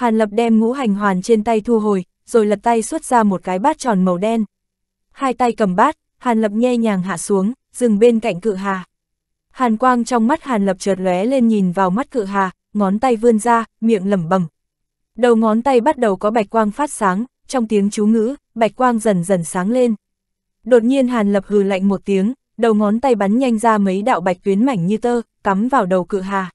Hàn Lập đem ngũ hành hoàn trên tay thu hồi, rồi lật tay xuất ra một cái bát tròn màu đen. Hai tay cầm bát, Hàn Lập nhẹ nhàng hạ xuống, dừng bên cạnh cự hà. Hàn quang trong mắt Hàn Lập chợt lóe lên nhìn vào mắt cự hà, ngón tay vươn ra, miệng lẩm bẩm. Đầu ngón tay bắt đầu có bạch quang phát sáng, trong tiếng chú ngữ, bạch quang dần dần sáng lên. Đột nhiên Hàn Lập hừ lạnh một tiếng, đầu ngón tay bắn nhanh ra mấy đạo bạch tuyến mảnh như tơ, cắm vào đầu cự hà.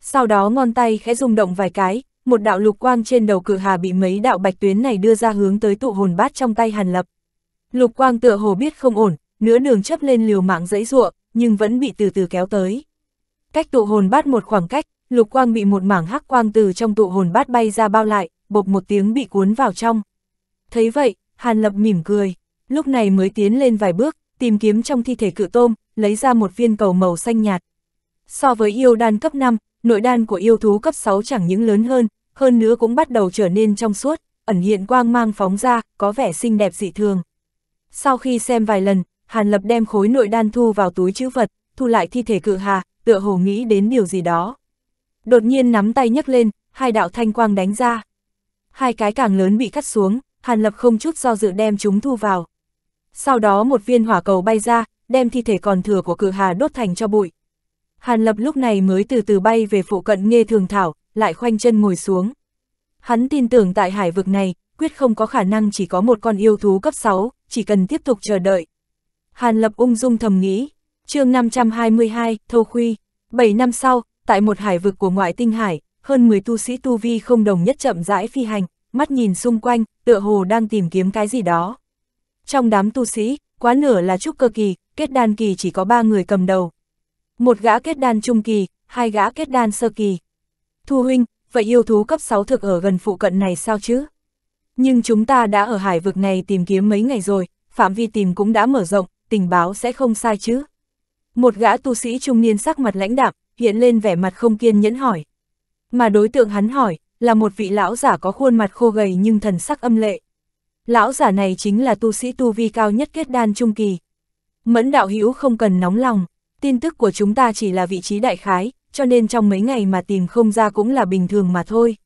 Sau đó ngón tay khẽ rung động vài cái, một đạo lục quang trên đầu cự hà bị mấy đạo bạch tuyến này đưa ra hướng tới tụ hồn bát trong tay Hàn Lập. Lục quang tựa hồ biết không ổn, nửa đường chấp lên liều mạng dãy ruộng, nhưng vẫn bị từ từ kéo tới. Cách tụ hồn bát một khoảng cách, lục quang bị một mảng hắc quang từ trong tụ hồn bát bay ra bao lại, bộc một tiếng bị cuốn vào trong. Thấy vậy, Hàn Lập mỉm cười, lúc này mới tiến lên vài bước, tìm kiếm trong thi thể cự tôm, lấy ra một viên cầu màu xanh nhạt. So với yêu đan cấp 5, nội đan của yêu thú cấp 6 chẳng những lớn hơn, hơn nữa cũng bắt đầu trở nên trong suốt, ẩn hiện quang mang phóng ra, có vẻ xinh đẹp dị thường. Sau khi xem vài lần, Hàn Lập đem khối nội đan thu vào túi chữ vật, thu lại thi thể cự hà, tựa hồ nghĩ đến điều gì đó. Đột nhiên nắm tay nhấc lên, hai đạo thanh quang đánh ra. Hai cái càng lớn bị cắt xuống, Hàn Lập không chút do dự đem chúng thu vào. Sau đó một viên hỏa cầu bay ra, đem thi thể còn thừa của cự hà đốt thành cho bụi. Hàn Lập lúc này mới từ từ bay về phụ cận nghe thường thảo, lại khoanh chân ngồi xuống. Hắn tin tưởng tại hải vực này, quyết không có khả năng chỉ có một con yêu thú cấp 6, chỉ cần tiếp tục chờ đợi. Hàn Lập ung dung thầm nghĩ, chương 522, Thâu Khuy, 7 năm sau, tại một hải vực của ngoại tinh hải, hơn 10 tu sĩ tu vi không đồng nhất chậm rãi phi hành, mắt nhìn xung quanh, tựa hồ đang tìm kiếm cái gì đó. Trong đám tu sĩ, quá nửa là trúc cơ kỳ, kết đan kỳ chỉ có 3 người cầm đầu, một gã kết đan trung kỳ, hai gã kết đan sơ kỳ. Thu huynh, vậy yêu thú cấp 6 thực ở gần phụ cận này sao chứ? Nhưng chúng ta đã ở hải vực này tìm kiếm mấy ngày rồi, phạm vi tìm cũng đã mở rộng, tình báo sẽ không sai chứ? Một gã tu sĩ trung niên sắc mặt lãnh đạm, hiện lên vẻ mặt không kiên nhẫn hỏi. Mà đối tượng hắn hỏi, là một vị lão giả có khuôn mặt khô gầy nhưng thần sắc âm lệ. Lão giả này chính là tu sĩ tu vi cao nhất kết đan trung kỳ. Mẫn đạo hữu không cần nóng lòng tin tức của chúng ta chỉ là vị trí đại khái, cho nên trong mấy ngày mà tìm không ra cũng là bình thường mà thôi.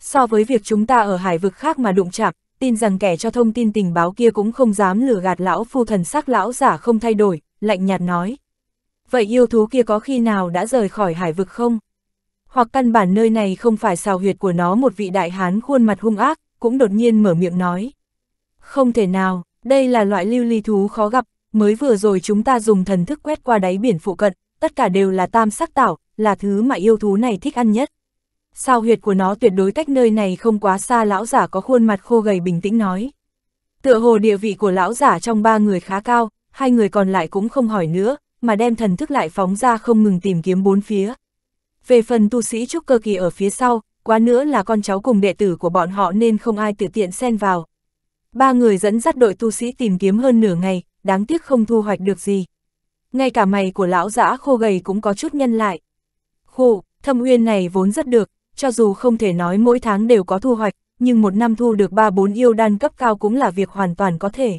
So với việc chúng ta ở hải vực khác mà đụng chạm, tin rằng kẻ cho thông tin tình báo kia cũng không dám lừa gạt lão phu thần sắc lão giả không thay đổi, lạnh nhạt nói. Vậy yêu thú kia có khi nào đã rời khỏi hải vực không? Hoặc căn bản nơi này không phải xào huyệt của nó một vị đại hán khuôn mặt hung ác, cũng đột nhiên mở miệng nói. Không thể nào, đây là loại lưu ly thú khó gặp, mới vừa rồi chúng ta dùng thần thức quét qua đáy biển phụ cận, tất cả đều là tam sắc tảo, là thứ mà yêu thú này thích ăn nhất. Sao huyệt của nó tuyệt đối cách nơi này không quá xa lão giả có khuôn mặt khô gầy bình tĩnh nói. Tựa hồ địa vị của lão giả trong ba người khá cao, hai người còn lại cũng không hỏi nữa, mà đem thần thức lại phóng ra không ngừng tìm kiếm bốn phía. Về phần tu sĩ trúc cơ kỳ ở phía sau, quá nữa là con cháu cùng đệ tử của bọn họ nên không ai tự tiện xen vào. Ba người dẫn dắt đội tu sĩ tìm kiếm hơn nửa ngày, đáng tiếc không thu hoạch được gì. Ngay cả mày của lão giã khô gầy cũng có chút nhân lại. Khổ, thâm uyên này vốn rất được, cho dù không thể nói mỗi tháng đều có thu hoạch, nhưng một năm thu được 3-4 yêu đan cấp cao cũng là việc hoàn toàn có thể.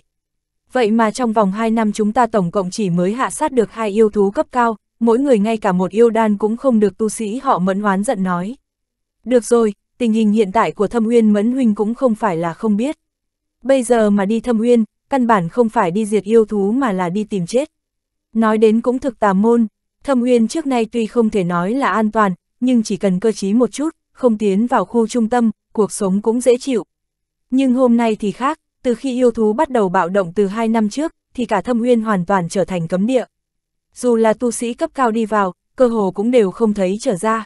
Vậy mà trong vòng 2 năm chúng ta tổng cộng chỉ mới hạ sát được hai yêu thú cấp cao, mỗi người ngay cả một yêu đan cũng không được tu sĩ họ mẫn hoán giận nói. Được rồi, tình hình hiện tại của thâm uyên mẫn huynh cũng không phải là không biết. Bây giờ mà đi thâm uyên, căn bản không phải đi diệt yêu thú mà là đi tìm chết. Nói đến cũng thực tà môn, thâm uyên trước nay tuy không thể nói là an toàn, nhưng chỉ cần cơ trí một chút, không tiến vào khu trung tâm, cuộc sống cũng dễ chịu. Nhưng hôm nay thì khác, từ khi yêu thú bắt đầu bạo động từ hai năm trước, thì cả thâm uyên hoàn toàn trở thành cấm địa. Dù là tu sĩ cấp cao đi vào, cơ hồ cũng đều không thấy trở ra.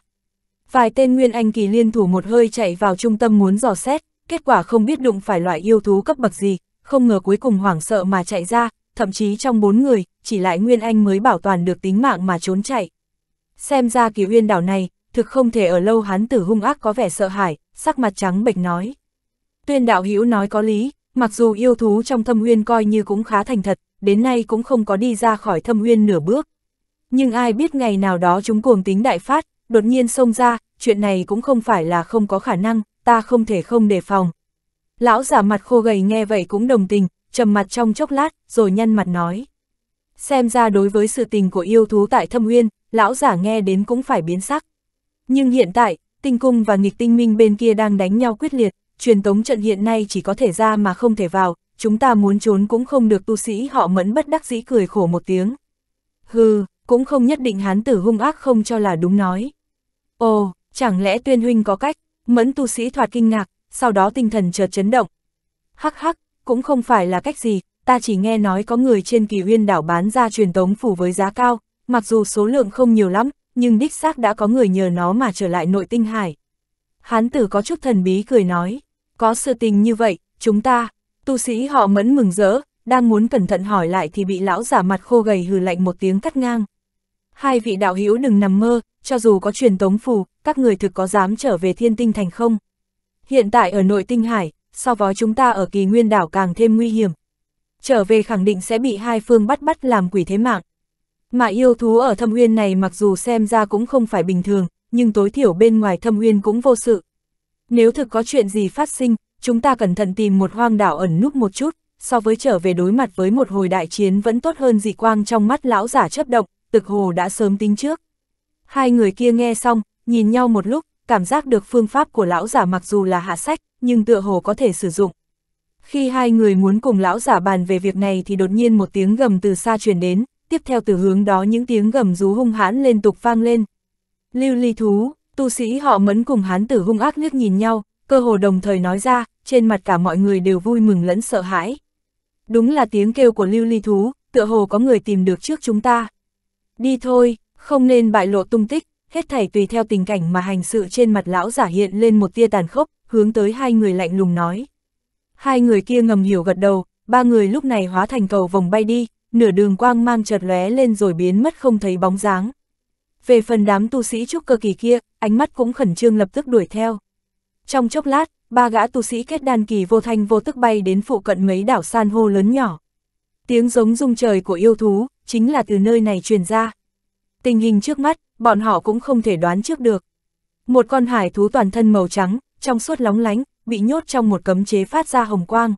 Vài tên Nguyên Anh Kỳ liên thủ một hơi chạy vào trung tâm muốn dò xét, kết quả không biết đụng phải loại yêu thú cấp bậc gì, không ngờ cuối cùng hoảng sợ mà chạy ra, thậm chí trong bốn người, chỉ lại Nguyên Anh mới bảo toàn được tính mạng mà trốn chạy. Xem ra kỳ uyên đảo này, thực không thể ở lâu hắn tử hung ác có vẻ sợ hãi, sắc mặt trắng bệch nói. Tuyên đạo hữu nói có lý, mặc dù yêu thú trong thâm uyên coi như cũng khá thành thật, đến nay cũng không có đi ra khỏi thâm uyên nửa bước. Nhưng ai biết ngày nào đó chúng cuồng tính đại phát, đột nhiên xông ra, chuyện này cũng không phải là không có khả năng, ta không thể không đề phòng, Lão giả mặt khô gầy nghe vậy cũng đồng tình, trầm mặt trong chốc lát, rồi nhăn mặt nói. Xem ra đối với sự tình của yêu thú tại thâm uyên, lão giả nghe đến cũng phải biến sắc. Nhưng hiện tại, tinh cung và nghịch tinh minh bên kia đang đánh nhau quyết liệt, truyền tống trận hiện nay chỉ có thể ra mà không thể vào, chúng ta muốn trốn cũng không được tu sĩ họ mẫn bất đắc dĩ cười khổ một tiếng. Hừ, cũng không nhất định hán tử hung ác không cho là đúng nói. Ồ, chẳng lẽ tuyên huynh có cách, mẫn tu sĩ thoạt kinh ngạc, sau đó tinh thần chợt chấn động. Hắc hắc, cũng không phải là cách gì, ta chỉ nghe nói có người trên kỳ huyên đảo bán ra truyền tống phủ với giá cao, mặc dù số lượng không nhiều lắm, nhưng đích xác đã có người nhờ nó mà trở lại nội tinh hải. Hán tử có chút thần bí cười nói, có sự tình như vậy, chúng ta, tu sĩ họ mẫn mừng rỡ, đang muốn cẩn thận hỏi lại thì bị lão giả mặt khô gầy hừ lạnh một tiếng cắt ngang. Hai vị đạo hữu đừng nằm mơ, cho dù có truyền tống phù, các người thực có dám trở về thiên tinh thành không? Hiện tại ở nội tinh hải, so với chúng ta ở kỳ nguyên đảo càng thêm nguy hiểm. Trở về khẳng định sẽ bị hai phương bắt bắt làm quỷ thế mạng. Mà yêu thú ở thâm uyên này mặc dù xem ra cũng không phải bình thường, nhưng tối thiểu bên ngoài thâm uyên cũng vô sự. Nếu thực có chuyện gì phát sinh, chúng ta cẩn thận tìm một hoang đảo ẩn núp một chút, so với trở về đối mặt với một hồi đại chiến vẫn tốt hơn dị quang trong mắt lão giả chấp động, tực hồ đã sớm tính trước. Hai người kia nghe xong, nhìn nhau một lúc, cảm giác được phương pháp của lão giả mặc dù là hạ sách, nhưng tựa hồ có thể sử dụng. Khi hai người muốn cùng lão giả bàn về việc này thì đột nhiên một tiếng gầm từ xa truyền đến, tiếp theo từ hướng đó những tiếng gầm rú hung hãn liên tục vang lên. Lưu ly thú, tu sĩ họ mẫn cùng hán tử hung ác liếc nhìn nhau, cơ hồ đồng thời nói ra, trên mặt cả mọi người đều vui mừng lẫn sợ hãi. Đúng là tiếng kêu của lưu ly thú, tựa hồ có người tìm được trước chúng ta. Đi thôi, không nên bại lộ tung tích, hết thảy tùy theo tình cảnh mà hành sự trên mặt lão giả hiện lên một tia tàn khốc, hướng tới hai người lạnh lùng nói. Hai người kia ngầm hiểu gật đầu, ba người lúc này hóa thành cầu vòng bay đi, nửa đường quang mang chợt lóe lên rồi biến mất không thấy bóng dáng. Về phần đám tu sĩ trúc cơ kỳ kia, ánh mắt cũng khẩn trương lập tức đuổi theo. Trong chốc lát, ba gã tu sĩ kết đan kỳ vô thanh vô tức bay đến phụ cận mấy đảo san hô lớn nhỏ. Tiếng giống rung trời của yêu thú, chính là từ nơi này truyền ra. Tình hình trước mắt, bọn họ cũng không thể đoán trước được. Một con hải thú toàn thân màu trắng, trong suốt lóng lánh, bị nhốt trong một cấm chế phát ra hồng quang.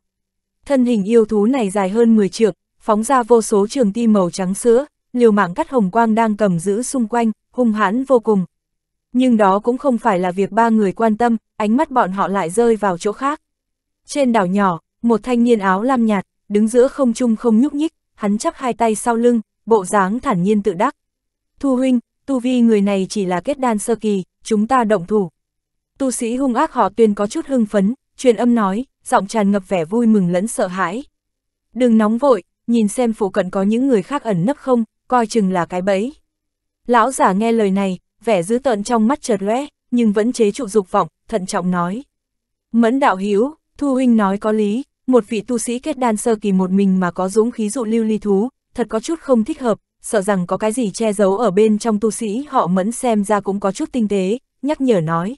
Thân hình yêu thú này dài hơn 10 trượng, phóng ra vô số trường ti màu trắng sữa, liều mạng cắt hồng quang đang cầm giữ xung quanh, hung hãn vô cùng. Nhưng đó cũng không phải là việc ba người quan tâm, ánh mắt bọn họ lại rơi vào chỗ khác. Trên đảo nhỏ, một thanh niên áo lam nhạt, đứng giữa không trung không nhúc nhích, hắn chắp hai tay sau lưng, bộ dáng thản nhiên tự đắc. Thu huynh, tu vi người này chỉ là kết đan sơ kỳ, chúng ta động thủ. Tu sĩ hung ác họ tuyên có chút hưng phấn, truyền âm nói, giọng tràn ngập vẻ vui mừng lẫn sợ hãi. Đừng nóng vội, nhìn xem phụ cận có những người khác ẩn nấp không, coi chừng là cái bẫy. Lão giả nghe lời này, vẻ dữ tợn trong mắt chợt lóe, nhưng vẫn chế trụ dục vọng, thận trọng nói. Mẫn đạo hiếu, Thu Huynh nói có lý, một vị tu sĩ kết đan sơ kỳ một mình mà có dũng khí dụ lưu ly thú, thật có chút không thích hợp, sợ rằng có cái gì che giấu ở bên trong tu sĩ họ mẫn xem ra cũng có chút tinh tế, nhắc nhở nói.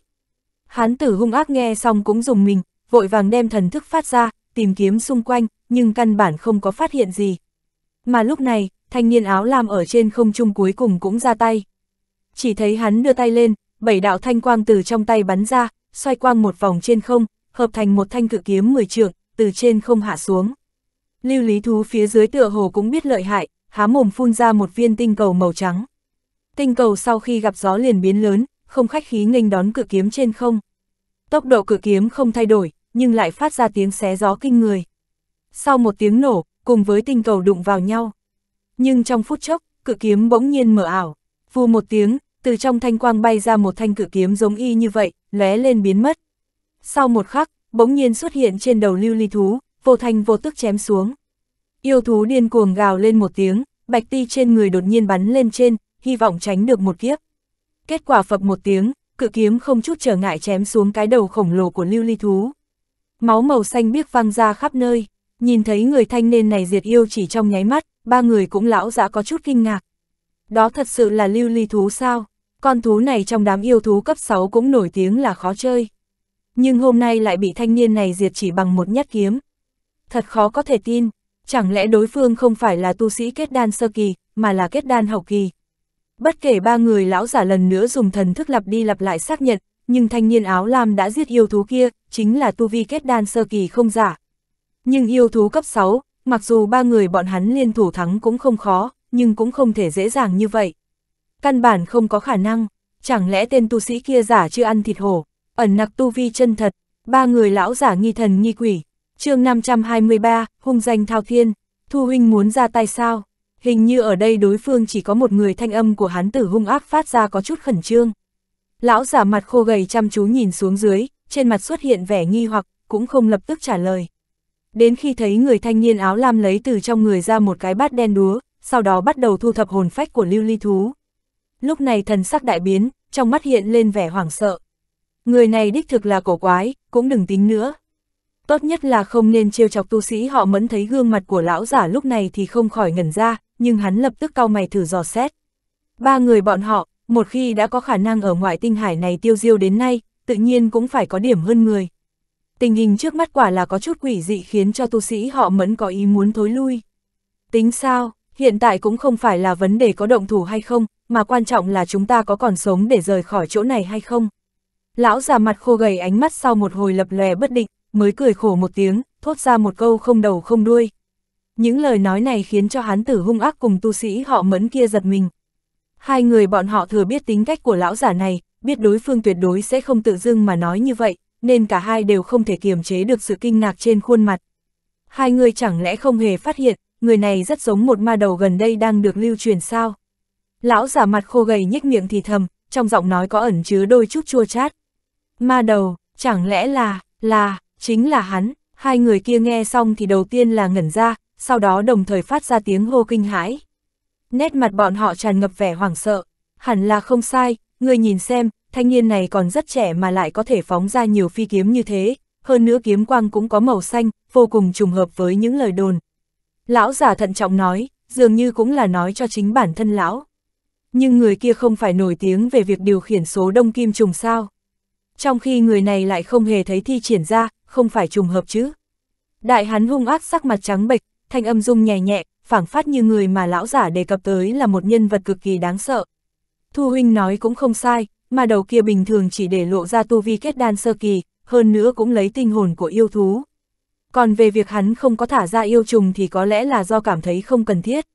Hán tử hung ác nghe xong cũng dùng mình, vội vàng đem thần thức phát ra, tìm kiếm xung quanh, nhưng căn bản không có phát hiện gì. Mà lúc này, thanh niên áo lam ở trên không trung cuối cùng cũng ra tay. Chỉ thấy hắn đưa tay lên, bảy đạo thanh quang từ trong tay bắn ra, xoay quang một vòng trên không, hợp thành một thanh cự kiếm mười trượng, từ trên không hạ xuống. Lưu Lý Thú phía dưới tựa hồ cũng biết lợi hại, há mồm phun ra một viên tinh cầu màu trắng. Tinh cầu sau khi gặp gió liền biến lớn, không khách khí nghênh đón cự kiếm trên không. Tốc độ cự kiếm không thay đổi, nhưng lại phát ra tiếng xé gió kinh người. Sau một tiếng nổ, cùng với tinh cầu đụng vào nhau. Nhưng trong phút chốc, cự kiếm bỗng nhiên mở ảo. Vù một tiếng, từ trong thanh quang bay ra một thanh cự kiếm giống y như vậy, lóe lên biến mất. Sau một khắc, bỗng nhiên xuất hiện trên đầu lưu ly thú, vô thanh vô tức chém xuống. Yêu thú điên cuồng gào lên một tiếng, bạch ti trên người đột nhiên bắn lên trên, hy vọng tránh được một kiếp. Kết quả phập một tiếng, cự kiếm không chút trở ngại chém xuống cái đầu khổng lồ của lưu ly thú. Máu màu xanh biếc văng ra khắp nơi, nhìn thấy người thanh niên này diệt yêu chỉ trong nháy mắt, ba người cũng lão dã có chút kinh ngạc. Đó thật sự là lưu ly thú sao? Con thú này trong đám yêu thú cấp 6 cũng nổi tiếng là khó chơi. Nhưng hôm nay lại bị thanh niên này diệt chỉ bằng một nhát kiếm. Thật khó có thể tin, Chẳng lẽ đối phương không phải là tu sĩ kết đan sơ kỳ, mà là kết đan hậu kỳ? Bất kể ba người lão giả lần nữa dùng thần thức lặp đi lặp lại xác nhận, nhưng thanh niên áo lam đã giết yêu thú kia, chính là tu vi kết đan sơ kỳ không giả. Nhưng yêu thú cấp 6, mặc dù ba người bọn hắn liên thủ thắng cũng không khó, nhưng cũng không thể dễ dàng như vậy. Căn bản không có khả năng, chẳng lẽ tên tu sĩ kia giả chưa ăn thịt hổ, ẩn nặc tu vi chân thật, ba người lão giả nghi thần nghi quỷ, chương 523, hung danh Thao Thiên, Thu Huynh muốn ra tay sao? Hình như ở đây đối phương chỉ có một người thanh âm của hắn tử hung ác phát ra có chút khẩn trương. Lão giả mặt khô gầy chăm chú nhìn xuống dưới, trên mặt xuất hiện vẻ nghi hoặc, cũng không lập tức trả lời. Đến khi thấy người thanh niên áo lam lấy từ trong người ra một cái bát đen đúa, sau đó bắt đầu thu thập hồn phách của lưu ly thú. Lúc này thần sắc đại biến, trong mắt hiện lên vẻ hoảng sợ. Người này đích thực là cổ quái, cũng đừng tính nữa, tốt nhất là không nên trêu chọc tu sĩ họ mẫn thấy gương mặt của lão giả lúc này thì không khỏi ngẩn ra, nhưng hắn lập tức cau mày thử dò xét. Ba người bọn họ, một khi đã có khả năng ở ngoại tinh hải này tiêu diêu đến nay, tự nhiên cũng phải có điểm hơn người. Tình hình trước mắt quả là có chút quỷ dị khiến cho tu sĩ họ mẫn có ý muốn thối lui. Tính sao, hiện tại cũng không phải là vấn đề có động thủ hay không, mà quan trọng là chúng ta có còn sống để rời khỏi chỗ này hay không. Lão già mặt khô gầy ánh mắt sau một hồi lập lòe bất định, mới cười khổ một tiếng, thốt ra một câu không đầu không đuôi. Những lời nói này khiến cho hán tử hung ác cùng tu sĩ họ mẫn kia giật mình. Hai người bọn họ thừa biết tính cách của lão giả này, biết đối phương tuyệt đối sẽ không tự dưng mà nói như vậy, nên cả hai đều không thể kiềm chế được sự kinh ngạc trên khuôn mặt. Hai người chẳng lẽ không hề phát hiện, người này rất giống một ma đầu gần đây đang được lưu truyền sao. Lão giả mặt khô gầy nhếch miệng thì thầm, trong giọng nói có ẩn chứa đôi chút chua chát. Ma đầu, chẳng lẽ là, là, Chính là hắn, hai người kia nghe xong thì đầu tiên là ngẩn ra, sau đó đồng thời phát ra tiếng hô kinh hãi. Nét mặt bọn họ tràn ngập vẻ hoảng sợ, hẳn là không sai, người nhìn xem, thanh niên này còn rất trẻ mà lại có thể phóng ra nhiều phi kiếm như thế, hơn nữa kiếm quang cũng có màu xanh, vô cùng trùng hợp với những lời đồn. Lão già thận trọng nói, dường như cũng là nói cho chính bản thân lão. Nhưng người kia không phải nổi tiếng về việc điều khiển số đông kim trùng sao. Trong khi người này lại không hề thấy thi triển ra, không phải trùng hợp chứ. Đại hắn hung ác sắc mặt trắng bệch, thanh âm rung nhẹ nhẹ, phảng phát như người mà lão giả đề cập tới là một nhân vật cực kỳ đáng sợ. Thu huynh nói cũng không sai, mà đầu kia bình thường chỉ để lộ ra tu vi kết đan sơ kỳ, hơn nữa cũng lấy tinh hồn của yêu thú. Còn về việc hắn không có thả ra yêu trùng thì có lẽ là do cảm thấy không cần thiết.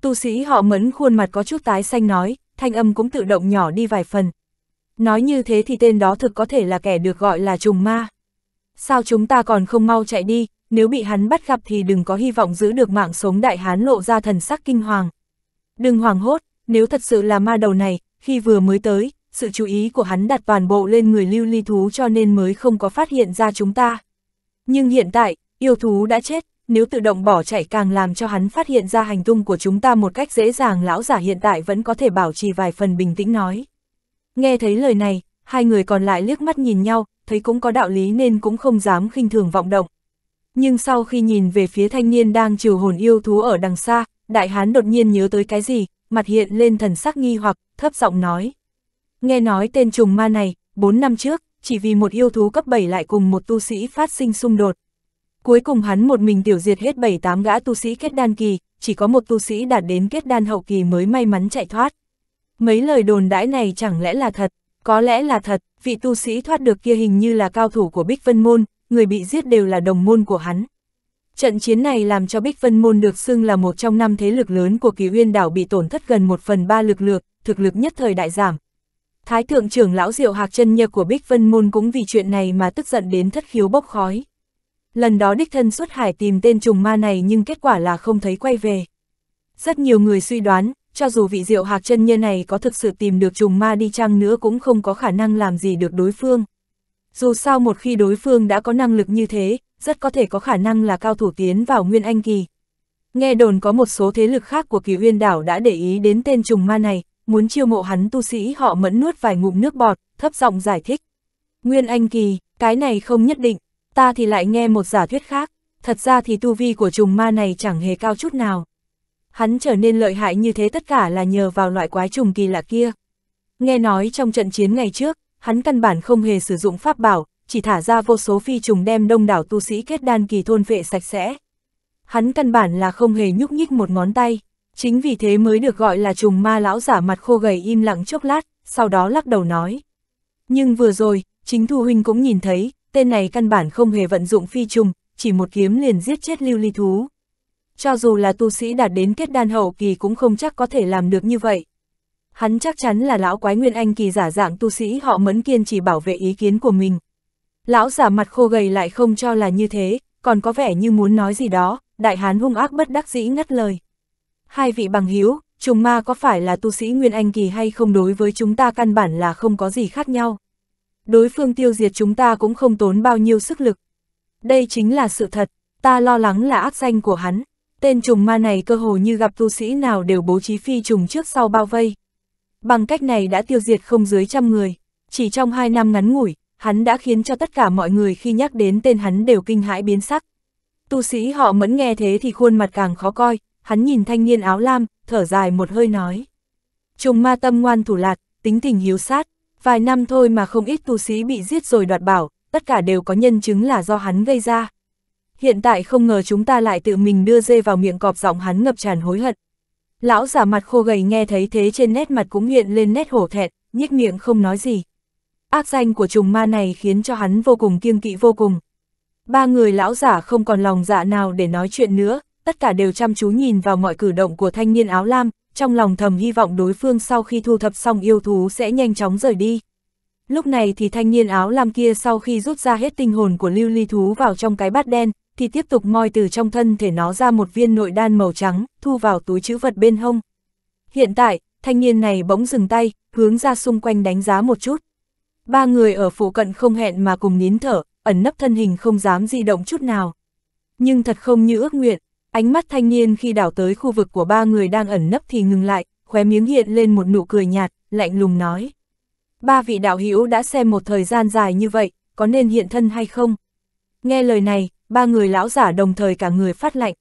Tu sĩ họ mẫn khuôn mặt có chút tái xanh nói, thanh âm cũng tự động nhỏ đi vài phần. Nói như thế thì tên đó thực có thể là kẻ được gọi là trùng ma sao chúng ta còn không mau chạy đi, nếu bị hắn bắt gặp thì đừng có hy vọng giữ được mạng sống đại hán lộ ra thần sắc kinh hoàng. Đừng hoảng hốt, nếu thật sự là ma đầu này, khi vừa mới tới, sự chú ý của hắn đặt toàn bộ lên người lưu ly thú cho nên mới không có phát hiện ra chúng ta. Nhưng hiện tại, yêu thú đã chết, nếu tự động bỏ chạy càng làm cho hắn phát hiện ra hành tung của chúng ta một cách dễ dàng lão giả hiện tại vẫn có thể bảo trì vài phần bình tĩnh nói. Nghe thấy lời này, hai người còn lại liếc mắt nhìn nhau, thấy cũng có đạo lý nên cũng không dám khinh thường vọng động. Nhưng sau khi nhìn về phía thanh niên đang trừ hồn yêu thú ở đằng xa, đại hán đột nhiên nhớ tới cái gì, mặt hiện lên thần sắc nghi hoặc, thấp giọng nói. Nghe nói tên trùng ma này, 4 năm trước, chỉ vì một yêu thú cấp 7 lại cùng một tu sĩ phát sinh xung đột. Cuối cùng hắn một mình tiểu diệt hết 7-8 gã tu sĩ kết đan kỳ, chỉ có một tu sĩ đạt đến kết đan hậu kỳ mới may mắn chạy thoát. Mấy lời đồn đãi này chẳng lẽ là thật, có lẽ là thật, vị tu sĩ thoát được kia hình như là cao thủ của Bích Vân Môn, người bị giết đều là đồng môn của hắn. Trận chiến này làm cho Bích Vân Môn được xưng là một trong năm thế lực lớn của kỳ uyên đảo bị tổn thất gần một phần ba lực lượng, thực lực nhất thời đại giảm. Thái thượng trưởng lão Diệu Hạc chân Nhơ của Bích Vân Môn cũng vì chuyện này mà tức giận đến thất khiếu bốc khói. Lần đó đích thân xuất hải tìm tên trùng ma này nhưng kết quả là không thấy quay về. Rất nhiều người suy đoán, cho dù vị diệu hạc chân nhân này có thực sự tìm được trùng ma đi chăng nữa cũng không có khả năng làm gì được đối phương. Dù sao một khi đối phương đã có năng lực như thế, rất có thể có khả năng là cao thủ tiến vào Nguyên Anh Kỳ. Nghe đồn có một số thế lực khác của kỳ huyên đảo đã để ý đến tên trùng ma này, muốn chiêu mộ hắn tu sĩ họ mẫn nuốt vài ngụm nước bọt, thấp giọng giải thích. Nguyên Anh Kỳ, cái này không nhất định, ta thì lại nghe một giả thuyết khác, thật ra thì tu vi của trùng ma này chẳng hề cao chút nào hắn trở nên lợi hại như thế tất cả là nhờ vào loại quái trùng kỳ lạ kia. Nghe nói trong trận chiến ngày trước, hắn căn bản không hề sử dụng pháp bảo, chỉ thả ra vô số phi trùng đem đông đảo tu sĩ kết đan kỳ thôn vệ sạch sẽ. Hắn căn bản là không hề nhúc nhích một ngón tay, chính vì thế mới được gọi là trùng ma lão giả mặt khô gầy im lặng chốc lát, sau đó lắc đầu nói. Nhưng vừa rồi, chính Thu Huynh cũng nhìn thấy, tên này căn bản không hề vận dụng phi trùng, chỉ một kiếm liền giết chết lưu ly thú cho dù là tu sĩ đạt đến kết đan hậu kỳ cũng không chắc có thể làm được như vậy. Hắn chắc chắn là lão quái nguyên anh kỳ giả dạng tu sĩ họ mẫn kiên chỉ bảo vệ ý kiến của mình. Lão giả mặt khô gầy lại không cho là như thế, còn có vẻ như muốn nói gì đó, đại hán hung ác bất đắc dĩ ngắt lời. Hai vị bằng hiếu, trùng ma có phải là tu sĩ Nguyên Anh Kỳ hay không đối với chúng ta căn bản là không có gì khác nhau. Đối phương tiêu diệt chúng ta cũng không tốn bao nhiêu sức lực. Đây chính là sự thật, ta lo lắng là ác danh của hắn, Tên trùng ma này cơ hồ như gặp tu sĩ nào đều bố trí phi trùng trước sau bao vây. Bằng cách này đã tiêu diệt không dưới trăm người. Chỉ trong hai năm ngắn ngủi, hắn đã khiến cho tất cả mọi người khi nhắc đến tên hắn đều kinh hãi biến sắc. Tu sĩ họ mẫn nghe thế thì khuôn mặt càng khó coi, hắn nhìn thanh niên áo lam, thở dài một hơi nói. Trùng ma tâm ngoan thủ lạt, tính tình hiếu sát, vài năm thôi mà không ít tu sĩ bị giết rồi đoạt bảo, tất cả đều có nhân chứng là do hắn gây ra hiện tại không ngờ chúng ta lại tự mình đưa dê vào miệng cọp giọng hắn ngập tràn hối hận. Lão giả mặt khô gầy nghe thấy thế trên nét mặt cũng hiện lên nét hổ thẹn, nhếch miệng không nói gì. Ác danh của trùng ma này khiến cho hắn vô cùng kiêng kỵ vô cùng. Ba người lão giả không còn lòng dạ nào để nói chuyện nữa, tất cả đều chăm chú nhìn vào mọi cử động của thanh niên áo lam, trong lòng thầm hy vọng đối phương sau khi thu thập xong yêu thú sẽ nhanh chóng rời đi. Lúc này thì thanh niên áo lam kia sau khi rút ra hết tinh hồn của lưu ly thú vào trong cái bát đen, thì tiếp tục moi từ trong thân thể nó ra một viên nội đan màu trắng, thu vào túi chữ vật bên hông. Hiện tại, thanh niên này bỗng dừng tay, hướng ra xung quanh đánh giá một chút. Ba người ở phụ cận không hẹn mà cùng nín thở, ẩn nấp thân hình không dám di động chút nào. Nhưng thật không như ước nguyện, ánh mắt thanh niên khi đảo tới khu vực của ba người đang ẩn nấp thì ngừng lại, khóe miếng hiện lên một nụ cười nhạt, lạnh lùng nói. Ba vị đạo hữu đã xem một thời gian dài như vậy, có nên hiện thân hay không? Nghe lời này, ba người lão giả đồng thời cả người phát lạnh.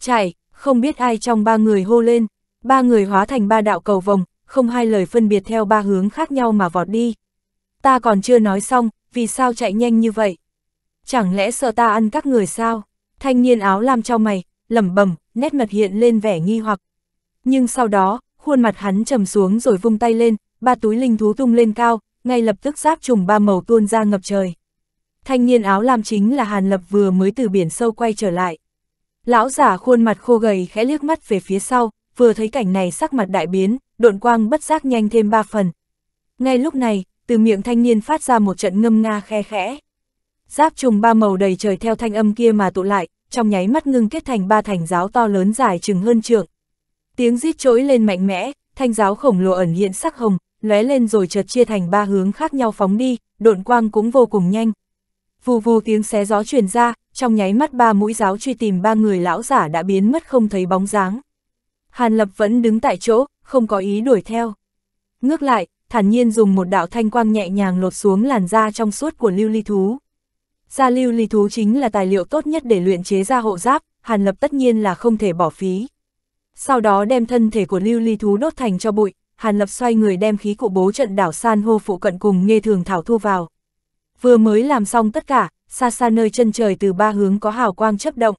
chạy không biết ai trong ba người hô lên, ba người hóa thành ba đạo cầu vòng, không hai lời phân biệt theo ba hướng khác nhau mà vọt đi. Ta còn chưa nói xong, vì sao chạy nhanh như vậy? Chẳng lẽ sợ ta ăn các người sao? Thanh niên áo lam cho mày, lẩm bẩm, nét mặt hiện lên vẻ nghi hoặc. Nhưng sau đó, khuôn mặt hắn trầm xuống rồi vung tay lên, ba túi linh thú tung lên cao, ngay lập tức giáp trùng ba màu tuôn ra ngập trời thanh niên áo lam chính là Hàn Lập vừa mới từ biển sâu quay trở lại. Lão giả khuôn mặt khô gầy khẽ liếc mắt về phía sau, vừa thấy cảnh này sắc mặt đại biến, độn quang bất giác nhanh thêm ba phần. Ngay lúc này, từ miệng thanh niên phát ra một trận ngâm nga khe khẽ. Giáp trùng ba màu đầy trời theo thanh âm kia mà tụ lại, trong nháy mắt ngưng kết thành ba thành giáo to lớn dài chừng hơn trượng. Tiếng rít trỗi lên mạnh mẽ, thanh giáo khổng lồ ẩn hiện sắc hồng, lóe lên rồi chợt chia thành ba hướng khác nhau phóng đi, độn quang cũng vô cùng nhanh, vù vù tiếng xé gió truyền ra, trong nháy mắt ba mũi giáo truy tìm ba người lão giả đã biến mất không thấy bóng dáng. Hàn Lập vẫn đứng tại chỗ, không có ý đuổi theo. Ngước lại, thản nhiên dùng một đạo thanh quang nhẹ nhàng lột xuống làn da trong suốt của lưu ly thú. Da lưu ly thú chính là tài liệu tốt nhất để luyện chế ra hộ giáp, Hàn Lập tất nhiên là không thể bỏ phí. Sau đó đem thân thể của lưu ly thú đốt thành cho bụi, Hàn Lập xoay người đem khí cụ bố trận đảo san hô phụ cận cùng nghe thường thảo thu vào. Vừa mới làm xong tất cả, xa xa nơi chân trời từ ba hướng có hào quang chấp động.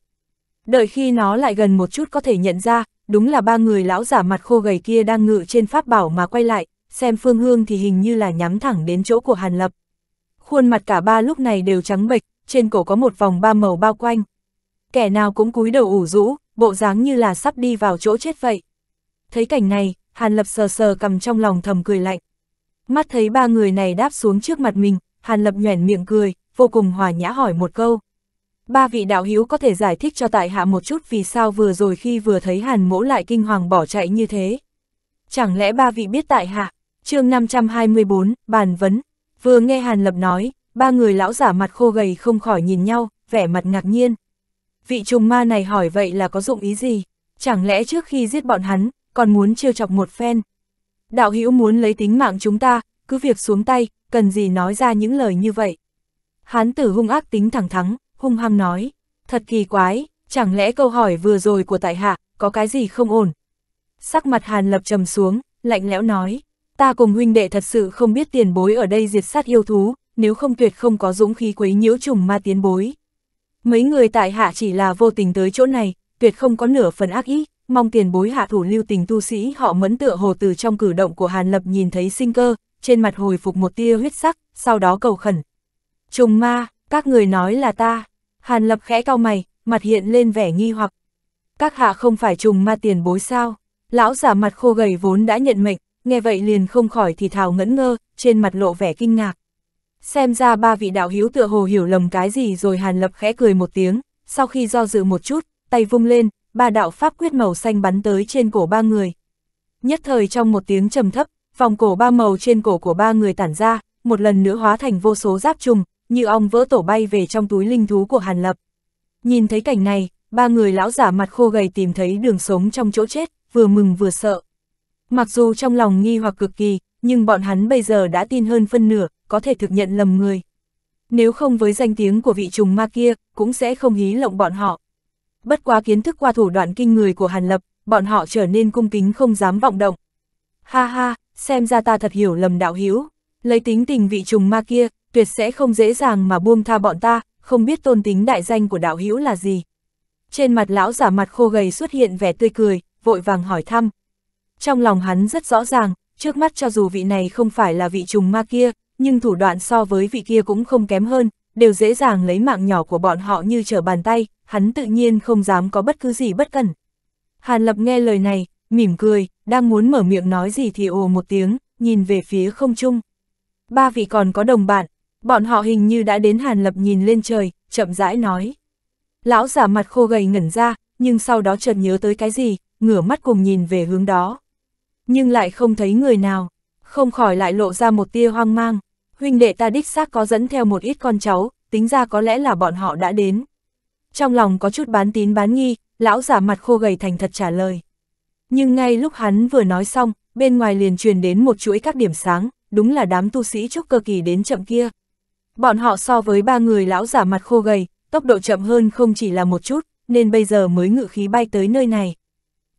Đợi khi nó lại gần một chút có thể nhận ra, đúng là ba người lão giả mặt khô gầy kia đang ngự trên pháp bảo mà quay lại, xem phương hương thì hình như là nhắm thẳng đến chỗ của Hàn Lập. Khuôn mặt cả ba lúc này đều trắng bệch, trên cổ có một vòng ba màu bao quanh. Kẻ nào cũng cúi đầu ủ rũ, bộ dáng như là sắp đi vào chỗ chết vậy. Thấy cảnh này, Hàn Lập sờ sờ cầm trong lòng thầm cười lạnh. Mắt thấy ba người này đáp xuống trước mặt mình, Hàn Lập nhoẻn miệng cười, vô cùng hòa nhã hỏi một câu. Ba vị đạo hữu có thể giải thích cho tại hạ một chút vì sao vừa rồi khi vừa thấy Hàn mỗ lại kinh hoàng bỏ chạy như thế. Chẳng lẽ ba vị biết tại hạ, chương 524, bàn vấn, vừa nghe Hàn Lập nói, ba người lão giả mặt khô gầy không khỏi nhìn nhau, vẻ mặt ngạc nhiên. Vị trùng ma này hỏi vậy là có dụng ý gì? Chẳng lẽ trước khi giết bọn hắn, còn muốn trêu chọc một phen? Đạo hữu muốn lấy tính mạng chúng ta, cứ việc xuống tay, cần gì nói ra những lời như vậy. Hán tử hung ác tính thẳng thắng, hung hăng nói, thật kỳ quái, chẳng lẽ câu hỏi vừa rồi của tại hạ, có cái gì không ổn? Sắc mặt hàn lập trầm xuống, lạnh lẽo nói, ta cùng huynh đệ thật sự không biết tiền bối ở đây diệt sát yêu thú, nếu không tuyệt không có dũng khí quấy nhiễu trùng ma tiến bối. Mấy người tại hạ chỉ là vô tình tới chỗ này, tuyệt không có nửa phần ác ý, mong tiền bối hạ thủ lưu tình tu sĩ họ mẫn tựa hồ từ trong cử động của Hàn Lập nhìn thấy sinh cơ, trên mặt hồi phục một tia huyết sắc, sau đó cầu khẩn. Trùng ma, các người nói là ta. Hàn lập khẽ cau mày, mặt hiện lên vẻ nghi hoặc. Các hạ không phải trùng ma tiền bối sao? Lão giả mặt khô gầy vốn đã nhận mệnh, nghe vậy liền không khỏi thì thào ngẫn ngơ, trên mặt lộ vẻ kinh ngạc. Xem ra ba vị đạo hiếu tựa hồ hiểu lầm cái gì rồi Hàn Lập khẽ cười một tiếng, sau khi do dự một chút, tay vung lên, ba đạo pháp quyết màu xanh bắn tới trên cổ ba người. Nhất thời trong một tiếng trầm thấp, Vòng cổ ba màu trên cổ của ba người tản ra, một lần nữa hóa thành vô số giáp trùng, như ong vỡ tổ bay về trong túi linh thú của Hàn Lập. Nhìn thấy cảnh này, ba người lão giả mặt khô gầy tìm thấy đường sống trong chỗ chết, vừa mừng vừa sợ. Mặc dù trong lòng nghi hoặc cực kỳ, nhưng bọn hắn bây giờ đã tin hơn phân nửa, có thể thực nhận lầm người. Nếu không với danh tiếng của vị trùng ma kia, cũng sẽ không hí lộng bọn họ. Bất quá kiến thức qua thủ đoạn kinh người của Hàn Lập, bọn họ trở nên cung kính không dám vọng động. Ha ha, xem ra ta thật hiểu lầm đạo hiếu, lấy tính tình vị trùng ma kia, tuyệt sẽ không dễ dàng mà buông tha bọn ta, không biết tôn tính đại danh của đạo hiếu là gì. Trên mặt lão giả mặt khô gầy xuất hiện vẻ tươi cười, vội vàng hỏi thăm. Trong lòng hắn rất rõ ràng, trước mắt cho dù vị này không phải là vị trùng ma kia, nhưng thủ đoạn so với vị kia cũng không kém hơn, đều dễ dàng lấy mạng nhỏ của bọn họ như trở bàn tay, hắn tự nhiên không dám có bất cứ gì bất cẩn. Hàn Lập nghe lời này, mỉm cười, đang muốn mở miệng nói gì thì ồ một tiếng, nhìn về phía không trung. Ba vị còn có đồng bạn, bọn họ hình như đã đến Hàn Lập nhìn lên trời, chậm rãi nói. Lão giả mặt khô gầy ngẩn ra, nhưng sau đó chợt nhớ tới cái gì, ngửa mắt cùng nhìn về hướng đó. Nhưng lại không thấy người nào, không khỏi lại lộ ra một tia hoang mang. Huynh đệ ta đích xác có dẫn theo một ít con cháu, tính ra có lẽ là bọn họ đã đến. Trong lòng có chút bán tín bán nghi, lão giả mặt khô gầy thành thật trả lời. Nhưng ngay lúc hắn vừa nói xong, bên ngoài liền truyền đến một chuỗi các điểm sáng, đúng là đám tu sĩ trúc cơ kỳ đến chậm kia. Bọn họ so với ba người lão giả mặt khô gầy, tốc độ chậm hơn không chỉ là một chút, nên bây giờ mới ngự khí bay tới nơi này.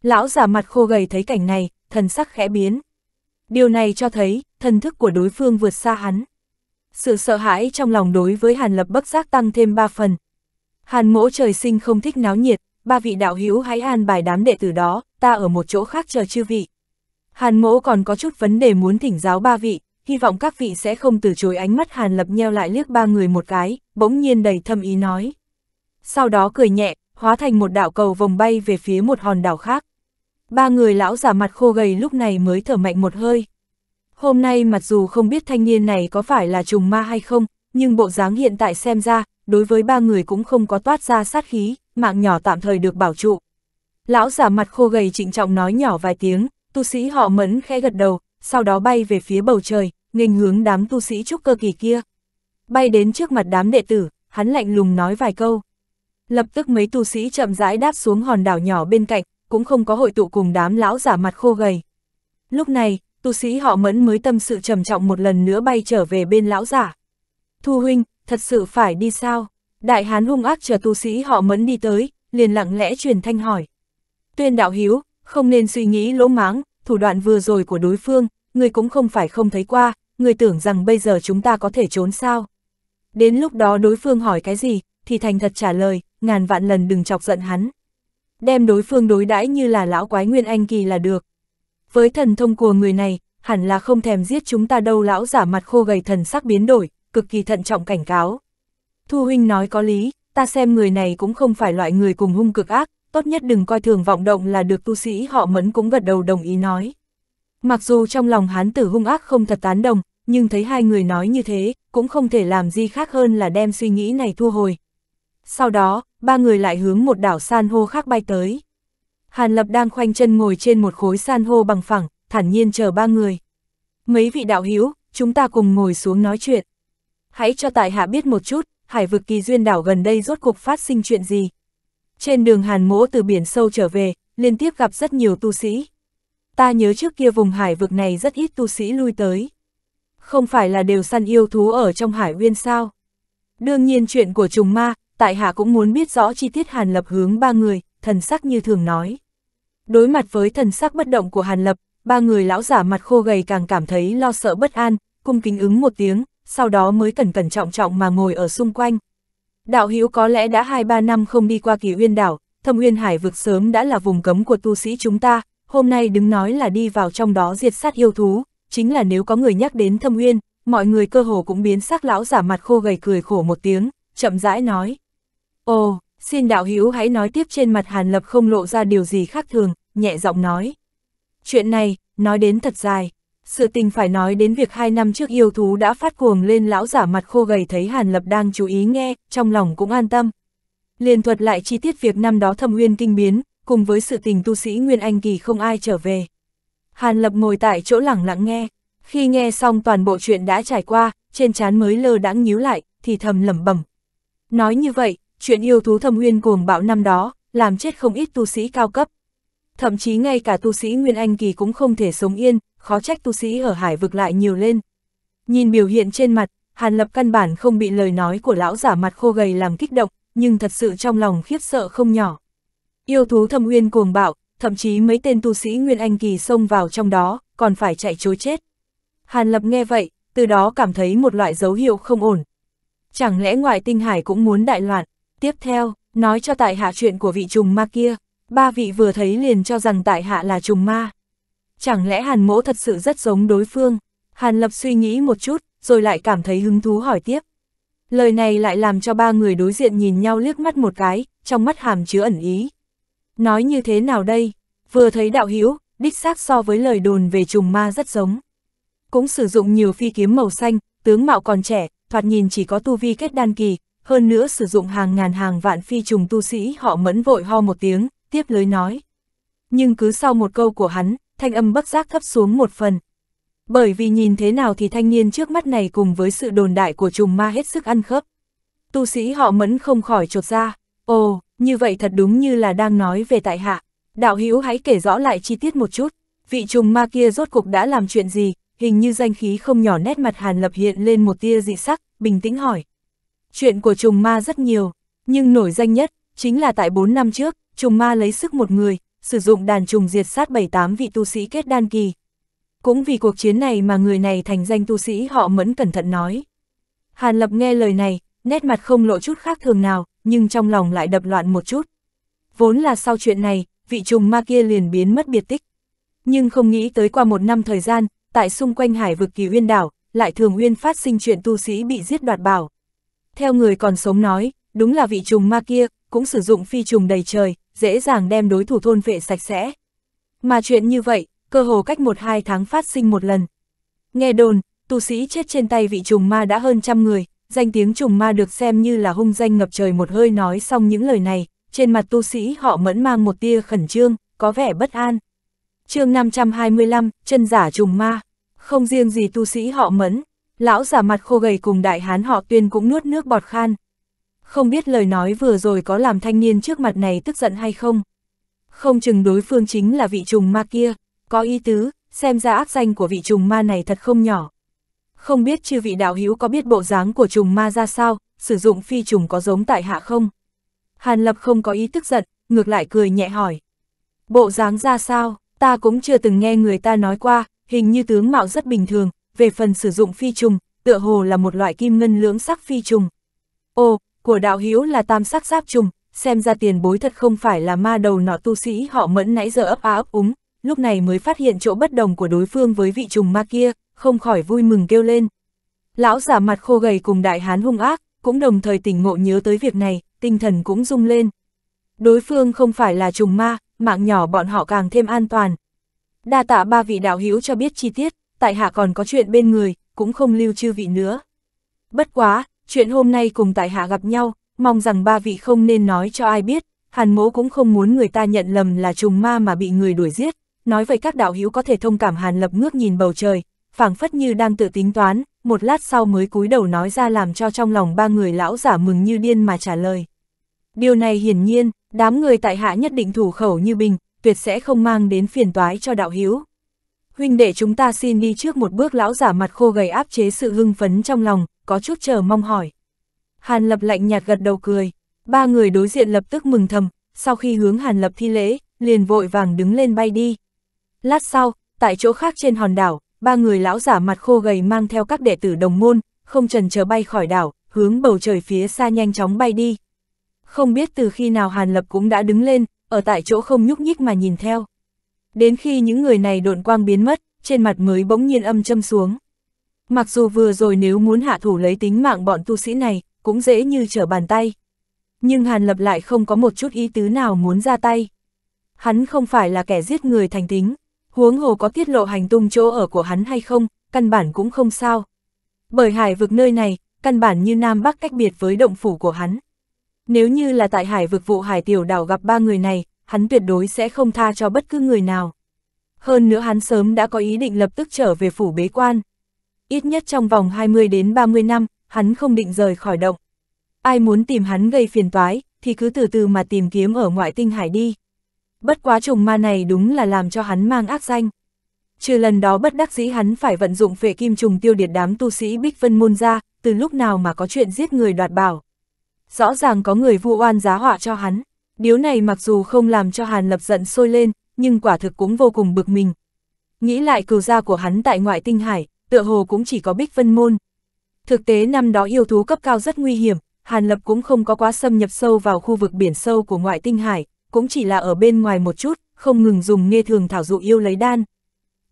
Lão giả mặt khô gầy thấy cảnh này, thần sắc khẽ biến. Điều này cho thấy, thần thức của đối phương vượt xa hắn. Sự sợ hãi trong lòng đối với Hàn Lập bất giác tăng thêm ba phần. Hàn mỗ trời sinh không thích náo nhiệt, ba vị đạo hữu hãy an bài đám đệ tử đó, ta ở một chỗ khác chờ chư vị. Hàn mỗ còn có chút vấn đề muốn thỉnh giáo ba vị, hy vọng các vị sẽ không từ chối ánh mắt Hàn lập nheo lại liếc ba người một cái, bỗng nhiên đầy thâm ý nói. Sau đó cười nhẹ, hóa thành một đạo cầu vòng bay về phía một hòn đảo khác. Ba người lão giả mặt khô gầy lúc này mới thở mạnh một hơi. Hôm nay mặc dù không biết thanh niên này có phải là trùng ma hay không, nhưng bộ dáng hiện tại xem ra, đối với ba người cũng không có toát ra sát khí, mạng nhỏ tạm thời được bảo trụ. Lão giả mặt khô gầy trịnh trọng nói nhỏ vài tiếng, tu sĩ họ mẫn khẽ gật đầu, sau đó bay về phía bầu trời, nghênh hướng đám tu sĩ trúc cơ kỳ kia. Bay đến trước mặt đám đệ tử, hắn lạnh lùng nói vài câu. Lập tức mấy tu sĩ chậm rãi đáp xuống hòn đảo nhỏ bên cạnh, cũng không có hội tụ cùng đám lão giả mặt khô gầy. Lúc này, tu sĩ họ mẫn mới tâm sự trầm trọng một lần nữa bay trở về bên lão giả. Thu huynh, thật sự phải đi sao? Đại hán hung ác chờ tu sĩ họ mẫn đi tới, liền lặng lẽ truyền thanh hỏi. Tuyên đạo hiếu, không nên suy nghĩ lỗ máng, thủ đoạn vừa rồi của đối phương, người cũng không phải không thấy qua, người tưởng rằng bây giờ chúng ta có thể trốn sao. Đến lúc đó đối phương hỏi cái gì, thì thành thật trả lời, ngàn vạn lần đừng chọc giận hắn. Đem đối phương đối đãi như là lão quái nguyên anh kỳ là được. Với thần thông của người này, hẳn là không thèm giết chúng ta đâu lão giả mặt khô gầy thần sắc biến đổi, cực kỳ thận trọng cảnh cáo. Thu huynh nói có lý, ta xem người này cũng không phải loại người cùng hung cực ác, tốt nhất đừng coi thường vọng động là được tu sĩ họ mẫn cũng gật đầu đồng ý nói. Mặc dù trong lòng hán tử hung ác không thật tán đồng, nhưng thấy hai người nói như thế, cũng không thể làm gì khác hơn là đem suy nghĩ này thu hồi. Sau đó, ba người lại hướng một đảo san hô khác bay tới. Hàn Lập đang khoanh chân ngồi trên một khối san hô bằng phẳng, thản nhiên chờ ba người. Mấy vị đạo hữu chúng ta cùng ngồi xuống nói chuyện. Hãy cho tại hạ biết một chút, hải vực kỳ duyên đảo gần đây rốt cuộc phát sinh chuyện gì. Trên đường Hàn Mỗ từ biển sâu trở về, liên tiếp gặp rất nhiều tu sĩ. Ta nhớ trước kia vùng hải vực này rất ít tu sĩ lui tới. Không phải là đều săn yêu thú ở trong hải uyên sao? Đương nhiên chuyện của trùng ma, tại hạ cũng muốn biết rõ chi tiết Hàn Lập hướng ba người, thần sắc như thường nói. Đối mặt với thần sắc bất động của Hàn Lập, ba người lão giả mặt khô gầy càng cảm thấy lo sợ bất an, cung kính ứng một tiếng, sau đó mới cẩn cẩn trọng trọng mà ngồi ở xung quanh. Đạo hữu có lẽ đã hai ba năm không đi qua kỳ uyên đảo, thâm uyên hải vực sớm đã là vùng cấm của tu sĩ chúng ta, hôm nay đứng nói là đi vào trong đó diệt sát yêu thú, chính là nếu có người nhắc đến thâm uyên, mọi người cơ hồ cũng biến sắc lão giả mặt khô gầy cười khổ một tiếng, chậm rãi nói. Ồ, xin đạo hữu hãy nói tiếp trên mặt Hàn Lập không lộ ra điều gì khác thường, nhẹ giọng nói. Chuyện này, nói đến thật dài. Sự tình phải nói đến việc hai năm trước yêu thú đã phát cuồng lên lão giả mặt khô gầy thấy Hàn Lập đang chú ý nghe, trong lòng cũng an tâm. liên thuật lại chi tiết việc năm đó thâm uyên kinh biến, cùng với sự tình tu sĩ Nguyên Anh Kỳ không ai trở về. Hàn Lập ngồi tại chỗ lẳng lặng nghe, khi nghe xong toàn bộ chuyện đã trải qua, trên chán mới lơ đãng nhíu lại, thì thầm lẩm bẩm. Nói như vậy, chuyện yêu thú thâm uyên cuồng bạo năm đó, làm chết không ít tu sĩ cao cấp. Thậm chí ngay cả tu sĩ Nguyên Anh Kỳ cũng không thể sống yên, khó trách tu sĩ ở hải vực lại nhiều lên. Nhìn biểu hiện trên mặt, Hàn Lập căn bản không bị lời nói của lão giả mặt khô gầy làm kích động, nhưng thật sự trong lòng khiếp sợ không nhỏ. Yêu thú thâm uyên cuồng bạo, thậm chí mấy tên tu sĩ Nguyên Anh Kỳ xông vào trong đó, còn phải chạy chối chết. Hàn Lập nghe vậy, từ đó cảm thấy một loại dấu hiệu không ổn. Chẳng lẽ ngoại tinh hải cũng muốn đại loạn, tiếp theo, nói cho tại hạ chuyện của vị trùng ma kia ba vị vừa thấy liền cho rằng tại hạ là trùng ma. Chẳng lẽ hàn mỗ thật sự rất giống đối phương? Hàn lập suy nghĩ một chút, rồi lại cảm thấy hứng thú hỏi tiếp. Lời này lại làm cho ba người đối diện nhìn nhau liếc mắt một cái, trong mắt hàm chứa ẩn ý. Nói như thế nào đây? Vừa thấy đạo hữu đích xác so với lời đồn về trùng ma rất giống. Cũng sử dụng nhiều phi kiếm màu xanh, tướng mạo còn trẻ, thoạt nhìn chỉ có tu vi kết đan kỳ, hơn nữa sử dụng hàng ngàn hàng vạn phi trùng tu sĩ họ mẫn vội ho một tiếng, tiếp lối nói. Nhưng cứ sau một câu của hắn, thanh âm bất giác thấp xuống một phần. Bởi vì nhìn thế nào thì thanh niên trước mắt này cùng với sự đồn đại của trùng ma hết sức ăn khớp. Tu sĩ họ mẫn không khỏi trột ra, ồ, như vậy thật đúng như là đang nói về tại hạ. Đạo hữu hãy kể rõ lại chi tiết một chút, vị trùng ma kia rốt cục đã làm chuyện gì, hình như danh khí không nhỏ nét mặt Hàn Lập hiện lên một tia dị sắc, bình tĩnh hỏi. Chuyện của trùng ma rất nhiều, nhưng nổi danh nhất, chính là tại 4 năm trước, trùng ma lấy sức một người, sử dụng đàn trùng diệt sát 7-8 vị tu sĩ kết đan kỳ. Cũng vì cuộc chiến này mà người này thành danh tu sĩ họ mẫn cẩn thận nói. Hàn Lập nghe lời này, nét mặt không lộ chút khác thường nào, nhưng trong lòng lại đập loạn một chút. Vốn là sau chuyện này, vị trùng ma kia liền biến mất biệt tích. Nhưng không nghĩ tới qua một năm thời gian, tại xung quanh hải vực kỳ uyên đảo, lại thường uyên phát sinh chuyện tu sĩ bị giết đoạt bảo. Theo người còn sống nói, đúng là vị trùng ma kia, cũng sử dụng phi trùng đầy trời, dễ dàng đem đối thủ thôn vệ sạch sẽ. Mà chuyện như vậy, cơ hồ cách một hai tháng phát sinh một lần. Nghe đồn, tu sĩ chết trên tay vị trùng ma đã hơn trăm người, danh tiếng trùng ma được xem như là hung danh ngập trời một hơi nói xong những lời này, trên mặt tu sĩ họ mẫn mang một tia khẩn trương, có vẻ bất an. chương 525, chân giả trùng ma, không riêng gì tu sĩ họ mẫn, lão giả mặt khô gầy cùng đại hán họ tuyên cũng nuốt nước bọt khan, không biết lời nói vừa rồi có làm thanh niên trước mặt này tức giận hay không. Không chừng đối phương chính là vị trùng ma kia, có ý tứ, xem ra ác danh của vị trùng ma này thật không nhỏ. Không biết chư vị đạo hữu có biết bộ dáng của trùng ma ra sao, sử dụng phi trùng có giống tại hạ không? Hàn Lập không có ý tức giận, ngược lại cười nhẹ hỏi. Bộ dáng ra sao, ta cũng chưa từng nghe người ta nói qua, hình như tướng mạo rất bình thường, về phần sử dụng phi trùng, tựa hồ là một loại kim ngân lưỡng sắc phi trùng. Ồ, của đạo hữu là tam sắc giáp trùng, xem ra tiền bối thật không phải là ma đầu nọ tu sĩ họ mẫn nãy giờ ấp á ấp úng, lúc này mới phát hiện chỗ bất đồng của đối phương với vị trùng ma kia, không khỏi vui mừng kêu lên. Lão giả mặt khô gầy cùng đại hán hung ác, cũng đồng thời tỉnh ngộ nhớ tới việc này, tinh thần cũng rung lên. Đối phương không phải là trùng ma, mạng nhỏ bọn họ càng thêm an toàn. Đa tạ ba vị đạo hữu cho biết chi tiết, tại hạ còn có chuyện bên người, cũng không lưu chư vị nữa. Bất quá, chuyện hôm nay cùng tại hạ gặp nhau, mong rằng ba vị không nên nói cho ai biết, hàn mố cũng không muốn người ta nhận lầm là trùng ma mà bị người đuổi giết. Nói vậy các đạo hữu có thể thông cảm hàn lập ngước nhìn bầu trời, phảng phất như đang tự tính toán, một lát sau mới cúi đầu nói ra làm cho trong lòng ba người lão giả mừng như điên mà trả lời. Điều này hiển nhiên, đám người tại hạ nhất định thủ khẩu như bình, tuyệt sẽ không mang đến phiền toái cho đạo hữu. Huynh đệ chúng ta xin đi trước một bước lão giả mặt khô gầy áp chế sự hưng phấn trong lòng, có chút chờ mong hỏi. Hàn Lập lạnh nhạt gật đầu cười, ba người đối diện lập tức mừng thầm, sau khi hướng Hàn Lập thi lễ, liền vội vàng đứng lên bay đi. Lát sau, tại chỗ khác trên hòn đảo, ba người lão giả mặt khô gầy mang theo các đệ tử đồng môn, không trần chờ bay khỏi đảo, hướng bầu trời phía xa nhanh chóng bay đi. Không biết từ khi nào Hàn Lập cũng đã đứng lên, ở tại chỗ không nhúc nhích mà nhìn theo. Đến khi những người này độn quang biến mất, trên mặt mới bỗng nhiên âm châm xuống. Mặc dù vừa rồi nếu muốn hạ thủ lấy tính mạng bọn tu sĩ này, cũng dễ như trở bàn tay. Nhưng Hàn Lập lại không có một chút ý tứ nào muốn ra tay. Hắn không phải là kẻ giết người thành tính, huống hồ có tiết lộ hành tung chỗ ở của hắn hay không, căn bản cũng không sao. Bởi hải vực nơi này, căn bản như Nam Bắc cách biệt với động phủ của hắn. Nếu như là tại hải vực vụ hải tiểu đảo gặp ba người này, hắn tuyệt đối sẽ không tha cho bất cứ người nào. Hơn nữa hắn sớm đã có ý định lập tức trở về phủ bế quan, ít nhất trong vòng 20 đến 30 năm, hắn không định rời khỏi động. Ai muốn tìm hắn gây phiền toái, thì cứ từ từ mà tìm kiếm ở ngoại tinh hải đi. Bất quá trùng ma này đúng là làm cho hắn mang ác danh. Trừ lần đó bất đắc dĩ hắn phải vận dụng phệ kim trùng tiêu điệt đám tu sĩ Bích Vân Môn ra, từ lúc nào mà có chuyện giết người đoạt bảo. Rõ ràng có người vu oan giá họa cho hắn. Điều này mặc dù không làm cho Hàn Lập giận sôi lên, nhưng quả thực cũng vô cùng bực mình. Nghĩ lại cừu gia của hắn tại ngoại tinh hải, tựa hồ cũng chỉ có Bích Vân Môn. Thực tế năm đó yêu thú cấp cao rất nguy hiểm, Hàn Lập cũng không có quá xâm nhập sâu vào khu vực biển sâu của ngoại tinh hải, cũng chỉ là ở bên ngoài một chút, không ngừng dùng nghe thường thảo dụ yêu lấy đan.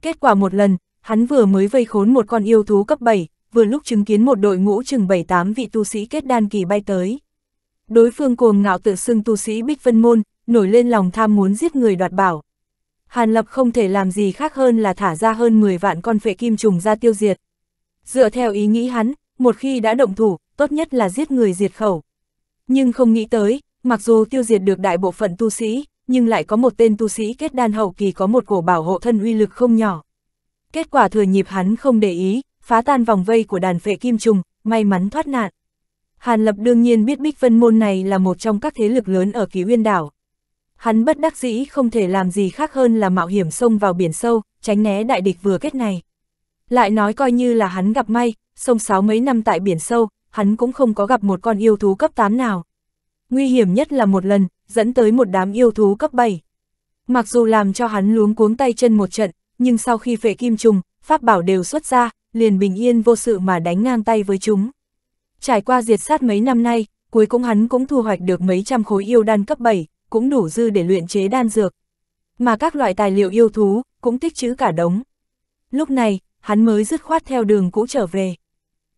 Kết quả một lần, hắn vừa mới vây khốn một con yêu thú cấp 7, vừa lúc chứng kiến một đội ngũ chừng 7-8 vị tu sĩ kết đan kỳ bay tới. Đối phương cuồng ngạo tự xưng tu sĩ Bích Vân Môn, nổi lên lòng tham muốn giết người đoạt bảo, Hàn Lập không thể làm gì khác hơn là thả ra hơn 10 vạn con phệ kim trùng ra tiêu diệt. Dựa theo ý nghĩ hắn, một khi đã động thủ, tốt nhất là giết người diệt khẩu. Nhưng không nghĩ tới, mặc dù tiêu diệt được đại bộ phận tu sĩ, nhưng lại có một tên tu sĩ kết đan hậu kỳ có một cổ bảo hộ thân uy lực không nhỏ. Kết quả thừa nhịp hắn không để ý, phá tan vòng vây của đàn phệ kim trùng, may mắn thoát nạn. Hàn Lập đương nhiên biết Bích Vân Môn này là một trong các thế lực lớn ở Ký Uyên Đảo hắn bất đắc dĩ không thể làm gì khác hơn là mạo hiểm xông vào biển sâu, tránh né đại địch vừa kết này. Lại nói coi như là hắn gặp may, sông sáu mấy năm tại biển sâu, hắn cũng không có gặp một con yêu thú cấp 8 nào. Nguy hiểm nhất là một lần, dẫn tới một đám yêu thú cấp 7. Mặc dù làm cho hắn luống cuống tay chân một trận, nhưng sau khi phệ kim trùng, pháp bảo đều xuất ra, liền bình yên vô sự mà đánh ngang tay với chúng. Trải qua diệt sát mấy năm nay, cuối cùng hắn cũng thu hoạch được mấy trăm khối yêu đan cấp 7, cũng đủ dư để luyện chế đan dược. Mà các loại tài liệu yêu thú, cũng tích trữ cả đống. Lúc này, hắn mới dứt khoát theo đường cũ trở về.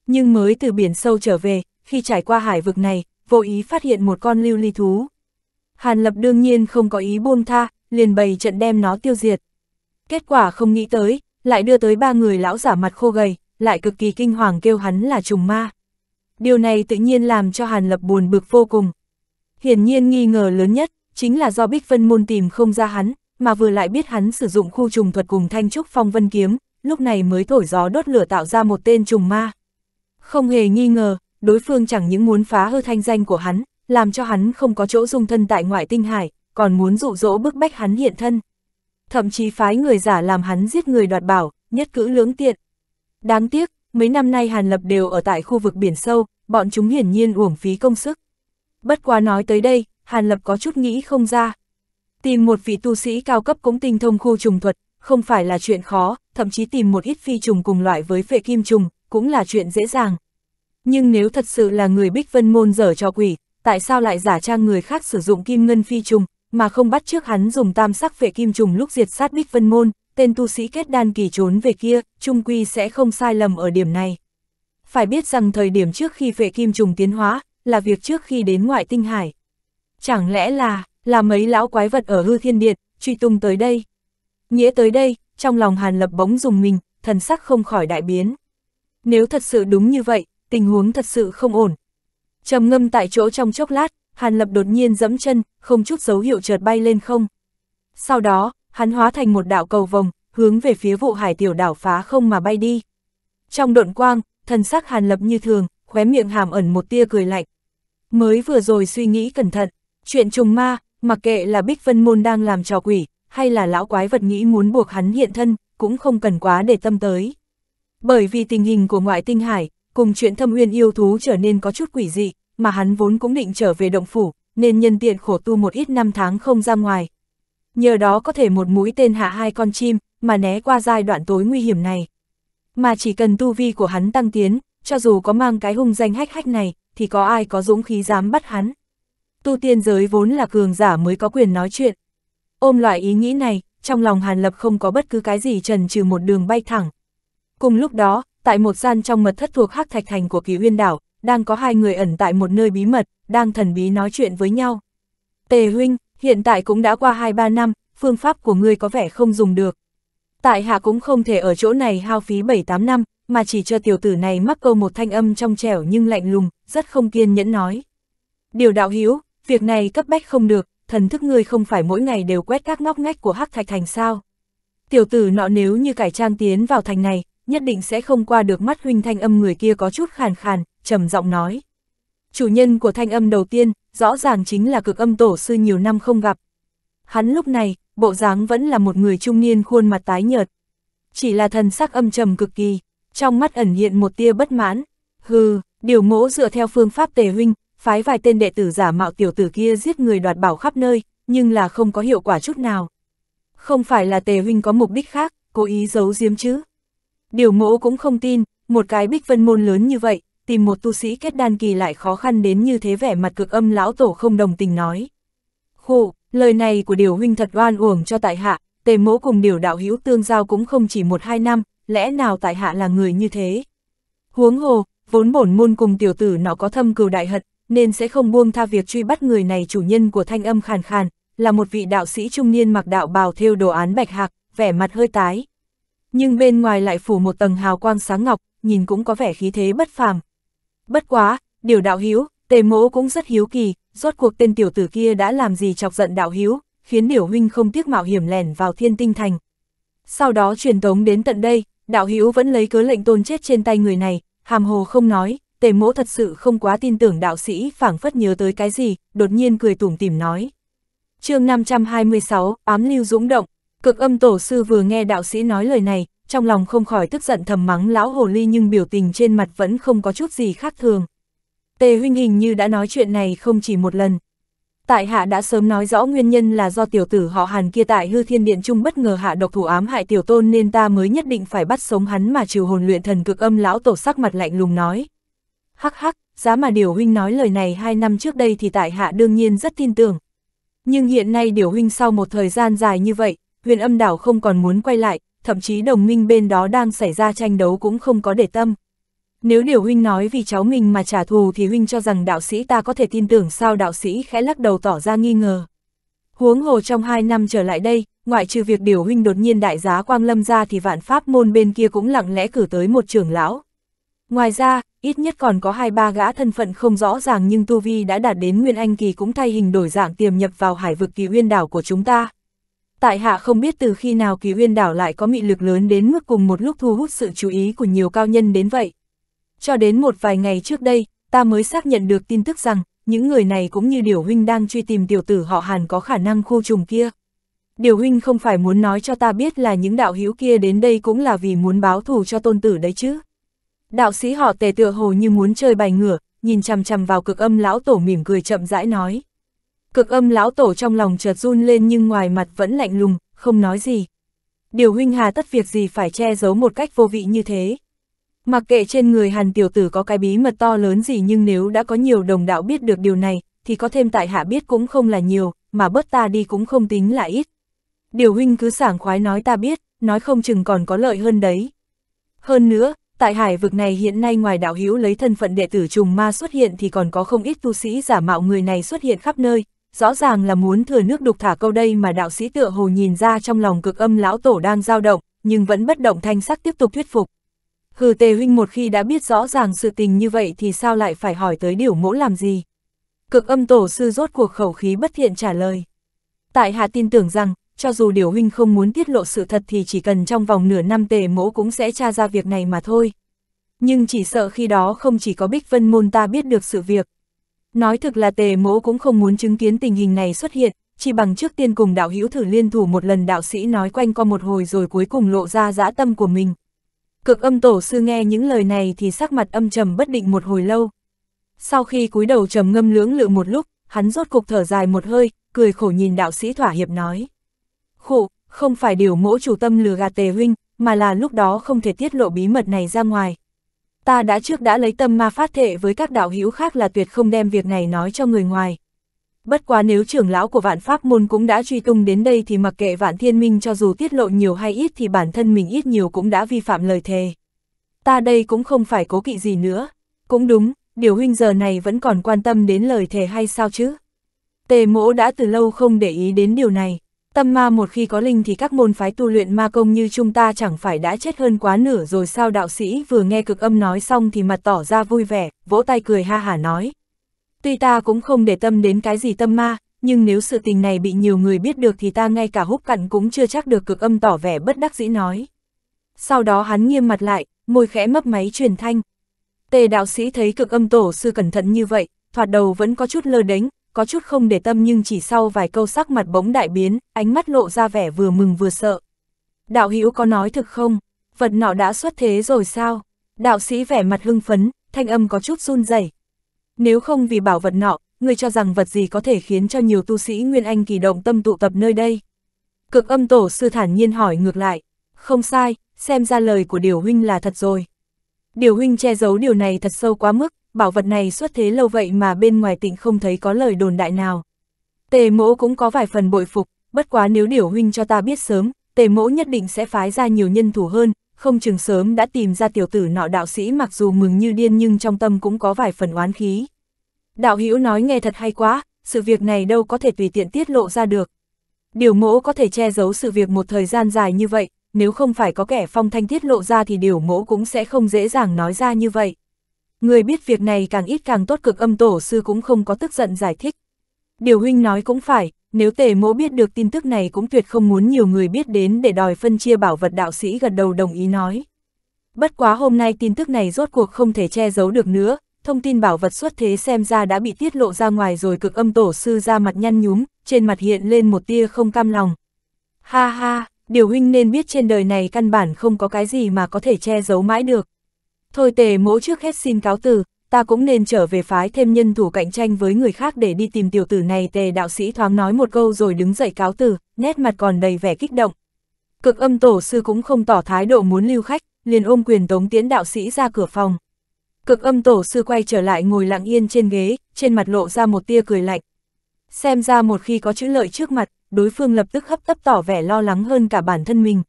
Nhưng mới từ biển sâu trở về, khi trải qua hải vực này, vô ý phát hiện một con lưu ly thú. Hàn Lập đương nhiên không có ý buông tha, liền bày trận đem nó tiêu diệt. Kết quả không nghĩ tới, lại đưa tới ba người lão giả mặt khô gầy, lại cực kỳ kinh hoàng kêu hắn là trùng ma. Điều này tự nhiên làm cho Hàn Lập buồn bực vô cùng. Hiển nhiên nghi ngờ lớn nhất chính là do Bích Vân Môn tìm không ra hắn, mà vừa lại biết hắn sử dụng khu trùng thuật cùng thanh trúc phong vân kiếm, lúc này mới thổi gió đốt lửa tạo ra một tên trùng ma. Không hề nghi ngờ, đối phương chẳng những muốn phá hư thanh danh của hắn, làm cho hắn không có chỗ dung thân tại ngoại tinh hải, còn muốn dụ dỗ bức bách hắn hiện thân. Thậm chí phái người giả làm hắn giết người đoạt bảo, nhất cữ lưỡng tiện. Đáng tiếc, mấy năm nay Hàn Lập đều ở tại khu vực biển sâu, bọn chúng hiển nhiên uổng phí công sức. Bất quá nói tới đây, Hàn Lập có chút nghĩ không ra. Tìm một vị tu sĩ cao cấp cũng tinh thông khu trùng thuật, không phải là chuyện khó, thậm chí tìm một ít phi trùng cùng loại với phệ kim trùng, cũng là chuyện dễ dàng. Nhưng nếu thật sự là người Bích Vân Môn dở cho quỷ, tại sao lại giả trang người khác sử dụng kim ngân phi trùng, mà không bắt trước hắn dùng tam sắc phệ kim trùng lúc diệt sát Bích Vân Môn, tên tu sĩ kết đan kỳ trốn về kia, trung quy sẽ không sai lầm ở điểm này. Phải biết rằng thời điểm trước khi phệ kim trùng tiến hóa, là việc trước khi đến ngoại tinh hải. Chẳng lẽ là, là mấy lão quái vật ở hư thiên điện, truy tung tới đây? Nghĩa tới đây, trong lòng Hàn Lập bỗng dùng mình, thần sắc không khỏi đại biến. Nếu thật sự đúng như vậy, tình huống thật sự không ổn. trầm ngâm tại chỗ trong chốc lát, Hàn Lập đột nhiên dẫm chân, không chút dấu hiệu trượt bay lên không. Sau đó, hắn hóa thành một đạo cầu vồng, hướng về phía vụ hải tiểu đảo phá không mà bay đi. Trong độn quang, thần sắc Hàn Lập như thường, khóe miệng hàm ẩn một tia cười lạnh. Mới vừa rồi suy nghĩ cẩn thận, Chuyện trùng ma, mặc kệ là Bích Vân Môn đang làm trò quỷ, hay là lão quái vật nghĩ muốn buộc hắn hiện thân, cũng không cần quá để tâm tới. Bởi vì tình hình của ngoại tinh hải, cùng chuyện thâm uyên yêu thú trở nên có chút quỷ dị, mà hắn vốn cũng định trở về động phủ, nên nhân tiện khổ tu một ít năm tháng không ra ngoài. Nhờ đó có thể một mũi tên hạ hai con chim, mà né qua giai đoạn tối nguy hiểm này. Mà chỉ cần tu vi của hắn tăng tiến, cho dù có mang cái hung danh hách hách này, thì có ai có dũng khí dám bắt hắn tu tiên giới vốn là cường giả mới có quyền nói chuyện. Ôm loại ý nghĩ này, trong lòng Hàn Lập không có bất cứ cái gì trần trừ một đường bay thẳng. Cùng lúc đó, tại một gian trong mật thất thuộc Hắc Thạch Thành của kỳ Uyên đảo, đang có hai người ẩn tại một nơi bí mật, đang thần bí nói chuyện với nhau. Tề huynh, hiện tại cũng đã qua 2-3 năm, phương pháp của ngươi có vẻ không dùng được. Tại hạ cũng không thể ở chỗ này hao phí 7-8 năm, mà chỉ cho tiểu tử này mắc câu một thanh âm trong trẻo nhưng lạnh lùng, rất không kiên nhẫn nói. Điều đạo hiếu, Việc này cấp bách không được, thần thức ngươi không phải mỗi ngày đều quét các ngóc ngách của hắc thạch thành sao. Tiểu tử nọ nếu như cải trang tiến vào thành này, nhất định sẽ không qua được mắt huynh thanh âm người kia có chút khàn khàn, trầm giọng nói. Chủ nhân của thanh âm đầu tiên, rõ ràng chính là cực âm tổ sư nhiều năm không gặp. Hắn lúc này, bộ dáng vẫn là một người trung niên khuôn mặt tái nhợt. Chỉ là thần sắc âm trầm cực kỳ, trong mắt ẩn hiện một tia bất mãn. Hừ, điều mỗ dựa theo phương pháp tề huynh, phái vài tên đệ tử giả mạo tiểu tử kia giết người đoạt bảo khắp nơi, nhưng là không có hiệu quả chút nào. Không phải là tề huynh có mục đích khác, cố ý giấu giếm chứ. Điều mỗ cũng không tin, một cái bích vân môn lớn như vậy, tìm một tu sĩ kết đan kỳ lại khó khăn đến như thế vẻ mặt cực âm lão tổ không đồng tình nói. Khổ, lời này của điều huynh thật oan uổng cho tại hạ, tề mỗ cùng điều đạo hữu tương giao cũng không chỉ một hai năm, lẽ nào tại hạ là người như thế. Huống hồ, vốn bổn môn cùng tiểu tử nó có thâm cừu đại hận nên sẽ không buông tha việc truy bắt người này chủ nhân của thanh âm khàn khàn, là một vị đạo sĩ trung niên mặc đạo bào thêu đồ án bạch hạc, vẻ mặt hơi tái. Nhưng bên ngoài lại phủ một tầng hào quang sáng ngọc, nhìn cũng có vẻ khí thế bất phàm. Bất quá, điều đạo hiếu, tề mỗ cũng rất hiếu kỳ, rốt cuộc tên tiểu tử kia đã làm gì chọc giận đạo hiếu, khiến điểu huynh không tiếc mạo hiểm lẻn vào thiên tinh thành. Sau đó truyền tống đến tận đây, đạo hiếu vẫn lấy cớ lệnh tôn chết trên tay người này, hàm hồ không nói, tề mỗ thật sự không quá tin tưởng đạo sĩ phảng phất nhớ tới cái gì, đột nhiên cười tủm tìm nói. chương 526, ám lưu dũng động, cực âm tổ sư vừa nghe đạo sĩ nói lời này, trong lòng không khỏi tức giận thầm mắng lão hồ ly nhưng biểu tình trên mặt vẫn không có chút gì khác thường. Tề huynh hình như đã nói chuyện này không chỉ một lần. Tại hạ đã sớm nói rõ nguyên nhân là do tiểu tử họ hàn kia tại hư thiên điện trung bất ngờ hạ độc thủ ám hại tiểu tôn nên ta mới nhất định phải bắt sống hắn mà trừ hồn luyện thần cực âm lão tổ sắc mặt lạnh lùng nói, hắc hắc, giá mà Điều Huynh nói lời này hai năm trước đây thì tại hạ đương nhiên rất tin tưởng. Nhưng hiện nay Điều Huynh sau một thời gian dài như vậy, huyền âm đảo không còn muốn quay lại, thậm chí đồng minh bên đó đang xảy ra tranh đấu cũng không có để tâm. Nếu Điều Huynh nói vì cháu mình mà trả thù thì Huynh cho rằng đạo sĩ ta có thể tin tưởng sao đạo sĩ khẽ lắc đầu tỏ ra nghi ngờ. Huống hồ trong hai năm trở lại đây, ngoại trừ việc Điều Huynh đột nhiên đại giá Quang Lâm ra thì vạn pháp môn bên kia cũng lặng lẽ cử tới một trưởng lão. Ngoài ra, ít nhất còn có hai ba gã thân phận không rõ ràng nhưng Tu Vi đã đạt đến Nguyên Anh Kỳ cũng thay hình đổi dạng tiềm nhập vào hải vực kỳ uyên đảo của chúng ta. Tại hạ không biết từ khi nào kỳ uyên đảo lại có mị lực lớn đến mức cùng một lúc thu hút sự chú ý của nhiều cao nhân đến vậy. Cho đến một vài ngày trước đây, ta mới xác nhận được tin tức rằng, những người này cũng như Điều Huynh đang truy tìm tiểu tử họ Hàn có khả năng khu trùng kia. Điều Huynh không phải muốn nói cho ta biết là những đạo hữu kia đến đây cũng là vì muốn báo thù cho tôn tử đấy chứ. Đạo sĩ họ tề tựa hồ như muốn chơi bài ngửa, nhìn chằm chằm vào cực âm lão tổ mỉm cười chậm rãi nói. Cực âm lão tổ trong lòng chợt run lên nhưng ngoài mặt vẫn lạnh lùng, không nói gì. Điều huynh hà tất việc gì phải che giấu một cách vô vị như thế. Mặc kệ trên người hàn tiểu tử có cái bí mật to lớn gì nhưng nếu đã có nhiều đồng đạo biết được điều này, thì có thêm tại hạ biết cũng không là nhiều, mà bớt ta đi cũng không tính là ít. Điều huynh cứ sảng khoái nói ta biết, nói không chừng còn có lợi hơn đấy. Hơn nữa, Tại hải vực này hiện nay ngoài đạo hữu lấy thân phận đệ tử trùng ma xuất hiện thì còn có không ít tu sĩ giả mạo người này xuất hiện khắp nơi, rõ ràng là muốn thừa nước đục thả câu đây mà đạo sĩ tựa hồ nhìn ra trong lòng cực âm lão tổ đang dao động, nhưng vẫn bất động thanh sắc tiếp tục thuyết phục. Hừ tề huynh một khi đã biết rõ ràng sự tình như vậy thì sao lại phải hỏi tới điều mỗ làm gì? Cực âm tổ sư rốt cuộc khẩu khí bất thiện trả lời. Tại hạ tin tưởng rằng, cho dù Điều Huynh không muốn tiết lộ sự thật thì chỉ cần trong vòng nửa năm tề mỗ cũng sẽ tra ra việc này mà thôi. Nhưng chỉ sợ khi đó không chỉ có Bích Vân Môn ta biết được sự việc. Nói thực là tề mỗ cũng không muốn chứng kiến tình hình này xuất hiện, chỉ bằng trước tiên cùng đạo hữu thử liên thủ một lần đạo sĩ nói quanh co một hồi rồi cuối cùng lộ ra dã tâm của mình. Cực âm tổ sư nghe những lời này thì sắc mặt âm trầm bất định một hồi lâu. Sau khi cúi đầu trầm ngâm lưỡng lự một lúc, hắn rốt cục thở dài một hơi, cười khổ nhìn đạo sĩ thỏa hiệp nói khụ, không phải điều mỗ chủ tâm lừa gạt tề huynh, mà là lúc đó không thể tiết lộ bí mật này ra ngoài. Ta đã trước đã lấy tâm ma phát thệ với các đạo hữu khác là tuyệt không đem việc này nói cho người ngoài. Bất quá nếu trưởng lão của vạn pháp môn cũng đã truy tung đến đây thì mặc kệ vạn thiên minh cho dù tiết lộ nhiều hay ít thì bản thân mình ít nhiều cũng đã vi phạm lời thề. Ta đây cũng không phải cố kỵ gì nữa. Cũng đúng, điều huynh giờ này vẫn còn quan tâm đến lời thề hay sao chứ? Tề mỗ đã từ lâu không để ý đến điều này. Tâm ma một khi có linh thì các môn phái tu luyện ma công như chúng ta chẳng phải đã chết hơn quá nửa rồi sao đạo sĩ vừa nghe cực âm nói xong thì mặt tỏ ra vui vẻ, vỗ tay cười ha hả nói. Tuy ta cũng không để tâm đến cái gì tâm ma, nhưng nếu sự tình này bị nhiều người biết được thì ta ngay cả húc cặn cũng chưa chắc được cực âm tỏ vẻ bất đắc dĩ nói. Sau đó hắn nghiêm mặt lại, môi khẽ mấp máy truyền thanh. Tề đạo sĩ thấy cực âm tổ sư cẩn thận như vậy, thoạt đầu vẫn có chút lơ đánh, có chút không để tâm nhưng chỉ sau vài câu sắc mặt bỗng đại biến, ánh mắt lộ ra vẻ vừa mừng vừa sợ. Đạo hữu có nói thực không? Vật nọ đã xuất thế rồi sao? Đạo sĩ vẻ mặt hưng phấn, thanh âm có chút run rẩy. Nếu không vì bảo vật nọ, người cho rằng vật gì có thể khiến cho nhiều tu sĩ Nguyên Anh kỳ động tâm tụ tập nơi đây? Cực âm tổ sư thản nhiên hỏi ngược lại. Không sai, xem ra lời của điều huynh là thật rồi. Điều huynh che giấu điều này thật sâu quá mức, bảo vật này xuất thế lâu vậy mà bên ngoài tịnh không thấy có lời đồn đại nào. Tề mỗ cũng có vài phần bội phục, bất quá nếu điểu huynh cho ta biết sớm, tề mỗ nhất định sẽ phái ra nhiều nhân thủ hơn, không chừng sớm đã tìm ra tiểu tử nọ đạo sĩ mặc dù mừng như điên nhưng trong tâm cũng có vài phần oán khí. Đạo hữu nói nghe thật hay quá, sự việc này đâu có thể tùy tiện tiết lộ ra được. Điều mỗ có thể che giấu sự việc một thời gian dài như vậy, nếu không phải có kẻ phong thanh tiết lộ ra thì điều mỗ cũng sẽ không dễ dàng nói ra như vậy. Người biết việc này càng ít càng tốt cực âm tổ sư cũng không có tức giận giải thích. Điều huynh nói cũng phải, nếu tề mỗ biết được tin tức này cũng tuyệt không muốn nhiều người biết đến để đòi phân chia bảo vật đạo sĩ gật đầu đồng ý nói. Bất quá hôm nay tin tức này rốt cuộc không thể che giấu được nữa, thông tin bảo vật xuất thế xem ra đã bị tiết lộ ra ngoài rồi cực âm tổ sư ra mặt nhăn nhúm, trên mặt hiện lên một tia không cam lòng. Ha ha, điều huynh nên biết trên đời này căn bản không có cái gì mà có thể che giấu mãi được. Thôi tề mỗ trước hết xin cáo từ, ta cũng nên trở về phái thêm nhân thủ cạnh tranh với người khác để đi tìm tiểu tử này tề đạo sĩ thoáng nói một câu rồi đứng dậy cáo từ, nét mặt còn đầy vẻ kích động. Cực âm tổ sư cũng không tỏ thái độ muốn lưu khách, liền ôm quyền tống tiến đạo sĩ ra cửa phòng. Cực âm tổ sư quay trở lại ngồi lặng yên trên ghế, trên mặt lộ ra một tia cười lạnh. Xem ra một khi có chữ lợi trước mặt, đối phương lập tức hấp tấp tỏ vẻ lo lắng hơn cả bản thân mình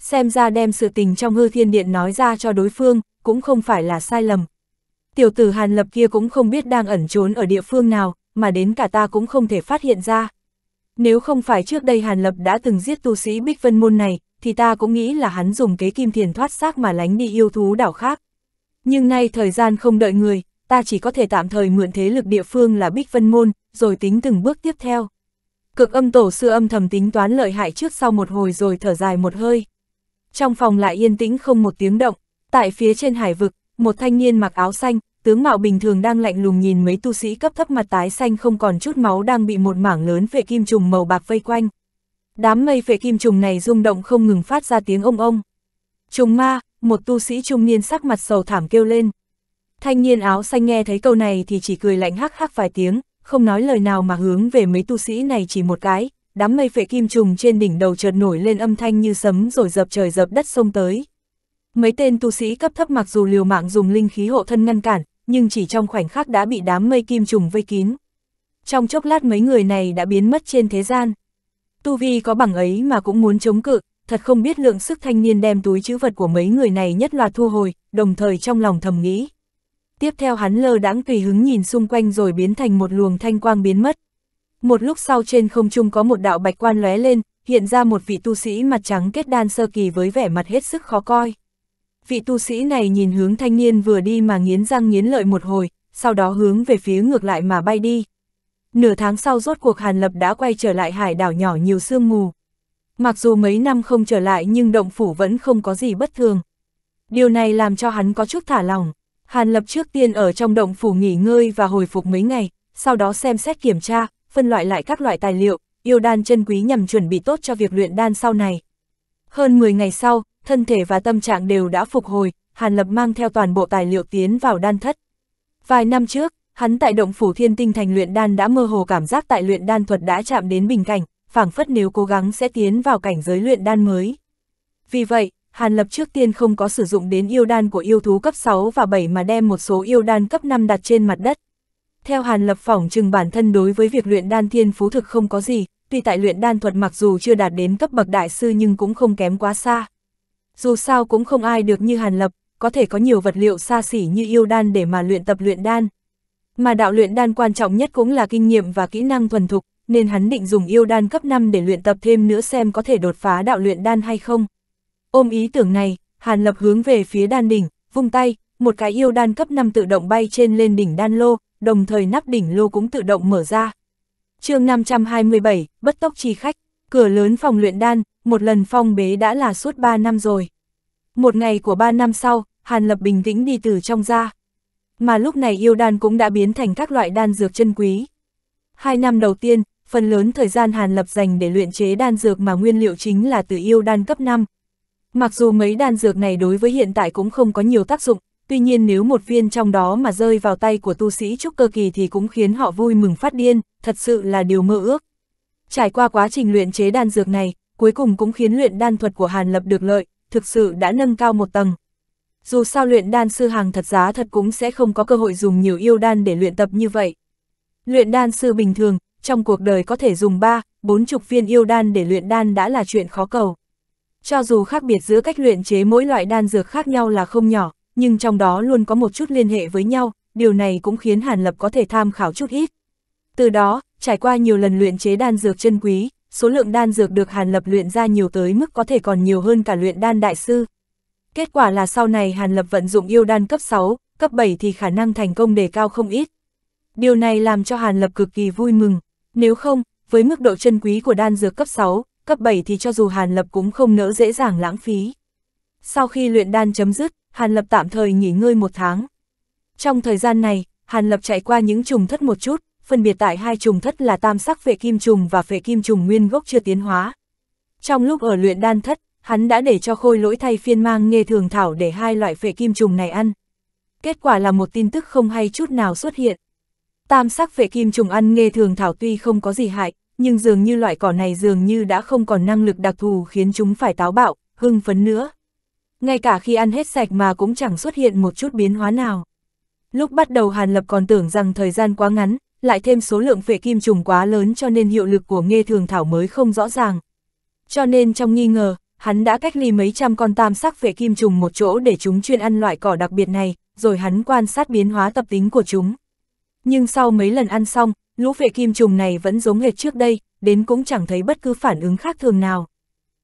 xem ra đem sự tình trong hư thiên điện nói ra cho đối phương, cũng không phải là sai lầm. Tiểu tử Hàn Lập kia cũng không biết đang ẩn trốn ở địa phương nào, mà đến cả ta cũng không thể phát hiện ra. Nếu không phải trước đây Hàn Lập đã từng giết tu sĩ Bích Vân Môn này, thì ta cũng nghĩ là hắn dùng kế kim thiền thoát xác mà lánh đi yêu thú đảo khác. Nhưng nay thời gian không đợi người, ta chỉ có thể tạm thời mượn thế lực địa phương là Bích Vân Môn, rồi tính từng bước tiếp theo. Cực âm tổ sư âm thầm tính toán lợi hại trước sau một hồi rồi thở dài một hơi trong phòng lại yên tĩnh không một tiếng động, tại phía trên hải vực, một thanh niên mặc áo xanh, tướng mạo bình thường đang lạnh lùng nhìn mấy tu sĩ cấp thấp mặt tái xanh không còn chút máu đang bị một mảng lớn vệ kim trùng màu bạc vây quanh. Đám mây vệ kim trùng này rung động không ngừng phát ra tiếng ông ông. Trùng ma, một tu sĩ trung niên sắc mặt sầu thảm kêu lên. Thanh niên áo xanh nghe thấy câu này thì chỉ cười lạnh hắc hắc vài tiếng, không nói lời nào mà hướng về mấy tu sĩ này chỉ một cái, đám mây phệ kim trùng trên đỉnh đầu chợt nổi lên âm thanh như sấm rồi dập trời dập đất xông tới. Mấy tên tu sĩ cấp thấp mặc dù liều mạng dùng linh khí hộ thân ngăn cản, nhưng chỉ trong khoảnh khắc đã bị đám mây kim trùng vây kín. Trong chốc lát mấy người này đã biến mất trên thế gian. Tu vi có bằng ấy mà cũng muốn chống cự, thật không biết lượng sức thanh niên đem túi chữ vật của mấy người này nhất là thu hồi, đồng thời trong lòng thầm nghĩ. Tiếp theo hắn lơ đãng tùy hứng nhìn xung quanh rồi biến thành một luồng thanh quang biến mất. Một lúc sau trên không trung có một đạo bạch quan lóe lên, hiện ra một vị tu sĩ mặt trắng kết đan sơ kỳ với vẻ mặt hết sức khó coi. Vị tu sĩ này nhìn hướng thanh niên vừa đi mà nghiến răng nghiến lợi một hồi, sau đó hướng về phía ngược lại mà bay đi. Nửa tháng sau rốt cuộc Hàn Lập đã quay trở lại hải đảo nhỏ nhiều sương mù. Mặc dù mấy năm không trở lại nhưng động phủ vẫn không có gì bất thường. Điều này làm cho hắn có chút thả lòng. Hàn Lập trước tiên ở trong động phủ nghỉ ngơi và hồi phục mấy ngày, sau đó xem xét kiểm tra, phân loại lại các loại tài liệu, yêu đan chân quý nhằm chuẩn bị tốt cho việc luyện đan sau này. Hơn 10 ngày sau, thân thể và tâm trạng đều đã phục hồi, Hàn Lập mang theo toàn bộ tài liệu tiến vào đan thất. Vài năm trước, hắn tại động phủ thiên tinh thành luyện đan đã mơ hồ cảm giác tại luyện đan thuật đã chạm đến bình cảnh, phảng phất nếu cố gắng sẽ tiến vào cảnh giới luyện đan mới. Vì vậy, Hàn Lập trước tiên không có sử dụng đến yêu đan của yêu thú cấp 6 và 7 mà đem một số yêu đan cấp 5 đặt trên mặt đất, theo Hàn Lập phỏng chừng bản thân đối với việc luyện đan thiên phú thực không có gì, tuy tại luyện đan thuật mặc dù chưa đạt đến cấp bậc đại sư nhưng cũng không kém quá xa. Dù sao cũng không ai được như Hàn Lập, có thể có nhiều vật liệu xa xỉ như yêu đan để mà luyện tập luyện đan. Mà đạo luyện đan quan trọng nhất cũng là kinh nghiệm và kỹ năng thuần thục, nên hắn định dùng yêu đan cấp 5 để luyện tập thêm nữa xem có thể đột phá đạo luyện đan hay không. Ôm ý tưởng này, Hàn Lập hướng về phía đan đỉnh, vung tay, một cái yêu đan cấp 5 tự động bay trên lên đỉnh đan lô, đồng thời nắp đỉnh lô cũng tự động mở ra. chương 527, bất tốc chi khách, cửa lớn phòng luyện đan, một lần phong bế đã là suốt 3 năm rồi. Một ngày của 3 năm sau, Hàn Lập bình tĩnh đi từ trong ra. Mà lúc này yêu đan cũng đã biến thành các loại đan dược chân quý. Hai năm đầu tiên, phần lớn thời gian Hàn Lập dành để luyện chế đan dược mà nguyên liệu chính là từ yêu đan cấp 5. Mặc dù mấy đan dược này đối với hiện tại cũng không có nhiều tác dụng, tuy nhiên nếu một viên trong đó mà rơi vào tay của tu sĩ trúc cơ kỳ thì cũng khiến họ vui mừng phát điên, thật sự là điều mơ ước. Trải qua quá trình luyện chế đan dược này, cuối cùng cũng khiến luyện đan thuật của Hàn Lập được lợi, thực sự đã nâng cao một tầng. Dù sao luyện đan sư hàng thật giá thật cũng sẽ không có cơ hội dùng nhiều yêu đan để luyện tập như vậy. Luyện đan sư bình thường, trong cuộc đời có thể dùng 3, 40 viên yêu đan để luyện đan đã là chuyện khó cầu. Cho dù khác biệt giữa cách luyện chế mỗi loại đan dược khác nhau là không nhỏ, nhưng trong đó luôn có một chút liên hệ với nhau, điều này cũng khiến Hàn Lập có thể tham khảo chút ít. Từ đó, trải qua nhiều lần luyện chế đan dược chân quý, số lượng đan dược được Hàn Lập luyện ra nhiều tới mức có thể còn nhiều hơn cả luyện đan đại sư. Kết quả là sau này Hàn Lập vận dụng yêu đan cấp 6, cấp 7 thì khả năng thành công đề cao không ít. Điều này làm cho Hàn Lập cực kỳ vui mừng, nếu không, với mức độ chân quý của đan dược cấp 6, cấp 7 thì cho dù Hàn Lập cũng không nỡ dễ dàng lãng phí. Sau khi luyện đan chấm dứt, Hàn Lập tạm thời nghỉ ngơi một tháng. Trong thời gian này, Hàn Lập chạy qua những trùng thất một chút, phân biệt tại hai trùng thất là tam sắc vệ kim trùng và vệ kim trùng nguyên gốc chưa tiến hóa. Trong lúc ở luyện đan thất, hắn đã để cho khôi lỗi thay phiên mang nghe thường thảo để hai loại vệ kim trùng này ăn. Kết quả là một tin tức không hay chút nào xuất hiện. Tam sắc vệ kim trùng ăn nghe thường thảo tuy không có gì hại, nhưng dường như loại cỏ này dường như đã không còn năng lực đặc thù khiến chúng phải táo bạo, hưng phấn nữa ngay cả khi ăn hết sạch mà cũng chẳng xuất hiện một chút biến hóa nào. Lúc bắt đầu Hàn Lập còn tưởng rằng thời gian quá ngắn, lại thêm số lượng phệ kim trùng quá lớn cho nên hiệu lực của nghe thường thảo mới không rõ ràng. Cho nên trong nghi ngờ, hắn đã cách ly mấy trăm con tam sắc phệ kim trùng một chỗ để chúng chuyên ăn loại cỏ đặc biệt này, rồi hắn quan sát biến hóa tập tính của chúng. Nhưng sau mấy lần ăn xong, lũ phệ kim trùng này vẫn giống hệt trước đây, đến cũng chẳng thấy bất cứ phản ứng khác thường nào.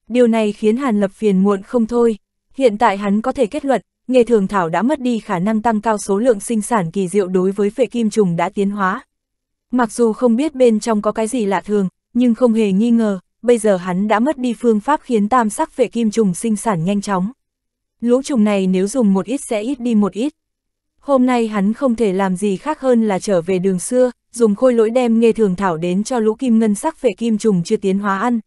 Điều này khiến Hàn Lập phiền muộn không thôi. Hiện tại hắn có thể kết luận, nghề thường thảo đã mất đi khả năng tăng cao số lượng sinh sản kỳ diệu đối với phệ kim trùng đã tiến hóa. Mặc dù không biết bên trong có cái gì lạ thường, nhưng không hề nghi ngờ, bây giờ hắn đã mất đi phương pháp khiến tam sắc phệ kim trùng sinh sản nhanh chóng. Lũ trùng này nếu dùng một ít sẽ ít đi một ít. Hôm nay hắn không thể làm gì khác hơn là trở về đường xưa, dùng khôi lỗi đem nghề thường thảo đến cho lũ kim ngân sắc phệ kim trùng chưa tiến hóa ăn.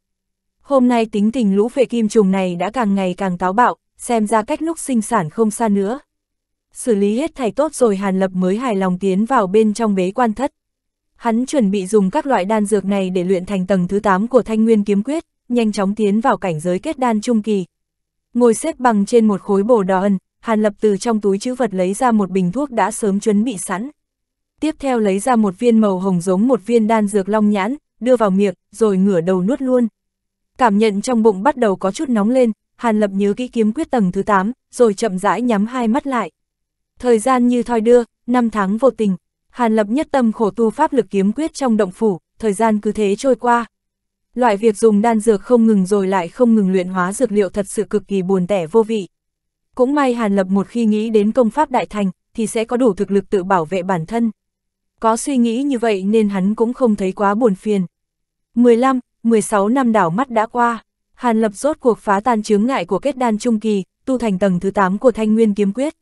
Hôm nay tính tình lũ phệ kim trùng này đã càng ngày càng táo bạo, xem ra cách lúc sinh sản không xa nữa. Xử lý hết thầy tốt rồi Hàn Lập mới hài lòng tiến vào bên trong bế quan thất. Hắn chuẩn bị dùng các loại đan dược này để luyện thành tầng thứ 8 của thanh nguyên kiếm quyết, nhanh chóng tiến vào cảnh giới kết đan trung kỳ. Ngồi xếp bằng trên một khối bồ đỏ ân, Hàn Lập từ trong túi chữ vật lấy ra một bình thuốc đã sớm chuẩn bị sẵn. Tiếp theo lấy ra một viên màu hồng giống một viên đan dược long nhãn, đưa vào miệng, rồi ngửa đầu nuốt luôn. Cảm nhận trong bụng bắt đầu có chút nóng lên, Hàn Lập nhớ kỹ kiếm quyết tầng thứ 8, rồi chậm rãi nhắm hai mắt lại. Thời gian như thoi đưa, năm tháng vô tình, Hàn Lập nhất tâm khổ tu pháp lực kiếm quyết trong động phủ, thời gian cứ thế trôi qua. Loại việc dùng đan dược không ngừng rồi lại không ngừng luyện hóa dược liệu thật sự cực kỳ buồn tẻ vô vị. Cũng may Hàn Lập một khi nghĩ đến công pháp đại thành, thì sẽ có đủ thực lực tự bảo vệ bản thân. Có suy nghĩ như vậy nên hắn cũng không thấy quá buồn phiền. 15, 16 năm đảo mắt đã qua. Hàn Lập rốt cuộc phá tan chướng ngại của kết đan trung kỳ, tu thành tầng thứ 8 của Thanh Nguyên kiếm quyết.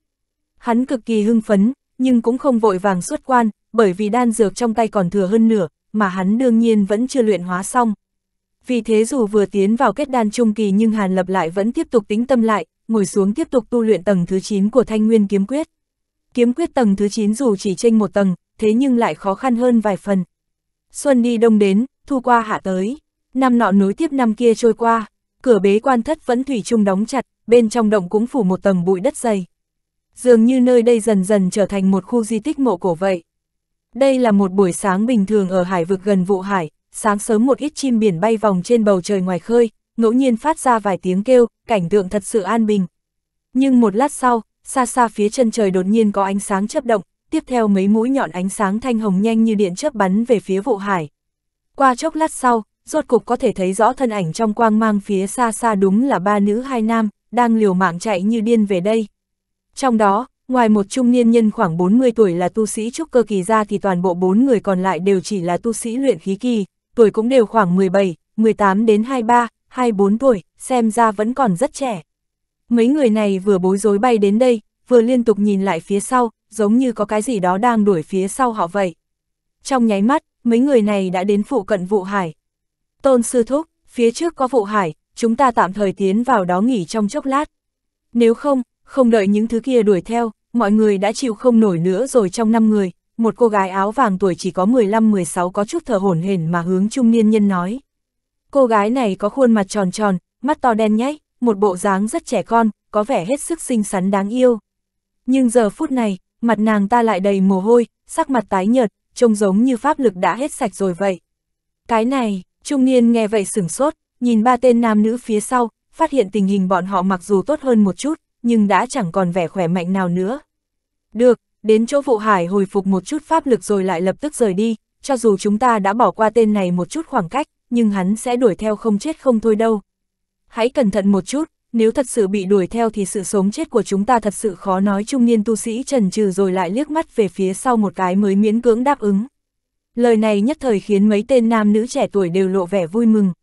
Hắn cực kỳ hưng phấn, nhưng cũng không vội vàng xuất quan, bởi vì đan dược trong tay còn thừa hơn nửa, mà hắn đương nhiên vẫn chưa luyện hóa xong. Vì thế dù vừa tiến vào kết đan trung kỳ nhưng Hàn Lập lại vẫn tiếp tục tính tâm lại, ngồi xuống tiếp tục tu luyện tầng thứ 9 của Thanh Nguyên kiếm quyết. Kiếm quyết tầng thứ 9 dù chỉ chênh một tầng, thế nhưng lại khó khăn hơn vài phần. Xuân đi đông đến, thu qua hạ tới. Năm nọ nối tiếp năm kia trôi qua, cửa bế quan thất vẫn thủy chung đóng chặt, bên trong động cũng phủ một tầng bụi đất dày. Dường như nơi đây dần dần trở thành một khu di tích mộ cổ vậy. Đây là một buổi sáng bình thường ở hải vực gần vụ hải, sáng sớm một ít chim biển bay vòng trên bầu trời ngoài khơi, ngẫu nhiên phát ra vài tiếng kêu, cảnh tượng thật sự an bình. Nhưng một lát sau, xa xa phía chân trời đột nhiên có ánh sáng chớp động, tiếp theo mấy mũi nhọn ánh sáng thanh hồng nhanh như điện chớp bắn về phía vụ hải. Qua chốc lát sau, rốt cục có thể thấy rõ thân ảnh trong quang mang phía xa xa đúng là ba nữ hai nam, đang liều mạng chạy như điên về đây. Trong đó, ngoài một trung niên nhân khoảng 40 tuổi là tu sĩ trúc cơ kỳ ra thì toàn bộ bốn người còn lại đều chỉ là tu sĩ luyện khí kỳ, tuổi cũng đều khoảng 17, 18 đến 23, 24 tuổi, xem ra vẫn còn rất trẻ. Mấy người này vừa bối rối bay đến đây, vừa liên tục nhìn lại phía sau, giống như có cái gì đó đang đuổi phía sau họ vậy. Trong nháy mắt, mấy người này đã đến phụ cận vụ hải, Tôn sư thúc, phía trước có vụ hải, chúng ta tạm thời tiến vào đó nghỉ trong chốc lát. Nếu không, không đợi những thứ kia đuổi theo, mọi người đã chịu không nổi nữa rồi trong năm người, một cô gái áo vàng tuổi chỉ có 15-16 có chút thở hổn hển mà hướng trung niên nhân nói. Cô gái này có khuôn mặt tròn tròn, mắt to đen nhách, một bộ dáng rất trẻ con, có vẻ hết sức xinh xắn đáng yêu. Nhưng giờ phút này, mặt nàng ta lại đầy mồ hôi, sắc mặt tái nhợt, trông giống như pháp lực đã hết sạch rồi vậy. Cái này, Trung niên nghe vậy sửng sốt, nhìn ba tên nam nữ phía sau, phát hiện tình hình bọn họ mặc dù tốt hơn một chút, nhưng đã chẳng còn vẻ khỏe mạnh nào nữa. Được, đến chỗ vụ hải hồi phục một chút pháp lực rồi lại lập tức rời đi, cho dù chúng ta đã bỏ qua tên này một chút khoảng cách, nhưng hắn sẽ đuổi theo không chết không thôi đâu. Hãy cẩn thận một chút, nếu thật sự bị đuổi theo thì sự sống chết của chúng ta thật sự khó nói trung niên tu sĩ trần trừ rồi lại liếc mắt về phía sau một cái mới miễn cưỡng đáp ứng. Lời này nhất thời khiến mấy tên nam nữ trẻ tuổi đều lộ vẻ vui mừng.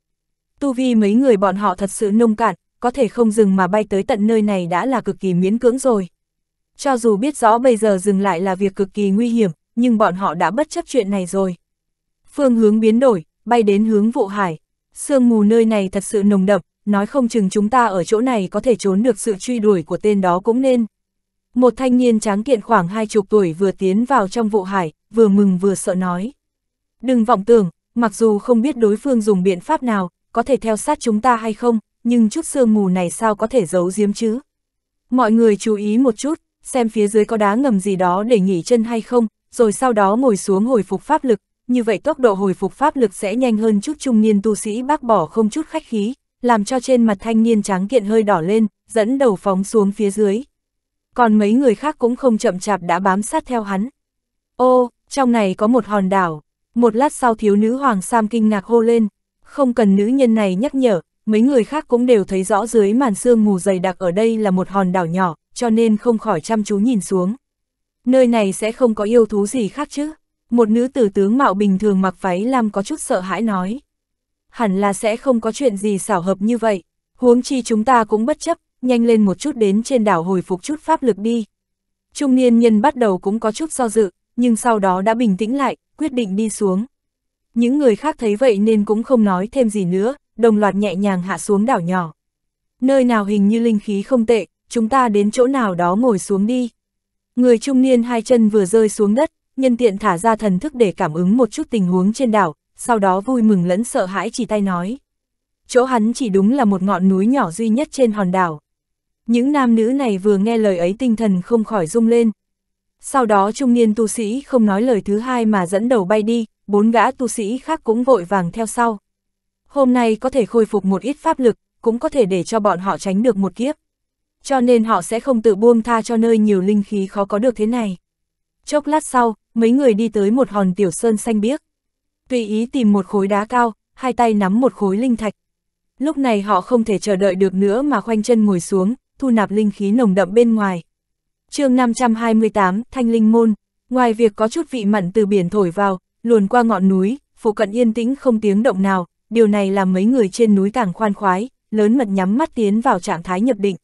Tu vi mấy người bọn họ thật sự nông cạn, có thể không dừng mà bay tới tận nơi này đã là cực kỳ miễn cưỡng rồi. Cho dù biết rõ bây giờ dừng lại là việc cực kỳ nguy hiểm, nhưng bọn họ đã bất chấp chuyện này rồi. Phương hướng biến đổi, bay đến hướng vụ hải. Sương mù nơi này thật sự nồng đậm, nói không chừng chúng ta ở chỗ này có thể trốn được sự truy đuổi của tên đó cũng nên. Một thanh niên tráng kiện khoảng hai chục tuổi vừa tiến vào trong vụ hải, vừa mừng vừa sợ nói. Đừng vọng tưởng, mặc dù không biết đối phương dùng biện pháp nào, có thể theo sát chúng ta hay không, nhưng chút sương mù này sao có thể giấu giếm chứ. Mọi người chú ý một chút, xem phía dưới có đá ngầm gì đó để nghỉ chân hay không, rồi sau đó ngồi xuống hồi phục pháp lực, như vậy tốc độ hồi phục pháp lực sẽ nhanh hơn chút trung niên tu sĩ bác bỏ không chút khách khí, làm cho trên mặt thanh niên tráng kiện hơi đỏ lên, dẫn đầu phóng xuống phía dưới. Còn mấy người khác cũng không chậm chạp đã bám sát theo hắn. Ô, trong này có một hòn đảo, một lát sau thiếu nữ Hoàng Sam kinh ngạc hô lên, không cần nữ nhân này nhắc nhở, mấy người khác cũng đều thấy rõ dưới màn sương mù dày đặc ở đây là một hòn đảo nhỏ, cho nên không khỏi chăm chú nhìn xuống. Nơi này sẽ không có yêu thú gì khác chứ? Một nữ tử tướng mạo bình thường mặc váy lam có chút sợ hãi nói. Hẳn là sẽ không có chuyện gì xảo hợp như vậy, huống chi chúng ta cũng bất chấp, nhanh lên một chút đến trên đảo hồi phục chút pháp lực đi. Trung niên nhân bắt đầu cũng có chút do dự, nhưng sau đó đã bình tĩnh lại, quyết định đi xuống. Những người khác thấy vậy nên cũng không nói thêm gì nữa, đồng loạt nhẹ nhàng hạ xuống đảo nhỏ. Nơi nào hình như linh khí không tệ, chúng ta đến chỗ nào đó ngồi xuống đi. Người trung niên hai chân vừa rơi xuống đất, nhân tiện thả ra thần thức để cảm ứng một chút tình huống trên đảo, sau đó vui mừng lẫn sợ hãi chỉ tay nói. Chỗ hắn chỉ đúng là một ngọn núi nhỏ duy nhất trên hòn đảo. Những nam nữ này vừa nghe lời ấy tinh thần không khỏi rung lên, sau đó trung niên tu sĩ không nói lời thứ hai mà dẫn đầu bay đi, bốn gã tu sĩ khác cũng vội vàng theo sau. Hôm nay có thể khôi phục một ít pháp lực, cũng có thể để cho bọn họ tránh được một kiếp. Cho nên họ sẽ không tự buông tha cho nơi nhiều linh khí khó có được thế này. Chốc lát sau, mấy người đi tới một hòn tiểu sơn xanh biếc. Tùy ý tìm một khối đá cao, hai tay nắm một khối linh thạch. Lúc này họ không thể chờ đợi được nữa mà khoanh chân ngồi xuống, thu nạp linh khí nồng đậm bên ngoài chương 528, Thanh Linh Môn, ngoài việc có chút vị mặn từ biển thổi vào, luồn qua ngọn núi, phụ cận yên tĩnh không tiếng động nào, điều này làm mấy người trên núi càng khoan khoái, lớn mật nhắm mắt tiến vào trạng thái nhập định.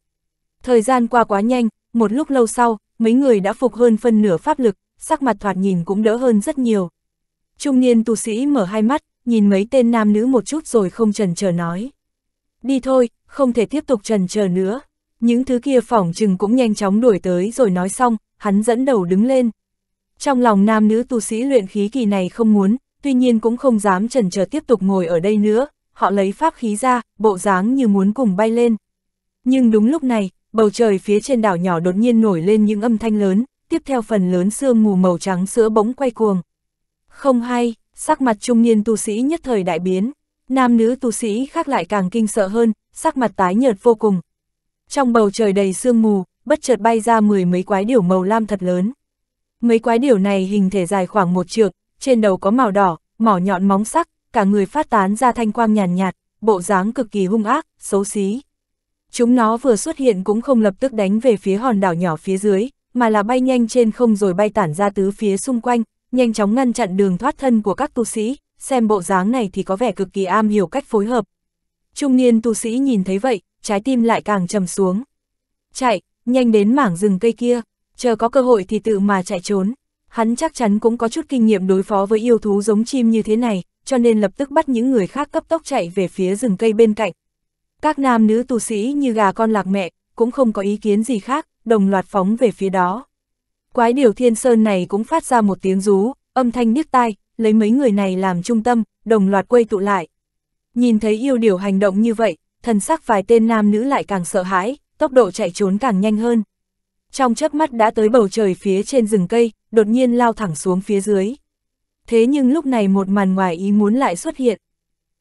Thời gian qua quá nhanh, một lúc lâu sau, mấy người đã phục hơn phân nửa pháp lực, sắc mặt thoạt nhìn cũng đỡ hơn rất nhiều. Trung niên tu sĩ mở hai mắt, nhìn mấy tên nam nữ một chút rồi không trần chờ nói. Đi thôi, không thể tiếp tục trần chờ nữa. Những thứ kia phỏng chừng cũng nhanh chóng đuổi tới rồi nói xong, hắn dẫn đầu đứng lên. Trong lòng nam nữ tu sĩ luyện khí kỳ này không muốn, tuy nhiên cũng không dám chần chờ tiếp tục ngồi ở đây nữa, họ lấy pháp khí ra, bộ dáng như muốn cùng bay lên. Nhưng đúng lúc này, bầu trời phía trên đảo nhỏ đột nhiên nổi lên những âm thanh lớn, tiếp theo phần lớn sương mù màu trắng sữa bỗng quay cuồng. Không hay, sắc mặt trung niên tu sĩ nhất thời đại biến, nam nữ tu sĩ khác lại càng kinh sợ hơn, sắc mặt tái nhợt vô cùng, trong bầu trời đầy sương mù, bất chợt bay ra mười mấy quái điểu màu lam thật lớn. Mấy quái điểu này hình thể dài khoảng một trượng, trên đầu có màu đỏ, mỏ nhọn móng sắc, cả người phát tán ra thanh quang nhàn nhạt, nhạt, bộ dáng cực kỳ hung ác, xấu xí. Chúng nó vừa xuất hiện cũng không lập tức đánh về phía hòn đảo nhỏ phía dưới, mà là bay nhanh trên không rồi bay tản ra tứ phía xung quanh, nhanh chóng ngăn chặn đường thoát thân của các tu sĩ, xem bộ dáng này thì có vẻ cực kỳ am hiểu cách phối hợp. Trung niên tu sĩ nhìn thấy vậy, trái tim lại càng trầm xuống. Chạy, nhanh đến mảng rừng cây kia, chờ có cơ hội thì tự mà chạy trốn. Hắn chắc chắn cũng có chút kinh nghiệm đối phó với yêu thú giống chim như thế này, cho nên lập tức bắt những người khác cấp tốc chạy về phía rừng cây bên cạnh. Các nam nữ tu sĩ như gà con lạc mẹ, cũng không có ý kiến gì khác, đồng loạt phóng về phía đó. Quái điều thiên sơn này cũng phát ra một tiếng rú, âm thanh điếc tai, lấy mấy người này làm trung tâm, đồng loạt quây tụ lại. Nhìn thấy yêu điều hành động như vậy, thần sắc vài tên nam nữ lại càng sợ hãi, tốc độ chạy trốn càng nhanh hơn. Trong chớp mắt đã tới bầu trời phía trên rừng cây, đột nhiên lao thẳng xuống phía dưới. Thế nhưng lúc này một màn ngoài ý muốn lại xuất hiện.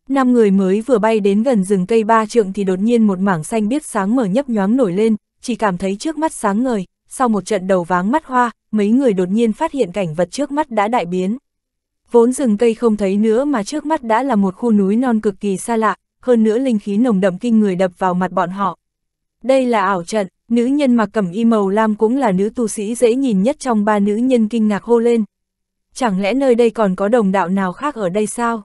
Năm người mới vừa bay đến gần rừng cây ba trượng thì đột nhiên một mảng xanh biết sáng mở nhấp nhoáng nổi lên, chỉ cảm thấy trước mắt sáng ngời, sau một trận đầu váng mắt hoa, mấy người đột nhiên phát hiện cảnh vật trước mắt đã đại biến. Vốn rừng cây không thấy nữa mà trước mắt đã là một khu núi non cực kỳ xa lạ, hơn nữa linh khí nồng đậm kinh người đập vào mặt bọn họ. Đây là ảo trận, nữ nhân mặc cẩm y màu lam cũng là nữ tu sĩ dễ nhìn nhất trong ba nữ nhân kinh ngạc hô lên. Chẳng lẽ nơi đây còn có đồng đạo nào khác ở đây sao?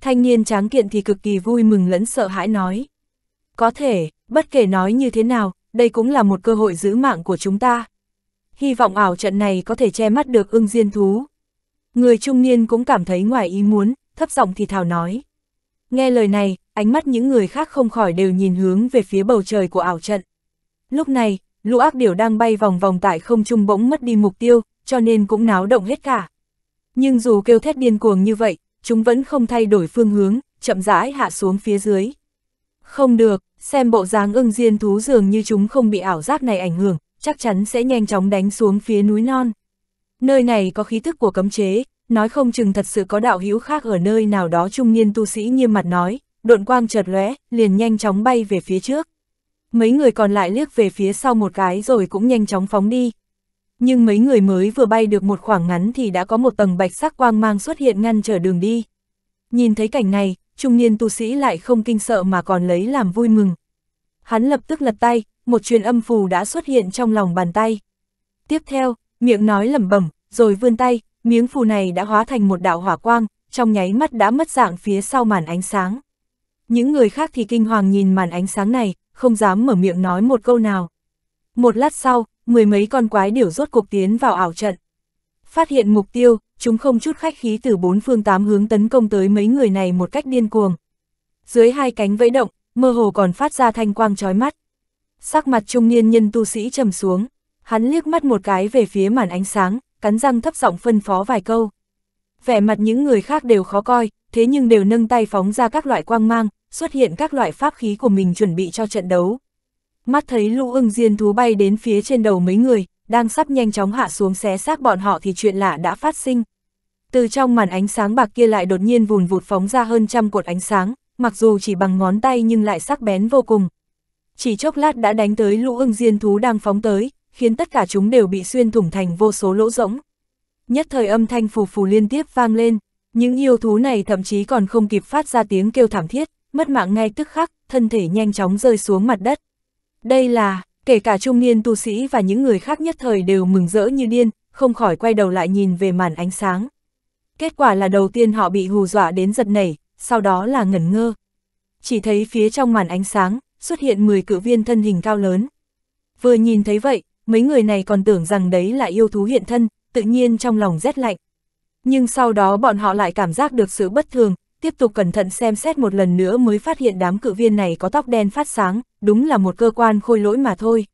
Thanh niên tráng kiện thì cực kỳ vui mừng lẫn sợ hãi nói. Có thể, bất kể nói như thế nào, đây cũng là một cơ hội giữ mạng của chúng ta. Hy vọng ảo trận này có thể che mắt được ưng diên thú. Người trung niên cũng cảm thấy ngoài ý muốn, thấp giọng thì thào nói. Nghe lời này, ánh mắt những người khác không khỏi đều nhìn hướng về phía bầu trời của ảo trận. Lúc này, lũ ác điểu đang bay vòng vòng tại không trung bỗng mất đi mục tiêu, cho nên cũng náo động hết cả. Nhưng dù kêu thét điên cuồng như vậy, chúng vẫn không thay đổi phương hướng, chậm rãi hạ xuống phía dưới. Không được, xem bộ dáng ưng diên thú dường như chúng không bị ảo giác này ảnh hưởng, chắc chắn sẽ nhanh chóng đánh xuống phía núi non. Nơi này có khí thức của cấm chế, nói không chừng thật sự có đạo hữu khác ở nơi nào đó trung niên tu sĩ nghiêm mặt nói, độn quang chợt lóe, liền nhanh chóng bay về phía trước. Mấy người còn lại liếc về phía sau một cái rồi cũng nhanh chóng phóng đi. Nhưng mấy người mới vừa bay được một khoảng ngắn thì đã có một tầng bạch sắc quang mang xuất hiện ngăn trở đường đi. Nhìn thấy cảnh này, trung niên tu sĩ lại không kinh sợ mà còn lấy làm vui mừng. Hắn lập tức lật tay, một truyền âm phù đã xuất hiện trong lòng bàn tay. Tiếp theo, miệng nói lẩm bẩm, rồi vươn tay, Miếng phù này đã hóa thành một đạo hỏa quang, trong nháy mắt đã mất dạng phía sau màn ánh sáng. Những người khác thì kinh hoàng nhìn màn ánh sáng này, không dám mở miệng nói một câu nào. Một lát sau, mười mấy con quái điểu rốt cuộc tiến vào ảo trận. Phát hiện mục tiêu, chúng không chút khách khí từ bốn phương tám hướng tấn công tới mấy người này một cách điên cuồng. Dưới hai cánh vẫy động, mơ hồ còn phát ra thanh quang chói mắt. Sắc mặt trung niên nhân tu sĩ trầm xuống, hắn liếc mắt một cái về phía màn ánh sáng, cắn răng thấp giọng phân phó vài câu. Vẻ mặt những người khác đều khó coi, thế nhưng đều nâng tay phóng ra các loại quang mang, xuất hiện các loại pháp khí của mình chuẩn bị cho trận đấu. Mắt thấy lũ ưng diên thú bay đến phía trên đầu mấy người, đang sắp nhanh chóng hạ xuống xé xác bọn họ thì chuyện lạ đã phát sinh. Từ trong màn ánh sáng bạc kia lại đột nhiên vùn vụt phóng ra hơn trăm cột ánh sáng, mặc dù chỉ bằng ngón tay nhưng lại sắc bén vô cùng. Chỉ chốc lát đã đánh tới lũ ưng diên thú đang phóng tới, khiến tất cả chúng đều bị xuyên thủng thành vô số lỗ rỗng. Nhất thời âm thanh phù phù liên tiếp vang lên, những yêu thú này thậm chí còn không kịp phát ra tiếng kêu thảm thiết, mất mạng ngay tức khắc, thân thể nhanh chóng rơi xuống mặt đất. Đây là, kể cả trung niên tu sĩ và những người khác nhất thời đều mừng rỡ như điên, không khỏi quay đầu lại nhìn về màn ánh sáng. Kết quả là đầu tiên họ bị hù dọa đến giật nảy, sau đó là ngẩn ngơ. Chỉ thấy phía trong màn ánh sáng, xuất hiện 10 cự viên thân hình cao lớn. Vừa nhìn thấy vậy, mấy người này còn tưởng rằng đấy là yêu thú hiện thân, tự nhiên trong lòng rét lạnh. Nhưng sau đó bọn họ lại cảm giác được sự bất thường, tiếp tục cẩn thận xem xét một lần nữa mới phát hiện đám cự viên này có tóc đen phát sáng, đúng là một cơ quan khôi lỗi mà thôi.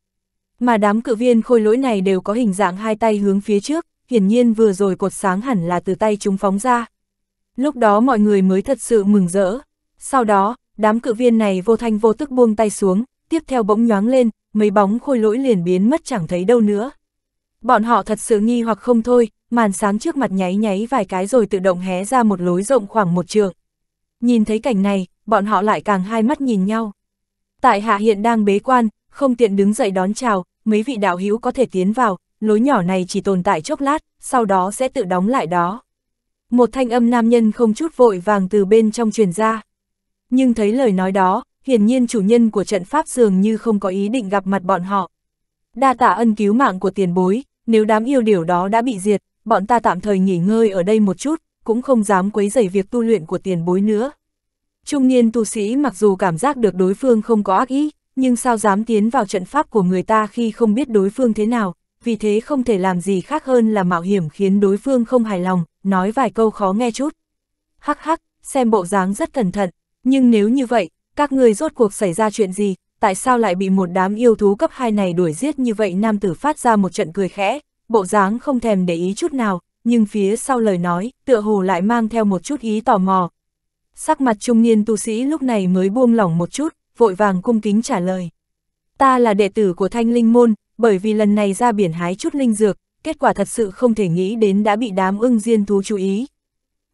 Mà đám cự viên khôi lỗi này đều có hình dạng hai tay hướng phía trước, hiển nhiên vừa rồi cột sáng hẳn là từ tay chúng phóng ra. Lúc đó mọi người mới thật sự mừng rỡ. Sau đó, đám cự viên này vô thanh vô tức buông tay xuống, tiếp theo bỗng nhoáng lên, mấy bóng khôi lỗi liền biến mất chẳng thấy đâu nữa. Bọn họ thật sự nghi hoặc không thôi, màn sáng trước mặt nháy nháy vài cái rồi tự động hé ra một lối rộng khoảng một trường. Nhìn thấy cảnh này, bọn họ lại càng hai mắt nhìn nhau. Tại hạ hiện đang bế quan, không tiện đứng dậy đón chào, mấy vị đạo hữu có thể tiến vào, lối nhỏ này chỉ tồn tại chốc lát, sau đó sẽ tự đóng lại đó. Một thanh âm nam nhân không chút vội vàng từ bên trong truyền ra. Nhưng thấy lời nói đó, hiển nhiên chủ nhân của trận pháp dường như không có ý định gặp mặt bọn họ. Đa tạ ân cứu mạng của tiền bối, nếu đám yêu điểu đó đã bị diệt, bọn ta tạm thời nghỉ ngơi ở đây một chút, cũng không dám quấy rầy việc tu luyện của tiền bối nữa. Trung niên tu sĩ mặc dù cảm giác được đối phương không có ác ý, nhưng sao dám tiến vào trận pháp của người ta khi không biết đối phương thế nào, vì thế không thể làm gì khác hơn là mạo hiểm khiến đối phương không hài lòng, nói vài câu khó nghe chút. Hắc hắc, xem bộ dáng rất cẩn thận, nhưng nếu như vậy, các người rốt cuộc xảy ra chuyện gì, tại sao lại bị một đám yêu thú cấp 2 này đuổi giết như vậy nam tử phát ra một trận cười khẽ, bộ dáng không thèm để ý chút nào, nhưng phía sau lời nói, tựa hồ lại mang theo một chút ý tò mò. Sắc mặt trung niên tu sĩ lúc này mới buông lỏng một chút, vội vàng cung kính trả lời. Ta là đệ tử của thanh linh môn, bởi vì lần này ra biển hái chút linh dược, kết quả thật sự không thể nghĩ đến đã bị đám ưng diên thú chú ý.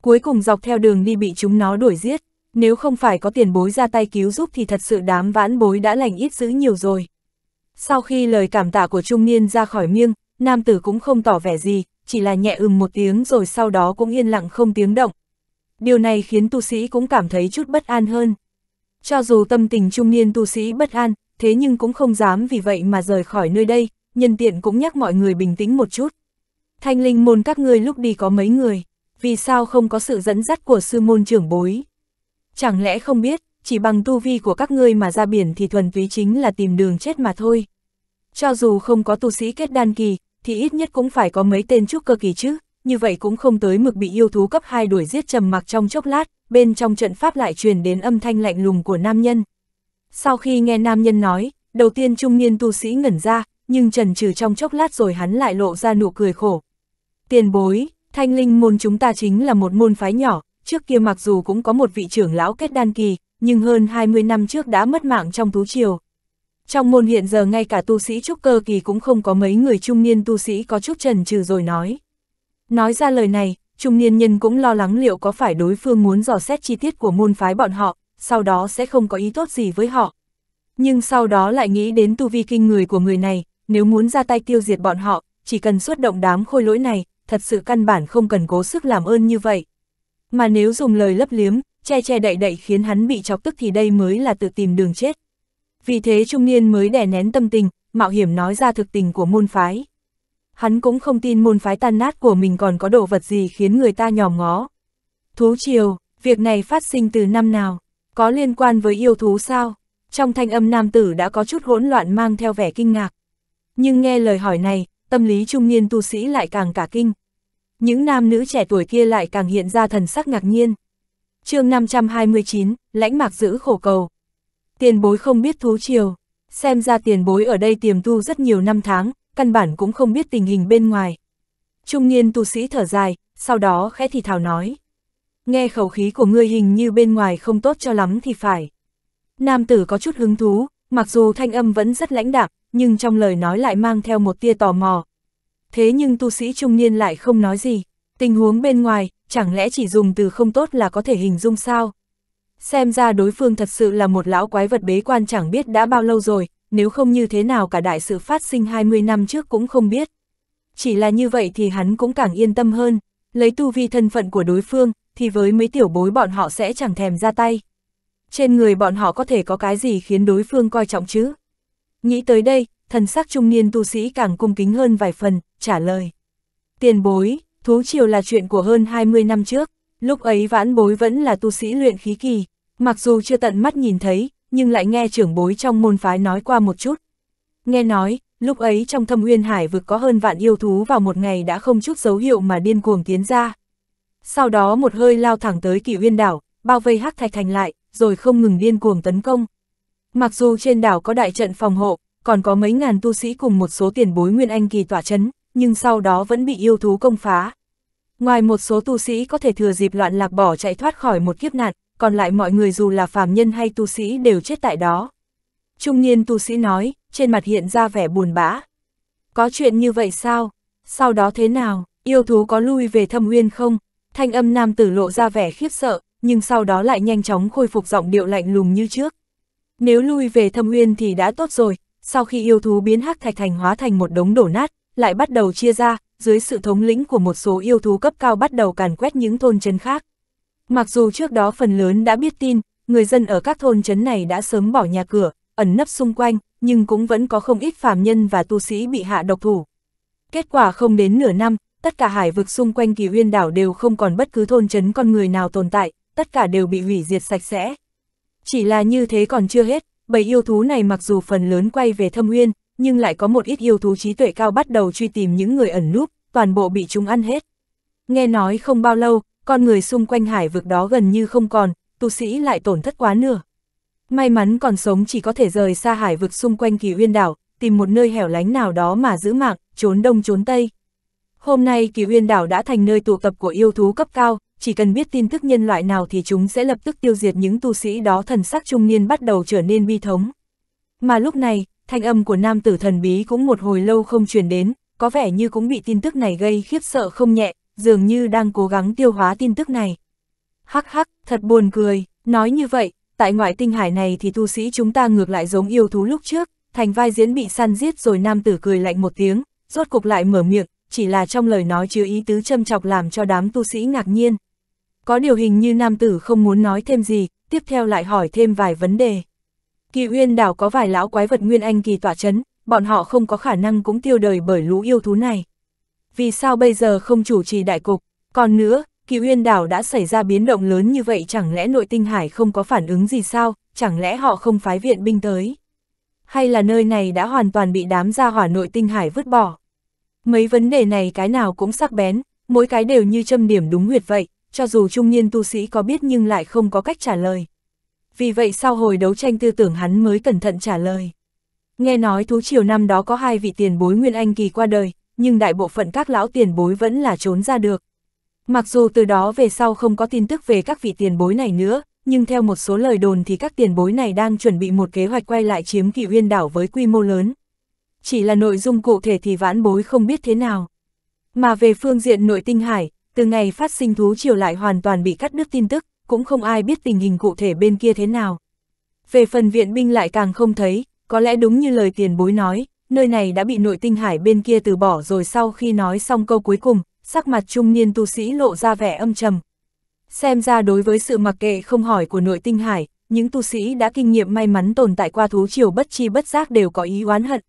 Cuối cùng dọc theo đường đi bị chúng nó đuổi giết, nếu không phải có tiền bối ra tay cứu giúp thì thật sự đám vãn bối đã lành ít dữ nhiều rồi. Sau khi lời cảm tạ của trung niên ra khỏi miêng, nam tử cũng không tỏ vẻ gì, chỉ là nhẹ ừm một tiếng rồi sau đó cũng yên lặng không tiếng động. Điều này khiến tu sĩ cũng cảm thấy chút bất an hơn. Cho dù tâm tình trung niên tu sĩ bất an, thế nhưng cũng không dám vì vậy mà rời khỏi nơi đây, nhân tiện cũng nhắc mọi người bình tĩnh một chút. Thanh linh môn các ngươi lúc đi có mấy người, vì sao không có sự dẫn dắt của sư môn trưởng bối? Chẳng lẽ không biết, chỉ bằng tu vi của các ngươi mà ra biển thì thuần túy chính là tìm đường chết mà thôi. Cho dù không có tu sĩ kết đan kỳ, thì ít nhất cũng phải có mấy tên trúc cơ kỳ chứ, như vậy cũng không tới mực bị yêu thú cấp 2 đuổi giết trầm mặc trong chốc lát, bên trong trận pháp lại truyền đến âm thanh lạnh lùng của nam nhân. Sau khi nghe nam nhân nói, đầu tiên trung niên tu sĩ ngẩn ra, nhưng trần trừ trong chốc lát rồi hắn lại lộ ra nụ cười khổ. Tiền bối, thanh linh môn chúng ta chính là một môn phái nhỏ, trước kia mặc dù cũng có một vị trưởng lão kết đan kỳ, nhưng hơn 20 năm trước đã mất mạng trong thú triều. Trong môn hiện giờ ngay cả tu sĩ trúc cơ kỳ cũng không có mấy người trung niên tu sĩ có chút trần trừ rồi nói. Nói ra lời này, trung niên nhân cũng lo lắng liệu có phải đối phương muốn dò xét chi tiết của môn phái bọn họ, sau đó sẽ không có ý tốt gì với họ. Nhưng sau đó lại nghĩ đến tu vi kinh người của người này, nếu muốn ra tay tiêu diệt bọn họ, chỉ cần xuất động đám khôi lỗi này, thật sự căn bản không cần cố sức làm ơn như vậy. Mà nếu dùng lời lấp liếm, che che đậy đậy khiến hắn bị chọc tức thì đây mới là tự tìm đường chết. Vì thế trung niên mới đè nén tâm tình, mạo hiểm nói ra thực tình của môn phái. Hắn cũng không tin môn phái tan nát của mình còn có đồ vật gì khiến người ta nhòm ngó. Thú triều, việc này phát sinh từ năm nào? Có liên quan với yêu thú sao? Trong thanh âm nam tử đã có chút hỗn loạn mang theo vẻ kinh ngạc. Nhưng nghe lời hỏi này, tâm lý trung niên tu sĩ lại càng cả kinh. Những nam nữ trẻ tuổi kia lại càng hiện ra thần sắc ngạc nhiên. chương 529, lãnh mạc giữ khổ cầu. Tiền bối không biết thú chiều. Xem ra tiền bối ở đây tiềm tu rất nhiều năm tháng, căn bản cũng không biết tình hình bên ngoài. Trung niên tu sĩ thở dài, sau đó khẽ thì thảo nói. Nghe khẩu khí của ngươi hình như bên ngoài không tốt cho lắm thì phải. Nam tử có chút hứng thú, mặc dù thanh âm vẫn rất lãnh đạm, nhưng trong lời nói lại mang theo một tia tò mò, thế nhưng tu sĩ trung niên lại không nói gì. Tình huống bên ngoài, chẳng lẽ chỉ dùng từ không tốt là có thể hình dung sao? Xem ra đối phương thật sự là một lão quái vật bế quan chẳng biết đã bao lâu rồi, nếu không như thế nào cả đại sự phát sinh 20 năm trước cũng không biết. Chỉ là như vậy thì hắn cũng càng yên tâm hơn, lấy tu vi thân phận của đối phương, thì với mấy tiểu bối bọn họ sẽ chẳng thèm ra tay. Trên người bọn họ có thể có cái gì khiến đối phương coi trọng chứ? Nghĩ tới đây, thần sắc trung niên tu sĩ càng cung kính hơn vài phần, trả lời. Tiền bối, thú triều là chuyện của hơn 20 năm trước, lúc ấy vãn bối vẫn là tu sĩ luyện khí kỳ, mặc dù chưa tận mắt nhìn thấy, nhưng lại nghe trưởng bối trong môn phái nói qua một chút. Nghe nói, lúc ấy trong thâm uyên hải vực có hơn vạn yêu thú vào một ngày đã không chút dấu hiệu mà điên cuồng tiến ra. Sau đó một hơi lao thẳng tới kỷ uyên đảo, bao vây hắc thạch thành lại, rồi không ngừng điên cuồng tấn công. Mặc dù trên đảo có đại trận phòng hộ, còn có mấy ngàn tu sĩ cùng một số tiền bối Nguyên Anh kỳ tỏa chấn, nhưng sau đó vẫn bị yêu thú công phá. Ngoài một số tu sĩ có thể thừa dịp loạn lạc bỏ chạy thoát khỏi một kiếp nạn, còn lại mọi người dù là phàm nhân hay tu sĩ đều chết tại đó. Trung niên tu sĩ nói, trên mặt hiện ra vẻ buồn bã. Có chuyện như vậy sao? Sau đó thế nào? Yêu thú có lui về thâm uyên không? Thanh âm nam tử lộ ra vẻ khiếp sợ, nhưng sau đó lại nhanh chóng khôi phục giọng điệu lạnh lùng như trước. Nếu lui về thâm uyên thì đã tốt rồi, sau khi yêu thú biến hắc thạch thành hóa thành một đống đổ nát, lại bắt đầu chia ra, dưới sự thống lĩnh của một số yêu thú cấp cao bắt đầu càn quét những thôn trấn khác. Mặc dù trước đó phần lớn đã biết tin, người dân ở các thôn trấn này đã sớm bỏ nhà cửa, ẩn nấp xung quanh, nhưng cũng vẫn có không ít phàm nhân và tu sĩ bị hạ độc thủ. Kết quả không đến nửa năm, tất cả hải vực xung quanh kỳ uyên đảo đều không còn bất cứ thôn trấn con người nào tồn tại, tất cả đều bị hủy diệt sạch sẽ. Chỉ là như thế còn chưa hết, bầy yêu thú này mặc dù phần lớn quay về thâm uyên, nhưng lại có một ít yêu thú trí tuệ cao bắt đầu truy tìm những người ẩn núp, toàn bộ bị chúng ăn hết. Nghe nói không bao lâu, con người xung quanh hải vực đó gần như không còn, tu sĩ lại tổn thất quá nửa. May mắn còn sống chỉ có thể rời xa hải vực xung quanh kỳ uyên đảo, tìm một nơi hẻo lánh nào đó mà giữ mạng, trốn đông trốn tây. Hôm nay kỳ uyên đảo đã thành nơi tụ tập của yêu thú cấp cao, chỉ cần biết tin tức nhân loại nào thì chúng sẽ lập tức tiêu diệt những tu sĩ đó thần sắc trung niên bắt đầu trở nên bi thống. Mà lúc này, thanh âm của nam tử thần bí cũng một hồi lâu không truyền đến, có vẻ như cũng bị tin tức này gây khiếp sợ không nhẹ, dường như đang cố gắng tiêu hóa tin tức này. Hắc hắc, thật buồn cười, nói như vậy, tại ngoại tinh hải này thì tu sĩ chúng ta ngược lại giống yêu thú lúc trước, thành vai diễn bị săn giết rồi nam tử cười lạnh một tiếng, rốt cục lại mở miệng, chỉ là trong lời nói chứa ý tứ châm chọc làm cho đám tu sĩ ngạc nhiên. Có điều hình như nam tử không muốn nói thêm gì, tiếp theo lại hỏi thêm vài vấn đề. Kỳ uyên đảo có vài lão quái vật nguyên anh kỳ tỏa chấn, bọn họ không có khả năng cũng tiêu đời bởi lũ yêu thú này. Vì sao bây giờ không chủ trì đại cục? Còn nữa, kỳ uyên đảo đã xảy ra biến động lớn như vậy chẳng lẽ nội tinh hải không có phản ứng gì sao, chẳng lẽ họ không phái viện binh tới? Hay là nơi này đã hoàn toàn bị đám gia hỏa nội tinh hải vứt bỏ? Mấy vấn đề này cái nào cũng sắc bén, mỗi cái đều như châm điểm đúng huyệt vậy, cho dù trung niên tu sĩ có biết nhưng lại không có cách trả lời. Vì vậy sau hồi đấu tranh tư tưởng hắn mới cẩn thận trả lời. Nghe nói thú triều năm đó có hai vị tiền bối Nguyên Anh kỳ qua đời, nhưng đại bộ phận các lão tiền bối vẫn là trốn ra được. Mặc dù từ đó về sau không có tin tức về các vị tiền bối này nữa, nhưng theo một số lời đồn thì các tiền bối này đang chuẩn bị một kế hoạch quay lại chiếm kỵ uyên đảo với quy mô lớn. Chỉ là nội dung cụ thể thì vãn bối không biết thế nào. Mà về phương diện nội tinh hải, từ ngày phát sinh thú triều lại hoàn toàn bị cắt đứt tin tức, cũng không ai biết tình hình cụ thể bên kia thế nào. Về phần viện binh lại càng không thấy, có lẽ đúng như lời tiền bối nói, nơi này đã bị nội tinh hải bên kia từ bỏ rồi sau khi nói xong câu cuối cùng, sắc mặt trung niên tu sĩ lộ ra vẻ âm trầm. Xem ra đối với sự mặc kệ không hỏi của nội tinh hải, những tu sĩ đã kinh nghiệm may mắn tồn tại qua thú triều bất chi bất giác đều có ý oán hận.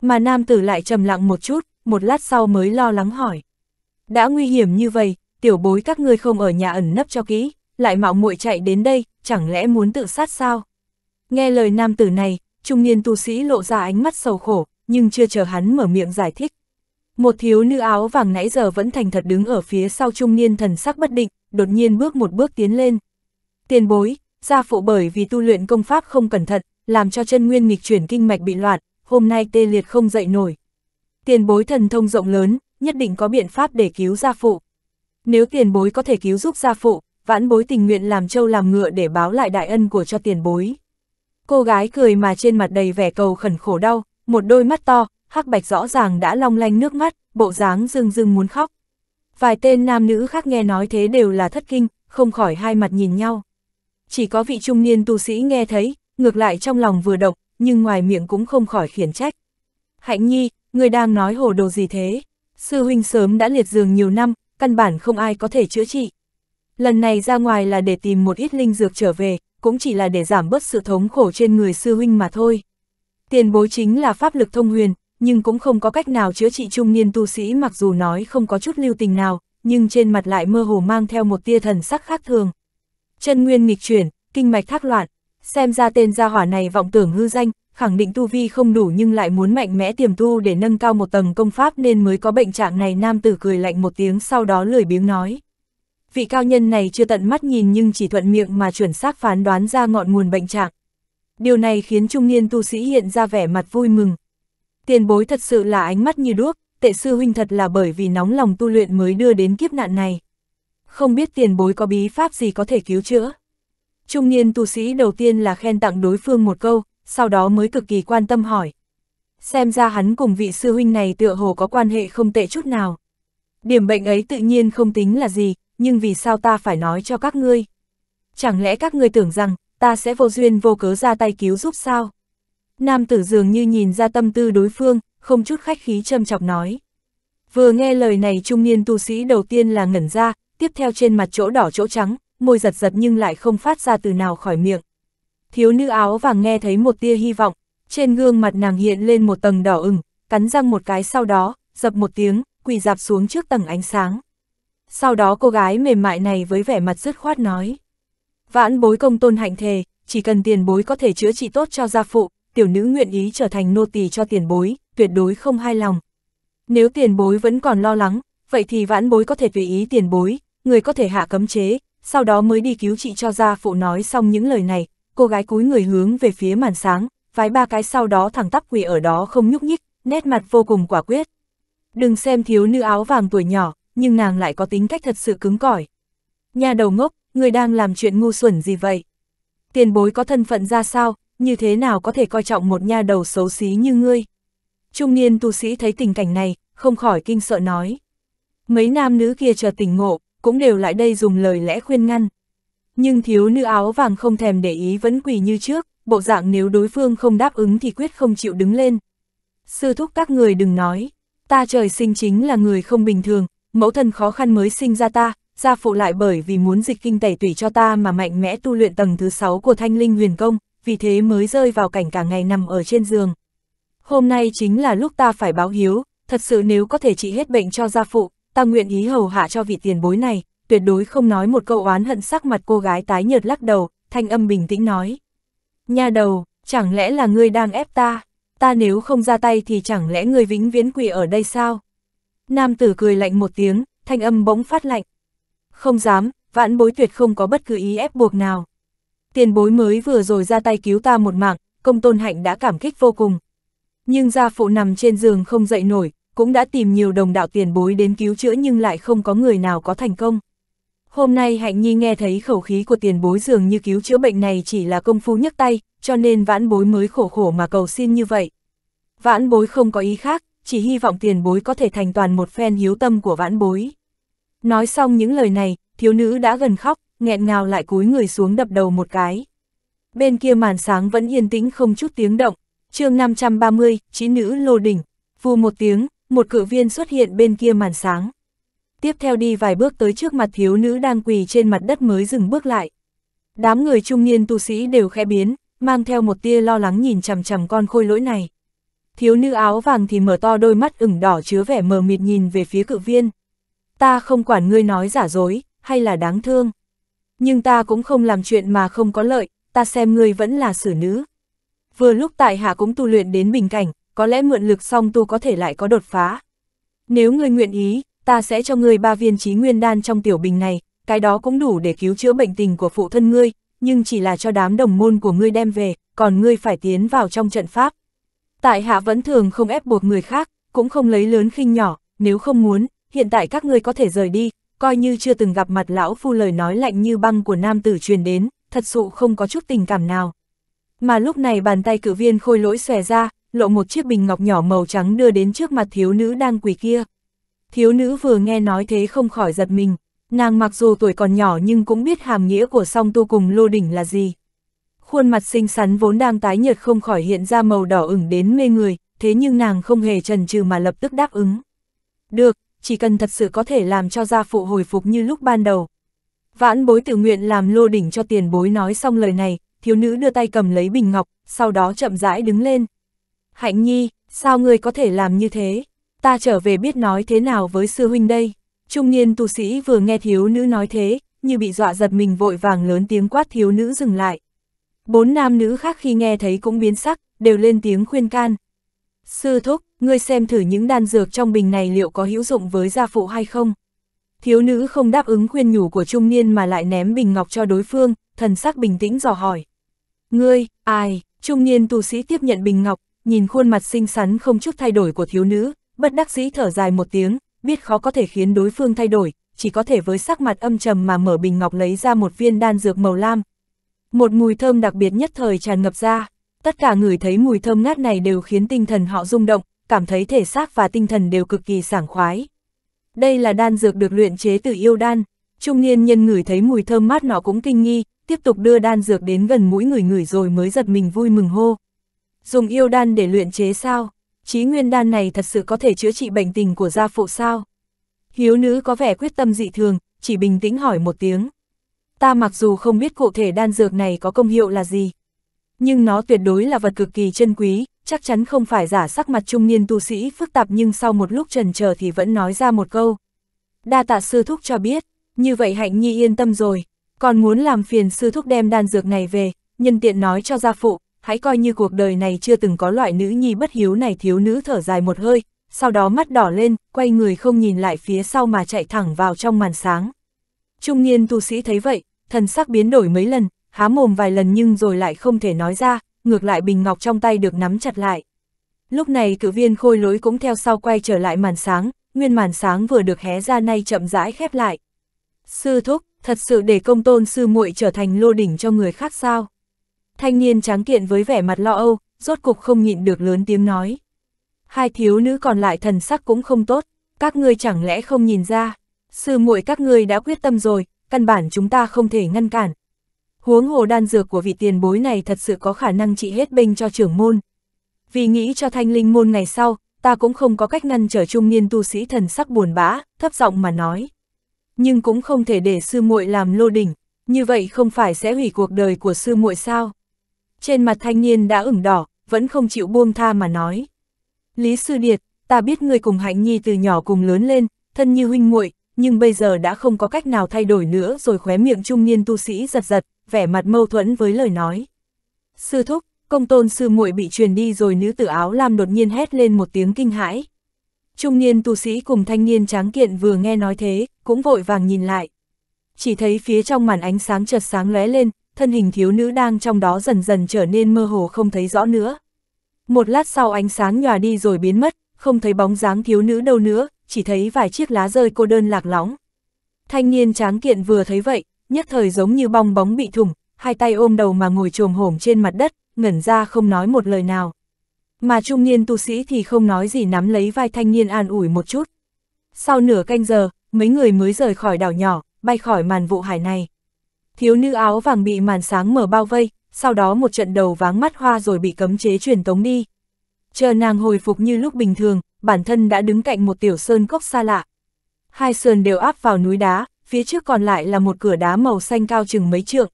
Mà nam tử lại trầm lặng một chút, một lát sau mới lo lắng hỏi đã nguy hiểm như vậy, tiểu bối các ngươi không ở nhà ẩn nấp cho kỹ, lại mạo muội chạy đến đây, chẳng lẽ muốn tự sát sao? Nghe lời nam tử này, trung niên tu sĩ lộ ra ánh mắt sầu khổ, nhưng chưa chờ hắn mở miệng giải thích. Một thiếu nữ áo vàng nãy giờ vẫn thành thật đứng ở phía sau trung niên thần sắc bất định, đột nhiên bước một bước tiến lên. Tiền bối, gia phụ bởi vì tu luyện công pháp không cẩn thận, làm cho chân nguyên nghịch chuyển kinh mạch bị loạn, hôm nay tê liệt không dậy nổi. Tiền bối thần thông rộng lớn, nhất định có biện pháp để cứu gia phụ. Nếu tiền bối có thể cứu giúp gia phụ, vãn bối tình nguyện làm trâu làm ngựa để báo lại đại ân của cho tiền bối. Cô gái cười mà trên mặt đầy vẻ cầu khẩn khổ đau, một đôi mắt to, hắc bạch rõ ràng đã long lanh nước mắt, bộ dáng rưng rưng muốn khóc. Vài tên nam nữ khác nghe nói thế đều là thất kinh, không khỏi hai mặt nhìn nhau. Chỉ có vị trung niên tu sĩ nghe thấy, ngược lại trong lòng vừa độc, nhưng ngoài miệng cũng không khỏi khiển trách. Hạnh nhi, người đang nói hồ đồ gì thế? Sư huynh sớm đã liệt giường nhiều năm, căn bản không ai có thể chữa trị. Lần này ra ngoài là để tìm một ít linh dược trở về, cũng chỉ là để giảm bớt sự thống khổ trên người sư huynh mà thôi. Tiền bối chính là pháp lực thông huyền, nhưng cũng không có cách nào chữa trị trung niên tu sĩ mặc dù nói không có chút lưu tình nào, nhưng trên mặt lại mơ hồ mang theo một tia thần sắc khác thường. Chân nguyên nghịch chuyển, kinh mạch thác loạn, xem ra tên gia hỏa này vọng tưởng hư danh, khẳng định tu vi không đủ nhưng lại muốn mạnh mẽ tiềm tu để nâng cao một tầng công pháp nên mới có bệnh trạng này nam tử cười lạnh một tiếng sau đó lười biếng nói. Vị cao nhân này chưa tận mắt nhìn nhưng chỉ thuận miệng mà chuẩn xác phán đoán ra ngọn nguồn bệnh trạng. Điều này khiến trung niên tu sĩ hiện ra vẻ mặt vui mừng. Tiền bối thật sự là ánh mắt như đuốc, tệ sư huynh thật là bởi vì nóng lòng tu luyện mới đưa đến kiếp nạn này. Không biết tiền bối có bí pháp gì có thể cứu chữa. Trung niên tu sĩ đầu tiên là khen tặng đối phương một câu, sau đó mới cực kỳ quan tâm hỏi. Xem ra hắn cùng vị sư huynh này tựa hồ có quan hệ không tệ chút nào. Điểm bệnh ấy tự nhiên không tính là gì, nhưng vì sao ta phải nói cho các ngươi? Chẳng lẽ các ngươi tưởng rằng, ta sẽ vô duyên vô cớ ra tay cứu giúp sao? Nam tử dường như nhìn ra tâm tư đối phương, không chút khách khí châm chọc nói. Vừa nghe lời này trung niên tu sĩ đầu tiên là ngẩn ra, tiếp theo trên mặt chỗ đỏ chỗ trắng, môi giật giật nhưng lại không phát ra từ nào khỏi miệng. Thiếu nữ áo vàng nghe thấy một tia hy vọng, trên gương mặt nàng hiện lên một tầng đỏ ửng, cắn răng một cái sau đó, dập một tiếng, quỳ dạp xuống trước tầng ánh sáng. Sau đó cô gái mềm mại này với vẻ mặt dứt khoát nói. Vãn bối công tôn hạnh thề, chỉ cần tiền bối có thể chữa trị tốt cho gia phụ, tiểu nữ nguyện ý trở thành nô tỳ cho tiền bối, tuyệt đối không hài lòng. Nếu tiền bối vẫn còn lo lắng, vậy thì vãn bối có thể tùy ý tiền bối, người có thể hạ cấm chế, sau đó mới đi cứu trị cho gia phụ nói xong những lời này, cô gái cúi người hướng về phía màn sáng, vái ba cái sau đó thẳng tắp quỳ ở đó không nhúc nhích, nét mặt vô cùng quả quyết. Đừng xem thiếu nữ áo vàng tuổi nhỏ, nhưng nàng lại có tính cách thật sự cứng cỏi. Nhà đầu ngốc, người đang làm chuyện ngu xuẩn gì vậy? Tiền bối có thân phận ra sao, như thế nào có thể coi trọng một nha đầu xấu xí như ngươi? Trung niên tu sĩ thấy tình cảnh này, không khỏi kinh sợ nói. Mấy nam nữ kia chờ tỉnh ngộ, cũng đều lại đây dùng lời lẽ khuyên ngăn. Nhưng thiếu nữ áo vàng không thèm để ý vẫn quỳ như trước, bộ dạng nếu đối phương không đáp ứng thì quyết không chịu đứng lên. Sư thúc các người đừng nói, ta trời sinh chính là người không bình thường, mẫu thân khó khăn mới sinh ra ta, gia phụ lại bởi vì muốn dịch kinh tẩy tủy cho ta mà mạnh mẽ tu luyện tầng thứ 6 của thanh linh huyền công, vì thế mới rơi vào cảnh cả ngày nằm ở trên giường. Hôm nay chính là lúc ta phải báo hiếu, thật sự nếu có thể trị hết bệnh cho gia phụ, ta nguyện ý hầu hạ cho vị tiền bối này, tuyệt đối không nói một câu oán hận sắc mặt cô gái tái nhợt lắc đầu, thanh âm bình tĩnh nói. Nhà đầu, chẳng lẽ là ngươi đang ép ta? Ta nếu không ra tay thì chẳng lẽ ngươi vĩnh viễn quỳ ở đây sao? Nam tử cười lạnh một tiếng, thanh âm bỗng phát lạnh. Không dám, vãn bối tuyệt không có bất cứ ý ép buộc nào. Tiền bối mới vừa rồi ra tay cứu ta một mạng, công tôn hạnh đã cảm kích vô cùng. Nhưng gia phụ nằm trên giường không dậy nổi, cũng đã tìm nhiều đồng đạo tiền bối đến cứu chữa nhưng lại không có người nào có thành công. Hôm nay Hạnh Nhi nghe thấy khẩu khí của tiền bối dường như cứu chữa bệnh này chỉ là công phu nhấc tay, cho nên vãn bối mới khổ khổ mà cầu xin như vậy. Vãn bối không có ý khác, chỉ hy vọng tiền bối có thể thành toàn một phen hiếu tâm của vãn bối. Nói xong những lời này, thiếu nữ đã gần khóc, nghẹn ngào lại cúi người xuống đập đầu một cái. Bên kia màn sáng vẫn yên tĩnh không chút tiếng động, chương 530, trí nữ lô đỉnh, vù một tiếng, một cự viên xuất hiện bên kia màn sáng tiếp theo đi vài bước tới trước mặt thiếu nữ đang quỳ trên mặt đất mới dừng bước lại. Đám người trung niên tu sĩ đều khẽ biến, mang theo một tia lo lắng nhìn chằm chằm con khôi lỗi này. Thiếu nữ áo vàng thì mở to đôi mắt ửng đỏ chứa vẻ mờ mịt nhìn về phía cự viên. Ta không quản ngươi nói giả dối, hay là đáng thương. Nhưng ta cũng không làm chuyện mà không có lợi, ta xem ngươi vẫn là xử nữ. Vừa lúc tại hạ cũng tu luyện đến bình cảnh, có lẽ mượn lực xong tu có thể lại có đột phá. Nếu ngươi nguyện ý, ta sẽ cho ngươi ba viên trí nguyên đan trong tiểu bình này, cái đó cũng đủ để cứu chữa bệnh tình của phụ thân ngươi, nhưng chỉ là cho đám đồng môn của ngươi đem về, còn ngươi phải tiến vào trong trận pháp. Tại hạ vẫn thường không ép buộc người khác, cũng không lấy lớn khinh nhỏ, nếu không muốn, hiện tại các ngươi có thể rời đi, coi như chưa từng gặp mặt lão phu lời nói lạnh như băng của nam tử truyền đến, thật sự không có chút tình cảm nào. Mà lúc này bàn tay cử viên khôi lỗi xòe ra, lộ một chiếc bình ngọc nhỏ màu trắng đưa đến trước mặt thiếu nữ đang quỳ kia thiếu nữ vừa nghe nói thế không khỏi giật mình, nàng mặc dù tuổi còn nhỏ nhưng cũng biết hàm nghĩa của song tu cùng lô đỉnh là gì. Khuôn mặt xinh xắn vốn đang tái nhợt không khỏi hiện ra màu đỏ ửng đến mê người, thế nhưng nàng không hề chần chừ mà lập tức đáp ứng. Được, chỉ cần thật sự có thể làm cho gia phụ hồi phục như lúc ban đầu. Vãn bối tự nguyện làm lô đỉnh cho tiền bối nói xong lời này, thiếu nữ đưa tay cầm lấy bình ngọc, sau đó chậm rãi đứng lên. Hạnh nhi, sao người có thể làm như thế? ta trở về biết nói thế nào với sư huynh đây. Trung niên tu sĩ vừa nghe thiếu nữ nói thế, như bị dọa giật mình vội vàng lớn tiếng quát thiếu nữ dừng lại. Bốn nam nữ khác khi nghe thấy cũng biến sắc, đều lên tiếng khuyên can. Sư thúc, ngươi xem thử những đan dược trong bình này liệu có hữu dụng với gia phụ hay không? Thiếu nữ không đáp ứng khuyên nhủ của trung niên mà lại ném bình ngọc cho đối phương, thần sắc bình tĩnh dò hỏi. Ngươi, ai, trung niên tu sĩ tiếp nhận bình ngọc, nhìn khuôn mặt xinh xắn không chút thay đổi của thiếu nữ, bất đắc dĩ thở dài một tiếng, biết khó có thể khiến đối phương thay đổi, chỉ có thể với sắc mặt âm trầm mà mở bình ngọc lấy ra một viên đan dược màu lam. Một mùi thơm đặc biệt nhất thời tràn ngập ra, tất cả người thấy mùi thơm ngát này đều khiến tinh thần họ rung động, cảm thấy thể xác và tinh thần đều cực kỳ sảng khoái. Đây là đan dược được luyện chế từ yêu đan, trung niên nhân người thấy mùi thơm mát nó cũng kinh nghi, tiếp tục đưa đan dược đến gần mũi người người rồi mới giật mình vui mừng hô. Dùng yêu đan để luyện chế sao? Chí nguyên đan này thật sự có thể chữa trị bệnh tình của gia phụ sao? Hiếu nữ có vẻ quyết tâm dị thường, chỉ bình tĩnh hỏi một tiếng. Ta mặc dù không biết cụ thể đan dược này có công hiệu là gì, nhưng nó tuyệt đối là vật cực kỳ chân quý, chắc chắn không phải giả sắc mặt trung niên tu sĩ phức tạp nhưng sau một lúc trần chờ thì vẫn nói ra một câu. Đa tạ sư thúc cho biết, như vậy hạnh nhi yên tâm rồi, còn muốn làm phiền sư thúc đem đan dược này về, nhân tiện nói cho gia phụ, hãy coi như cuộc đời này chưa từng có loại nữ nhi bất hiếu này thiếu nữ thở dài một hơi, sau đó mắt đỏ lên, quay người không nhìn lại phía sau mà chạy thẳng vào trong màn sáng. Trung niên tu sĩ thấy vậy, thần sắc biến đổi mấy lần, há mồm vài lần nhưng rồi lại không thể nói ra, ngược lại bình ngọc trong tay được nắm chặt lại. Lúc này cử viên khôi lối cũng theo sau quay trở lại màn sáng, nguyên màn sáng vừa được hé ra nay chậm rãi khép lại. Sư thúc, thật sự để công tôn sư muội trở thành lô đỉnh cho người khác sao? Thanh niên tráng kiện với vẻ mặt lo âu, rốt cục không nhịn được lớn tiếng nói. Hai thiếu nữ còn lại thần sắc cũng không tốt, các ngươi chẳng lẽ không nhìn ra, sư muội các ngươi đã quyết tâm rồi, căn bản chúng ta không thể ngăn cản. Huống hồ đan dược của vị tiền bối này thật sự có khả năng trị hết bệnh cho trưởng môn. Vì nghĩ cho thanh linh môn ngày sau, ta cũng không có cách ngăn trở trung niên tu sĩ thần sắc buồn bã, thấp giọng mà nói. Nhưng cũng không thể để sư muội làm lô đỉnh, như vậy không phải sẽ hủy cuộc đời của sư muội sao? trên mặt thanh niên đã ửng đỏ, vẫn không chịu buông tha mà nói. Lý Sư Điệt, ta biết người cùng Hạnh Nhi từ nhỏ cùng lớn lên, thân như huynh muội, nhưng bây giờ đã không có cách nào thay đổi nữa rồi khóe miệng trung niên tu sĩ giật giật, vẻ mặt mâu thuẫn với lời nói. Sư thúc, công tôn sư muội bị truyền đi rồi nữ tử áo lam đột nhiên hét lên một tiếng kinh hãi. Trung niên tu sĩ cùng thanh niên tráng kiện vừa nghe nói thế, cũng vội vàng nhìn lại. Chỉ thấy phía trong màn ánh sáng chợt sáng lóe lên, thân hình thiếu nữ đang trong đó dần dần trở nên mơ hồ không thấy rõ nữa. Một lát sau ánh sáng nhòa đi rồi biến mất, không thấy bóng dáng thiếu nữ đâu nữa, chỉ thấy vài chiếc lá rơi cô đơn lạc lõng. Thanh niên tráng kiện vừa thấy vậy, nhất thời giống như bong bóng bị thủng, hai tay ôm đầu mà ngồi trồm hổm trên mặt đất, ngẩn ra không nói một lời nào. Mà trung niên tu sĩ thì không nói gì nắm lấy vai thanh niên an ủi một chút. Sau nửa canh giờ, mấy người mới rời khỏi đảo nhỏ, bay khỏi màn vụ hải này. Thiếu nữ áo vàng bị màn sáng mở bao vây, sau đó một trận đầu váng mắt hoa rồi bị cấm chế truyền tống đi. Chờ nàng hồi phục như lúc bình thường, bản thân đã đứng cạnh một tiểu sơn cốc xa lạ. Hai sườn đều áp vào núi đá, phía trước còn lại là một cửa đá màu xanh cao chừng mấy trượng.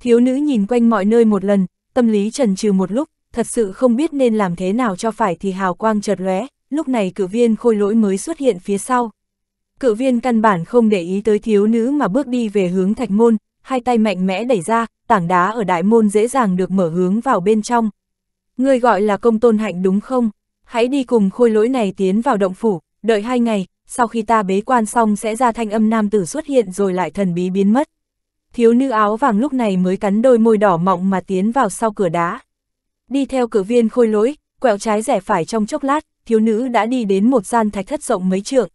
Thiếu nữ nhìn quanh mọi nơi một lần, tâm lý trần trừ một lúc, thật sự không biết nên làm thế nào cho phải thì hào quang chợt lóe, lúc này cử viên khôi lỗi mới xuất hiện phía sau. Cự viên căn bản không để ý tới thiếu nữ mà bước đi về hướng thạch môn, hai tay mạnh mẽ đẩy ra, tảng đá ở đại môn dễ dàng được mở hướng vào bên trong. Ngươi gọi là công tôn hạnh đúng không? Hãy đi cùng khôi lỗi này tiến vào động phủ, đợi hai ngày, sau khi ta bế quan xong sẽ ra thanh âm nam tử xuất hiện rồi lại thần bí biến mất. Thiếu nữ áo vàng lúc này mới cắn đôi môi đỏ mọng mà tiến vào sau cửa đá. Đi theo cửa viên khôi lỗi, quẹo trái rẻ phải trong chốc lát, thiếu nữ đã đi đến một gian thạch thất rộng mấy trượng.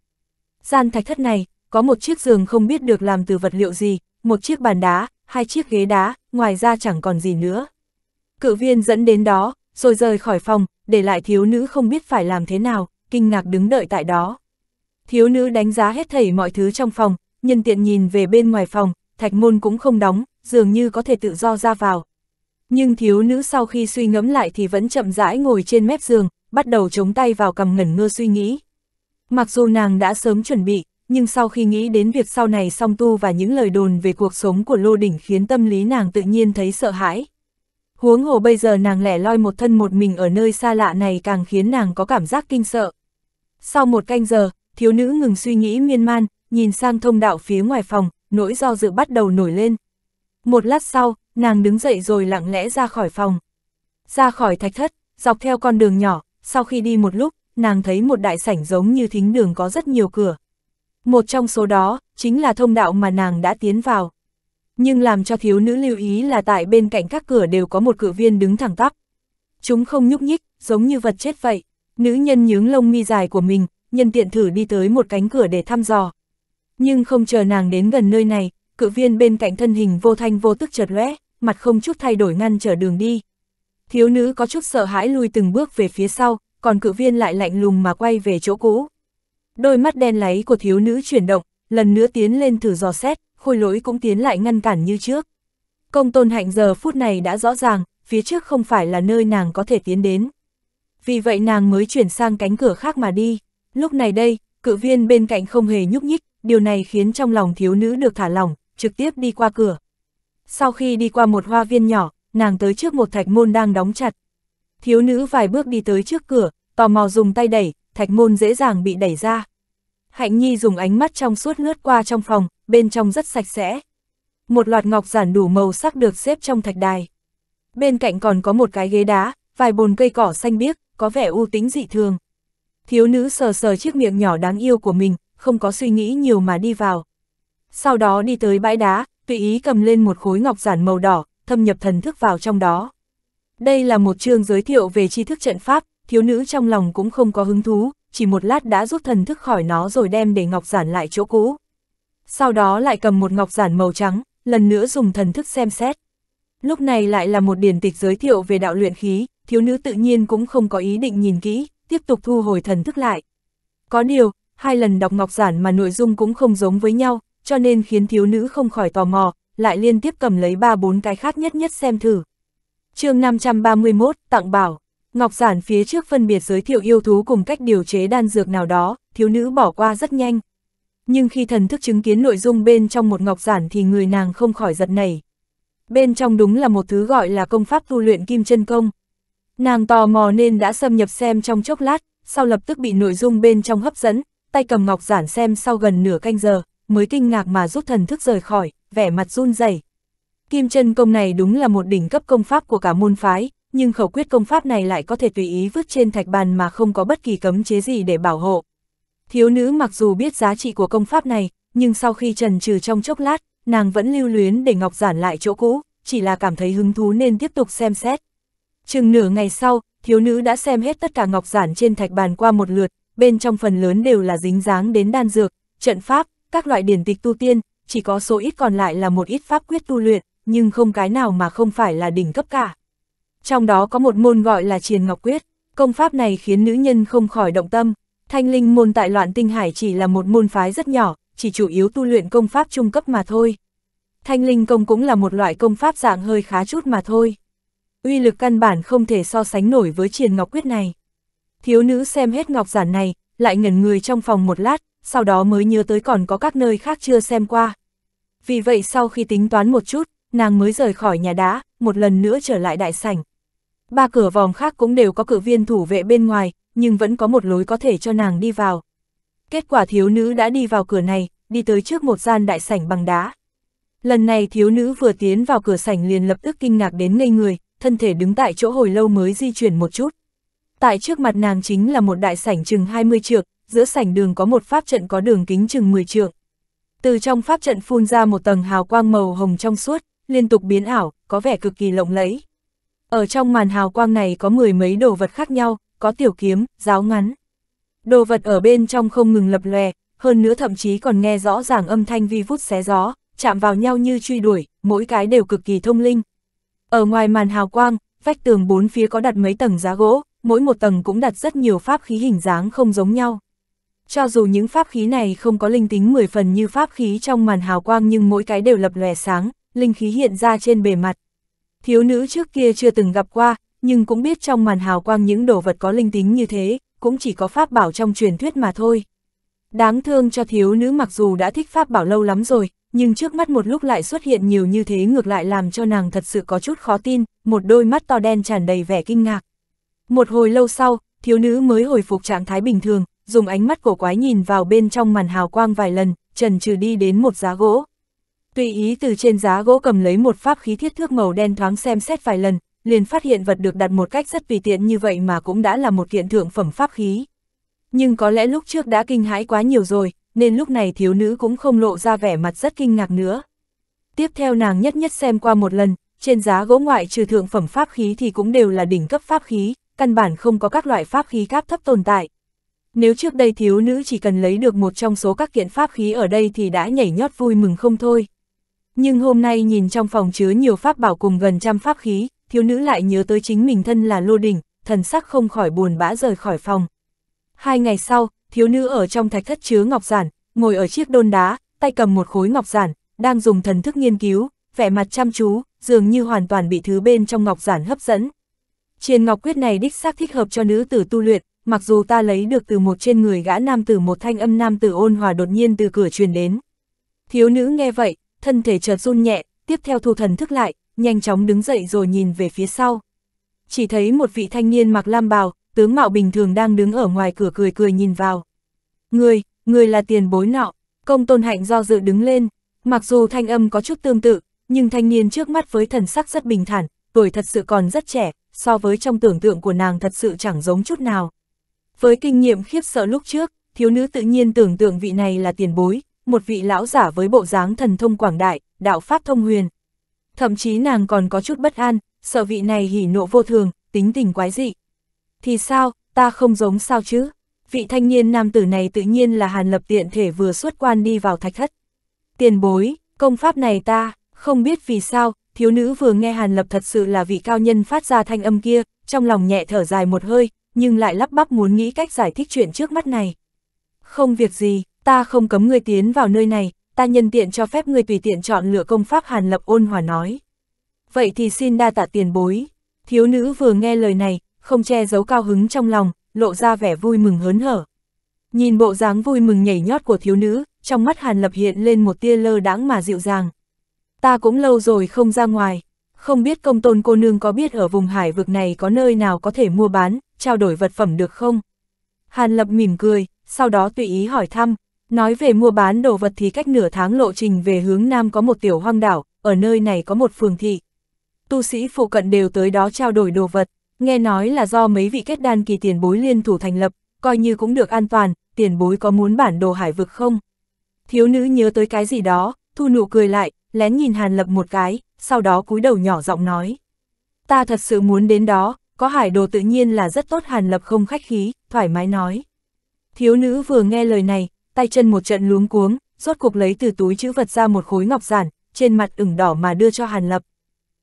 Gian thạch thất này, có một chiếc giường không biết được làm từ vật liệu gì, một chiếc bàn đá, hai chiếc ghế đá, ngoài ra chẳng còn gì nữa. Cự viên dẫn đến đó, rồi rời khỏi phòng, để lại thiếu nữ không biết phải làm thế nào, kinh ngạc đứng đợi tại đó. Thiếu nữ đánh giá hết thảy mọi thứ trong phòng, nhân tiện nhìn về bên ngoài phòng, thạch môn cũng không đóng, dường như có thể tự do ra vào. Nhưng thiếu nữ sau khi suy ngẫm lại thì vẫn chậm rãi ngồi trên mép giường, bắt đầu chống tay vào cầm ngẩn ngơ suy nghĩ. Mặc dù nàng đã sớm chuẩn bị, nhưng sau khi nghĩ đến việc sau này song tu và những lời đồn về cuộc sống của Lô Đỉnh khiến tâm lý nàng tự nhiên thấy sợ hãi. Huống hồ bây giờ nàng lẻ loi một thân một mình ở nơi xa lạ này càng khiến nàng có cảm giác kinh sợ. Sau một canh giờ, thiếu nữ ngừng suy nghĩ miên man, nhìn sang thông đạo phía ngoài phòng, nỗi do dự bắt đầu nổi lên. Một lát sau, nàng đứng dậy rồi lặng lẽ ra khỏi phòng. Ra khỏi thạch thất, dọc theo con đường nhỏ, sau khi đi một lúc, nàng thấy một đại sảnh giống như thính đường có rất nhiều cửa. Một trong số đó, chính là thông đạo mà nàng đã tiến vào. Nhưng làm cho thiếu nữ lưu ý là tại bên cạnh các cửa đều có một cự viên đứng thẳng tắp. Chúng không nhúc nhích, giống như vật chết vậy. Nữ nhân nhướng lông mi dài của mình, nhân tiện thử đi tới một cánh cửa để thăm dò. Nhưng không chờ nàng đến gần nơi này, cự viên bên cạnh thân hình vô thanh vô tức chợt lóe, mặt không chút thay đổi ngăn trở đường đi. Thiếu nữ có chút sợ hãi lùi từng bước về phía sau, còn cự viên lại lạnh lùng mà quay về chỗ cũ. Đôi mắt đen láy của thiếu nữ chuyển động, lần nữa tiến lên thử dò xét, khôi lỗi cũng tiến lại ngăn cản như trước. Công tôn hạnh giờ phút này đã rõ ràng, phía trước không phải là nơi nàng có thể tiến đến. Vì vậy nàng mới chuyển sang cánh cửa khác mà đi. Lúc này đây, cự viên bên cạnh không hề nhúc nhích, điều này khiến trong lòng thiếu nữ được thả lỏng, trực tiếp đi qua cửa. Sau khi đi qua một hoa viên nhỏ, nàng tới trước một thạch môn đang đóng chặt. Thiếu nữ vài bước đi tới trước cửa, tò mò dùng tay đẩy, thạch môn dễ dàng bị đẩy ra. Hạnh Nhi dùng ánh mắt trong suốt lướt qua trong phòng, bên trong rất sạch sẽ. Một loạt ngọc giản đủ màu sắc được xếp trong thạch đài. Bên cạnh còn có một cái ghế đá, vài bồn cây cỏ xanh biếc, có vẻ ưu tính dị thường. Thiếu nữ sờ sờ chiếc miệng nhỏ đáng yêu của mình, không có suy nghĩ nhiều mà đi vào. Sau đó đi tới bãi đá, tùy ý cầm lên một khối ngọc giản màu đỏ, thâm nhập thần thức vào trong đó. Đây là một chương giới thiệu về tri thức trận pháp, thiếu nữ trong lòng cũng không có hứng thú, chỉ một lát đã rút thần thức khỏi nó rồi đem để ngọc giản lại chỗ cũ. Sau đó lại cầm một ngọc giản màu trắng, lần nữa dùng thần thức xem xét. Lúc này lại là một điển tịch giới thiệu về đạo luyện khí, thiếu nữ tự nhiên cũng không có ý định nhìn kỹ, tiếp tục thu hồi thần thức lại. Có điều, hai lần đọc ngọc giản mà nội dung cũng không giống với nhau, cho nên khiến thiếu nữ không khỏi tò mò, lại liên tiếp cầm lấy ba bốn cái khác nhất nhất xem thử. chương 531, tặng bảo. Ngọc giản phía trước phân biệt giới thiệu yêu thú cùng cách điều chế đan dược nào đó, thiếu nữ bỏ qua rất nhanh. Nhưng khi thần thức chứng kiến nội dung bên trong một ngọc giản thì người nàng không khỏi giật nảy. Bên trong đúng là một thứ gọi là công pháp tu luyện kim chân công. Nàng tò mò nên đã xâm nhập xem trong chốc lát, sau lập tức bị nội dung bên trong hấp dẫn, tay cầm ngọc giản xem sau gần nửa canh giờ, mới kinh ngạc mà rút thần thức rời khỏi, vẻ mặt run rẩy. Kim chân công này đúng là một đỉnh cấp công pháp của cả môn phái, nhưng khẩu quyết công pháp này lại có thể tùy ý vứt trên thạch bàn mà không có bất kỳ cấm chế gì để bảo hộ. Thiếu nữ mặc dù biết giá trị của công pháp này, nhưng sau khi trần trừ trong chốc lát, nàng vẫn lưu luyến để Ngọc Giản lại chỗ cũ, chỉ là cảm thấy hứng thú nên tiếp tục xem xét. Chừng nửa ngày sau, thiếu nữ đã xem hết tất cả Ngọc Giản trên thạch bàn qua một lượt, bên trong phần lớn đều là dính dáng đến đan dược, trận pháp, các loại điển tịch tu tiên, chỉ có số ít còn lại là một ít pháp quyết tu luyện, nhưng không cái nào mà không phải là đỉnh cấp cả trong đó có một môn gọi là Triền Ngọc Quyết, công pháp này khiến nữ nhân không khỏi động tâm. Thanh linh môn tại loạn tinh hải chỉ là một môn phái rất nhỏ, chỉ chủ yếu tu luyện công pháp trung cấp mà thôi. Thanh linh công cũng là một loại công pháp dạng hơi khá chút mà thôi. Uy lực căn bản không thể so sánh nổi với Triền Ngọc Quyết này. Thiếu nữ xem hết ngọc giản này, lại ngẩn người trong phòng một lát, sau đó mới nhớ tới còn có các nơi khác chưa xem qua. Vì vậy sau khi tính toán một chút, nàng mới rời khỏi nhà đá, một lần nữa trở lại đại sảnh. Ba cửa vòng khác cũng đều có cử viên thủ vệ bên ngoài, nhưng vẫn có một lối có thể cho nàng đi vào. Kết quả thiếu nữ đã đi vào cửa này, đi tới trước một gian đại sảnh bằng đá. Lần này thiếu nữ vừa tiến vào cửa sảnh liền lập tức kinh ngạc đến ngây người, thân thể đứng tại chỗ hồi lâu mới di chuyển một chút. Tại trước mặt nàng chính là một đại sảnh chừng 20 trượng, giữa sảnh đường có một pháp trận có đường kính chừng 10 trượng. Từ trong pháp trận phun ra một tầng hào quang màu hồng trong suốt, liên tục biến ảo, có vẻ cực kỳ lộng lẫy. Ở trong màn hào quang này có mười mấy đồ vật khác nhau, có tiểu kiếm, giáo ngắn. Đồ vật ở bên trong không ngừng lập lòe, hơn nữa thậm chí còn nghe rõ ràng âm thanh vi vút xé gió, chạm vào nhau như truy đuổi, mỗi cái đều cực kỳ thông linh. Ở ngoài màn hào quang, vách tường bốn phía có đặt mấy tầng giá gỗ, mỗi một tầng cũng đặt rất nhiều pháp khí hình dáng không giống nhau. Cho dù những pháp khí này không có linh tính 10 phần như pháp khí trong màn hào quang nhưng mỗi cái đều lập lòe sáng, linh khí hiện ra trên bề mặt thiếu nữ trước kia chưa từng gặp qua, nhưng cũng biết trong màn hào quang những đồ vật có linh tính như thế, cũng chỉ có pháp bảo trong truyền thuyết mà thôi. Đáng thương cho thiếu nữ mặc dù đã thích pháp bảo lâu lắm rồi, nhưng trước mắt một lúc lại xuất hiện nhiều như thế ngược lại làm cho nàng thật sự có chút khó tin, một đôi mắt to đen tràn đầy vẻ kinh ngạc. Một hồi lâu sau, thiếu nữ mới hồi phục trạng thái bình thường, dùng ánh mắt cổ quái nhìn vào bên trong màn hào quang vài lần, trần trừ đi đến một giá gỗ. Tùy ý từ trên giá gỗ cầm lấy một pháp khí thiết thước màu đen thoáng xem xét vài lần, liền phát hiện vật được đặt một cách rất tùy tiện như vậy mà cũng đã là một kiện thượng phẩm pháp khí. Nhưng có lẽ lúc trước đã kinh hãi quá nhiều rồi, nên lúc này thiếu nữ cũng không lộ ra vẻ mặt rất kinh ngạc nữa. Tiếp theo nàng nhất nhất xem qua một lần, trên giá gỗ ngoại trừ thượng phẩm pháp khí thì cũng đều là đỉnh cấp pháp khí, căn bản không có các loại pháp khí cấp thấp tồn tại. Nếu trước đây thiếu nữ chỉ cần lấy được một trong số các kiện pháp khí ở đây thì đã nhảy nhót vui mừng không thôi. Nhưng hôm nay nhìn trong phòng chứa nhiều pháp bảo cùng gần trăm pháp khí, thiếu nữ lại nhớ tới chính mình thân là lô đỉnh, thần sắc không khỏi buồn bã rời khỏi phòng. Hai ngày sau, thiếu nữ ở trong thạch thất chứa ngọc giản, ngồi ở chiếc đôn đá, tay cầm một khối ngọc giản, đang dùng thần thức nghiên cứu, vẻ mặt chăm chú, dường như hoàn toàn bị thứ bên trong ngọc giản hấp dẫn. Trên ngọc quyết này đích xác thích hợp cho nữ tử tu luyện, mặc dù ta lấy được từ một trên người gã nam tử một thanh âm nam tử ôn hòa đột nhiên từ cửa truyền đến. Thiếu nữ nghe vậy, thân thể chợt run nhẹ, tiếp theo thu thần thức lại, nhanh chóng đứng dậy rồi nhìn về phía sau. Chỉ thấy một vị thanh niên mặc lam bào, tướng mạo bình thường đang đứng ở ngoài cửa cười cười nhìn vào. Người, người là tiền bối nọ, công tôn hạnh do dự đứng lên, mặc dù thanh âm có chút tương tự, nhưng thanh niên trước mắt với thần sắc rất bình thản, tuổi thật sự còn rất trẻ, so với trong tưởng tượng của nàng thật sự chẳng giống chút nào. Với kinh nghiệm khiếp sợ lúc trước, thiếu nữ tự nhiên tưởng tượng vị này là tiền bối, một vị lão giả với bộ dáng thần thông quảng đại, đạo pháp thông huyền. Thậm chí nàng còn có chút bất an, sợ vị này hỉ nộ vô thường, tính tình quái dị. Thì sao, ta không giống sao chứ? Vị thanh niên nam tử này tự nhiên là Hàn Lập tiện thể vừa xuất quan đi vào thạch thất. Tiền bối, công pháp này ta, không biết vì sao, thiếu nữ vừa nghe Hàn Lập thật sự là vị cao nhân phát ra thanh âm kia, trong lòng nhẹ thở dài một hơi, nhưng lại lắp bắp muốn nghĩ cách giải thích chuyện trước mắt này. Không việc gì, ta không cấm ngươi tiến vào nơi này, ta nhân tiện cho phép ngươi tùy tiện chọn lựa công pháp hàn lập ôn hòa nói. Vậy thì xin đa tạ tiền bối. Thiếu nữ vừa nghe lời này, không che giấu cao hứng trong lòng, lộ ra vẻ vui mừng hớn hở. Nhìn bộ dáng vui mừng nhảy nhót của thiếu nữ, trong mắt Hàn Lập hiện lên một tia lơ đãng mà dịu dàng. Ta cũng lâu rồi không ra ngoài, không biết công tôn cô nương có biết ở vùng hải vực này có nơi nào có thể mua bán, trao đổi vật phẩm được không? Hàn Lập mỉm cười, sau đó tùy ý hỏi thăm. Nói về mua bán đồ vật thì cách nửa tháng lộ trình về hướng Nam có một tiểu hoang đảo, ở nơi này có một phường thị. Tu sĩ phụ cận đều tới đó trao đổi đồ vật, nghe nói là do mấy vị kết đan kỳ tiền bối liên thủ thành lập, coi như cũng được an toàn, tiền bối có muốn bản đồ hải vực không? Thiếu nữ nhớ tới cái gì đó, thu nụ cười lại, lén nhìn Hàn Lập một cái, sau đó cúi đầu nhỏ giọng nói. Ta thật sự muốn đến đó, có hải đồ tự nhiên là rất tốt Hàn Lập không khách khí, thoải mái nói. Thiếu nữ vừa nghe lời này, tay chân một trận luống cuống, rốt cuộc lấy từ túi chữ vật ra một khối ngọc giản, trên mặt ửng đỏ mà đưa cho Hàn Lập.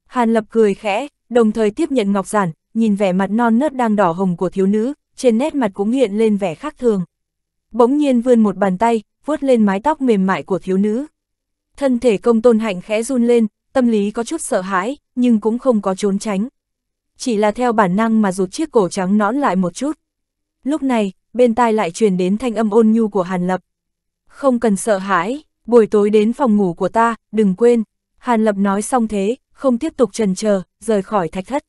Hàn Lập cười khẽ, đồng thời tiếp nhận ngọc giản, nhìn vẻ mặt non nớt đang đỏ hồng của thiếu nữ, trên nét mặt cũng hiện lên vẻ khác thường. Bỗng nhiên vươn một bàn tay, vuốt lên mái tóc mềm mại của thiếu nữ. Thân thể công tôn hạnh khẽ run lên, tâm lý có chút sợ hãi, nhưng cũng không có trốn tránh. Chỉ là theo bản năng mà rụt chiếc cổ trắng nõn lại một chút. Lúc này, bên tai lại truyền đến thanh âm ôn nhu của Hàn Lập. Không cần sợ hãi, buổi tối đến phòng ngủ của ta, đừng quên. Hàn Lập nói xong thế, không tiếp tục trần chờ rời khỏi thạch thất.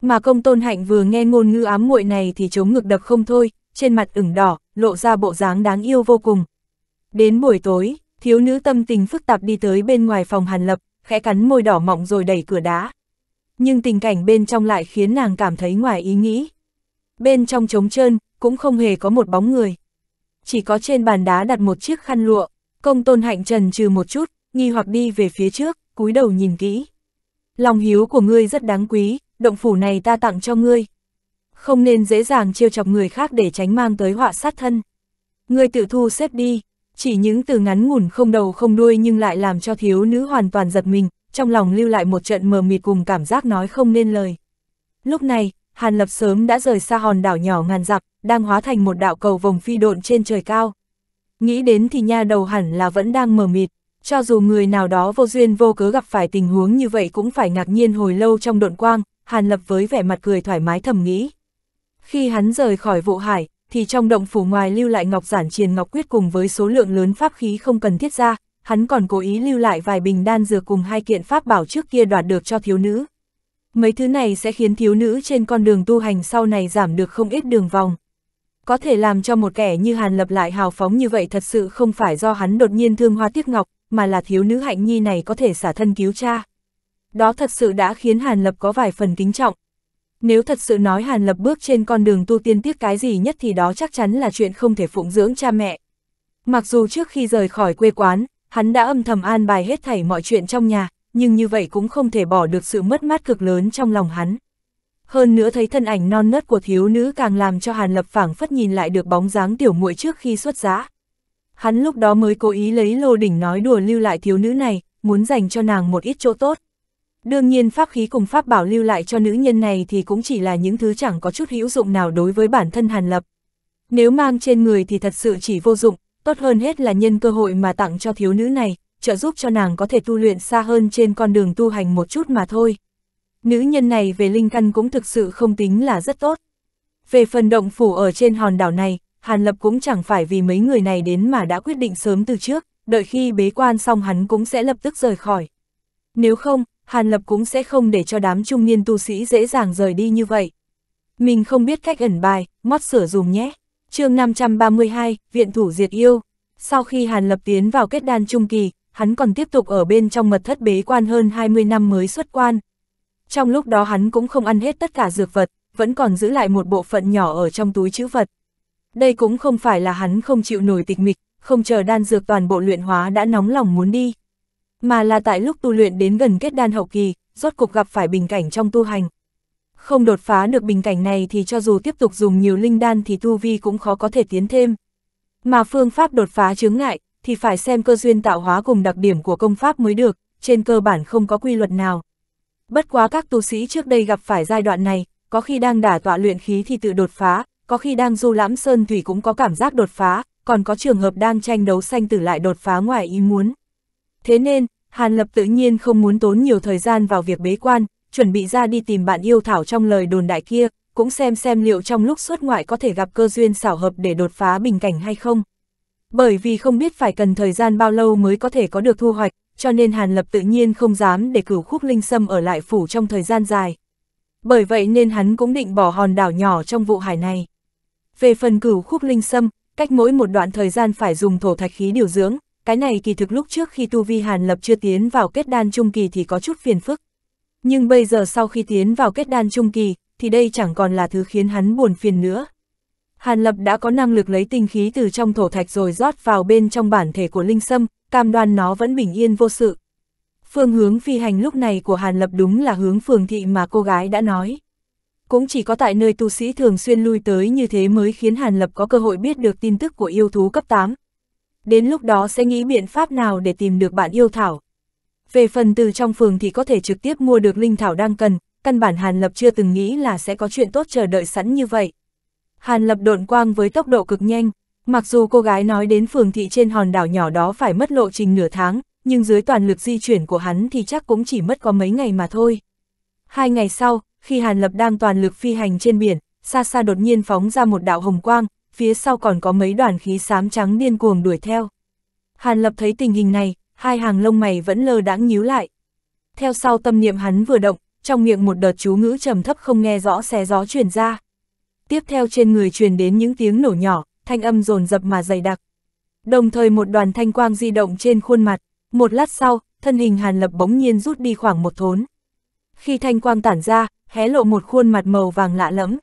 Mà công tôn hạnh vừa nghe ngôn ngữ ám muội này thì chống ngực đập không thôi, trên mặt ửng đỏ, lộ ra bộ dáng đáng yêu vô cùng. Đến buổi tối, thiếu nữ tâm tình phức tạp đi tới bên ngoài phòng Hàn Lập, khẽ cắn môi đỏ mọng rồi đẩy cửa đá. Nhưng tình cảnh bên trong lại khiến nàng cảm thấy ngoài ý nghĩ. Bên trong trống trơn, cũng không hề có một bóng người. Chỉ có trên bàn đá đặt một chiếc khăn lụa, công tôn hạnh trần trừ một chút, nghi hoặc đi về phía trước, cúi đầu nhìn kỹ. Lòng hiếu của ngươi rất đáng quý, động phủ này ta tặng cho ngươi. Không nên dễ dàng chiêu chọc người khác để tránh mang tới họa sát thân. Ngươi tự thu xếp đi, chỉ những từ ngắn ngủn không đầu không đuôi nhưng lại làm cho thiếu nữ hoàn toàn giật mình, trong lòng lưu lại một trận mờ mịt cùng cảm giác nói không nên lời. Lúc này, Hàn Lập sớm đã rời xa hòn đảo nhỏ ngàn dặm, đang hóa thành một đạo cầu vòng phi độn trên trời cao. Nghĩ đến thì nha đầu hẳn là vẫn đang mờ mịt, cho dù người nào đó vô duyên vô cớ gặp phải tình huống như vậy cũng phải ngạc nhiên hồi lâu trong độn quang, Hàn Lập với vẻ mặt cười thoải mái thầm nghĩ. Khi hắn rời khỏi vụ hải, thì trong động phủ ngoài lưu lại ngọc giản triền ngọc quyết cùng với số lượng lớn pháp khí không cần thiết ra, hắn còn cố ý lưu lại vài bình đan dược cùng hai kiện pháp bảo trước kia đoạt được cho thiếu nữ. Mấy thứ này sẽ khiến thiếu nữ trên con đường tu hành sau này giảm được không ít đường vòng. Có thể làm cho một kẻ như Hàn Lập lại hào phóng như vậy thật sự không phải do hắn đột nhiên thương hoa tiếc ngọc, mà là thiếu nữ hạnh nhi này có thể xả thân cứu cha. Đó thật sự đã khiến Hàn Lập có vài phần kính trọng. Nếu thật sự nói Hàn Lập bước trên con đường tu tiên tiếc cái gì nhất thì đó chắc chắn là chuyện không thể phụng dưỡng cha mẹ. Mặc dù trước khi rời khỏi quê quán, hắn đã âm thầm an bài hết thảy mọi chuyện trong nhà, nhưng như vậy cũng không thể bỏ được sự mất mát cực lớn trong lòng hắn. Hơn nữa thấy thân ảnh non nớt của thiếu nữ càng làm cho Hàn Lập phảng phất nhìn lại được bóng dáng tiểu muội trước khi xuất giá. Hắn lúc đó mới cố ý lấy lô đỉnh nói đùa lưu lại thiếu nữ này, muốn dành cho nàng một ít chỗ tốt. Đương nhiên pháp khí cùng pháp bảo lưu lại cho nữ nhân này thì cũng chỉ là những thứ chẳng có chút hữu dụng nào đối với bản thân Hàn Lập. Nếu mang trên người thì thật sự chỉ vô dụng, tốt hơn hết là nhân cơ hội mà tặng cho thiếu nữ này, trợ giúp cho nàng có thể tu luyện xa hơn trên con đường tu hành một chút mà thôi. Nữ nhân này về linh căn cũng thực sự không tính là rất tốt. Về phần động phủ ở trên hòn đảo này, Hàn Lập cũng chẳng phải vì mấy người này đến mà đã quyết định sớm từ trước, đợi khi bế quan xong hắn cũng sẽ lập tức rời khỏi. Nếu không, Hàn Lập cũng sẽ không để cho đám trung niên tu sĩ dễ dàng rời đi như vậy. Mình không biết cách ẩn bài, mót sửa dùm nhé. chương 532, Viện Thủ Diệt Yêu. Sau khi Hàn Lập tiến vào kết đan trung kỳ, hắn còn tiếp tục ở bên trong mật thất bế quan hơn 20 năm mới xuất quan. Trong lúc đó hắn cũng không ăn hết tất cả dược vật, vẫn còn giữ lại một bộ phận nhỏ ở trong túi chữ vật. Đây cũng không phải là hắn không chịu nổi tịch mịch, không chờ đan dược toàn bộ luyện hóa đã nóng lòng muốn đi. Mà là tại lúc tu luyện đến gần kết đan hậu kỳ, rốt cục gặp phải bình cảnh trong tu hành. Không đột phá được bình cảnh này thì cho dù tiếp tục dùng nhiều linh đan thì tu vi cũng khó có thể tiến thêm. Mà phương pháp đột phá chướng ngại, thì phải xem cơ duyên tạo hóa cùng đặc điểm của công pháp mới được, trên cơ bản không có quy luật nào. Bất quá các tu sĩ trước đây gặp phải giai đoạn này, có khi đang đả tọa luyện khí thì tự đột phá, có khi đang du lãm sơn thủy cũng có cảm giác đột phá, còn có trường hợp đang tranh đấu sanh tử lại đột phá ngoài ý muốn. Thế nên, Hàn Lập tự nhiên không muốn tốn nhiều thời gian vào việc bế quan, chuẩn bị ra đi tìm bạn yêu thảo trong lời đồn đại kia, cũng xem xem liệu trong lúc xuất ngoại có thể gặp cơ duyên xảo hợp để đột phá bình cảnh hay không. Bởi vì không biết phải cần thời gian bao lâu mới có thể có được thu hoạch, cho nên Hàn Lập tự nhiên không dám để cửu khúc linh sâm ở lại phủ trong thời gian dài. Bởi vậy nên hắn cũng định bỏ hòn đảo nhỏ trong vụ hải này. Về phần cửu khúc linh sâm, cách mỗi một đoạn thời gian phải dùng thổ thạch khí điều dưỡng, cái này kỳ thực lúc trước khi tu vi Hàn Lập chưa tiến vào kết đan trung kỳ thì có chút phiền phức. Nhưng bây giờ sau khi tiến vào kết đan trung kỳ, thì đây chẳng còn là thứ khiến hắn buồn phiền nữa, Hàn Lập đã có năng lực lấy tinh khí từ trong thổ thạch rồi rót vào bên trong bản thể của Linh Sâm, cam đoan nó vẫn bình yên vô sự. Phương hướng phi hành lúc này của Hàn Lập đúng là hướng phường thị mà cô gái đã nói. Cũng chỉ có tại nơi tu sĩ thường xuyên lui tới như thế mới khiến Hàn Lập có cơ hội biết được tin tức của yêu thú cấp 8. Đến lúc đó sẽ nghĩ biện pháp nào để tìm được bạn yêu thảo. Về phần từ trong phường thì có thể trực tiếp mua được linh thảo đang cần, căn bản Hàn Lập chưa từng nghĩ là sẽ có chuyện tốt chờ đợi sẵn như vậy. Hàn Lập độn quang với tốc độ cực nhanh, mặc dù cô gái nói đến phường thị trên hòn đảo nhỏ đó phải mất lộ trình nửa tháng, nhưng dưới toàn lực di chuyển của hắn thì chắc cũng chỉ mất có mấy ngày mà thôi. Hai ngày sau, khi Hàn Lập đang toàn lực phi hành trên biển, xa xa đột nhiên phóng ra một đạo hồng quang, phía sau còn có mấy đoàn khí xám trắng điên cuồng đuổi theo. Hàn Lập thấy tình hình này, hai hàng lông mày vẫn lơ đãng nhíu lại. Theo sau tâm niệm hắn vừa động, trong miệng một đợt chú ngữ trầm thấp không nghe rõ xé gió truyền ra tiếp theo trên người truyền đến những tiếng nổ nhỏ, thanh âm rồn rập mà dày đặc. Đồng thời một đoàn thanh quang di động trên khuôn mặt, một lát sau, thân hình Hàn Lập bỗng nhiên rút đi khoảng một thốn. Khi thanh quang tản ra, hé lộ một khuôn mặt màu vàng lạ lẫm.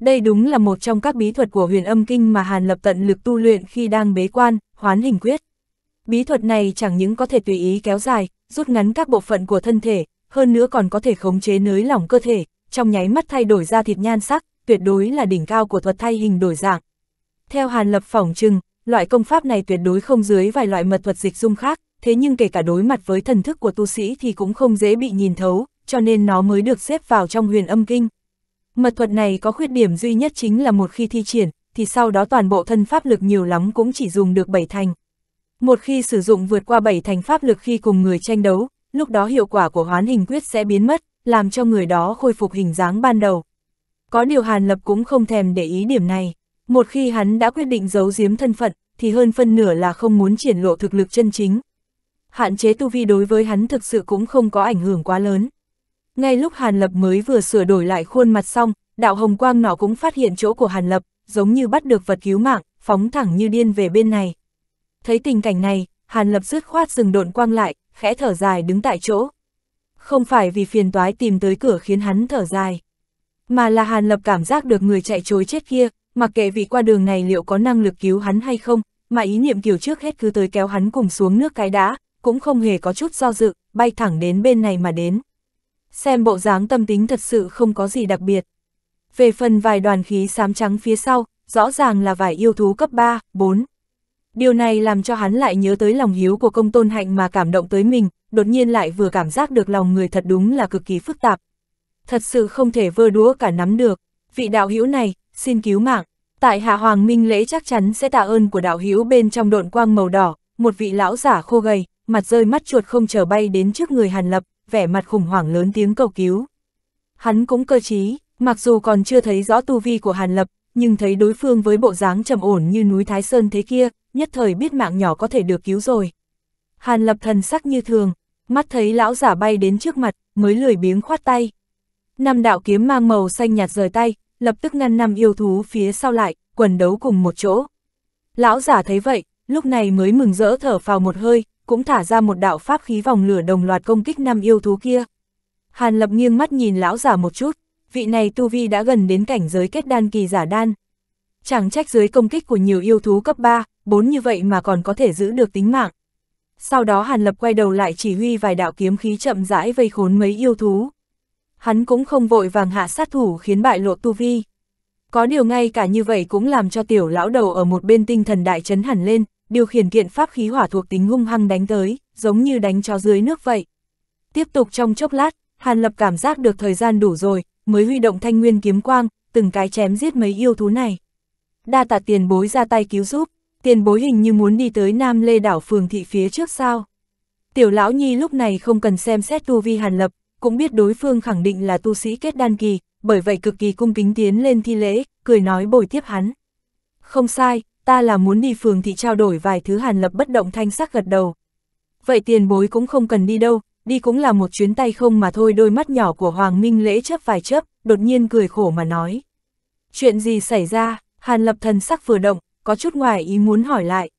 Đây đúng là một trong các bí thuật của huyền âm kinh mà Hàn Lập tận lực tu luyện khi đang bế quan, hoán hình quyết. Bí thuật này chẳng những có thể tùy ý kéo dài, rút ngắn các bộ phận của thân thể, hơn nữa còn có thể khống chế nới lỏng cơ thể, trong nháy mắt thay đổi ra thịt nhan sắc, tuyệt đối là đỉnh cao của thuật thay hình đổi dạng. Theo Hàn Lập phỏng chừng, loại công pháp này tuyệt đối không dưới vài loại mật thuật dịch dung khác, thế nhưng kể cả đối mặt với thần thức của tu sĩ thì cũng không dễ bị nhìn thấu, cho nên nó mới được xếp vào trong huyền âm kinh. Mật thuật này có khuyết điểm duy nhất chính là một khi thi triển, thì sau đó toàn bộ thân pháp lực nhiều lắm cũng chỉ dùng được bảy thành. Một khi sử dụng vượt qua bảy thành pháp lực khi cùng người tranh đấu, lúc đó hiệu quả của hoán hình quyết sẽ biến mất, làm cho người đó khôi phục hình dáng ban đầu. Có điều Hàn Lập cũng không thèm để ý điểm này. Một khi hắn đã quyết định giấu giếm thân phận, thì hơn phân nửa là không muốn triển lộ thực lực chân chính. Hạn chế tu vi đối với hắn thực sự cũng không có ảnh hưởng quá lớn. Ngay lúc Hàn Lập mới vừa sửa đổi lại khuôn mặt xong, đạo hồng quang nọ cũng phát hiện chỗ của Hàn Lập, giống như bắt được vật cứu mạng, phóng thẳng như điên về bên này. Thấy tình cảnh này, Hàn Lập dứt khoát dừng độn quang lại, khẽ thở dài đứng tại chỗ. Không phải vì phiền toái tìm tới cửa khiến hắn thở dài mà là Hàn Lập cảm giác được người chạy chối chết kia, mặc kệ vị qua đường này liệu có năng lực cứu hắn hay không, mà ý niệm kiểu trước hết cứ tới kéo hắn cùng xuống nước cái đá cũng không hề có chút do dự, bay thẳng đến bên này mà đến. Xem bộ dáng tâm tính thật sự không có gì đặc biệt. Về phần vài đoàn khí xám trắng phía sau, rõ ràng là vài yêu thú cấp 3, 4. Điều này làm cho hắn lại nhớ tới lòng hiếu của công tôn hạnh mà cảm động tới mình, đột nhiên lại vừa cảm giác được lòng người thật đúng là cực kỳ phức tạp, thật sự không thể vơ đũa cả nắm được, vị đạo hữu này, xin cứu mạng. Tại Hạ Hoàng Minh lễ chắc chắn sẽ tạ ơn của đạo hữu bên trong độn quang màu đỏ, một vị lão giả khô gầy, mặt rơi mắt chuột không trở bay đến trước người Hàn Lập, vẻ mặt khủng hoảng lớn tiếng cầu cứu. Hắn cũng cơ trí, mặc dù còn chưa thấy rõ tu vi của Hàn Lập, nhưng thấy đối phương với bộ dáng trầm ổn như núi Thái Sơn thế kia, nhất thời biết mạng nhỏ có thể được cứu rồi. Hàn Lập thần sắc như thường, mắt thấy lão giả bay đến trước mặt, mới lười biếng khoát tay. Năm đạo kiếm mang màu xanh nhạt rời tay, lập tức ngăn năm yêu thú phía sau lại, quần đấu cùng một chỗ. Lão giả thấy vậy, lúc này mới mừng rỡ thở vào một hơi, cũng thả ra một đạo pháp khí vòng lửa đồng loạt công kích năm yêu thú kia. Hàn Lập nghiêng mắt nhìn lão giả một chút, vị này tu vi đã gần đến cảnh giới kết đan kỳ giả đan. Chẳng trách dưới công kích của nhiều yêu thú cấp 3, 4 như vậy mà còn có thể giữ được tính mạng. Sau đó Hàn Lập quay đầu lại chỉ huy vài đạo kiếm khí chậm rãi vây khốn mấy yêu thú hắn cũng không vội vàng hạ sát thủ khiến bại lộ tu vi. Có điều ngay cả như vậy cũng làm cho tiểu lão đầu ở một bên tinh thần đại chấn hẳn lên, điều khiển kiện pháp khí hỏa thuộc tính hung hăng đánh tới, giống như đánh cho dưới nước vậy. Tiếp tục trong chốc lát, Hàn Lập cảm giác được thời gian đủ rồi, mới huy động thanh nguyên kiếm quang, từng cái chém giết mấy yêu thú này. Đa tạ tiền bối ra tay cứu giúp, tiền bối hình như muốn đi tới Nam Lê đảo phường thị phía trước sao. Tiểu lão nhi lúc này không cần xem xét tu vi Hàn Lập, cũng biết đối phương khẳng định là tu sĩ kết đan kỳ, bởi vậy cực kỳ cung kính tiến lên thi lễ, cười nói bồi tiếp hắn. Không sai, ta là muốn đi phường thị trao đổi vài thứ hàn lập bất động thanh sắc gật đầu. Vậy tiền bối cũng không cần đi đâu, đi cũng là một chuyến tay không mà thôi đôi mắt nhỏ của Hoàng Minh lễ chấp vài chớp, đột nhiên cười khổ mà nói. Chuyện gì xảy ra, hàn lập thần sắc vừa động, có chút ngoài ý muốn hỏi lại.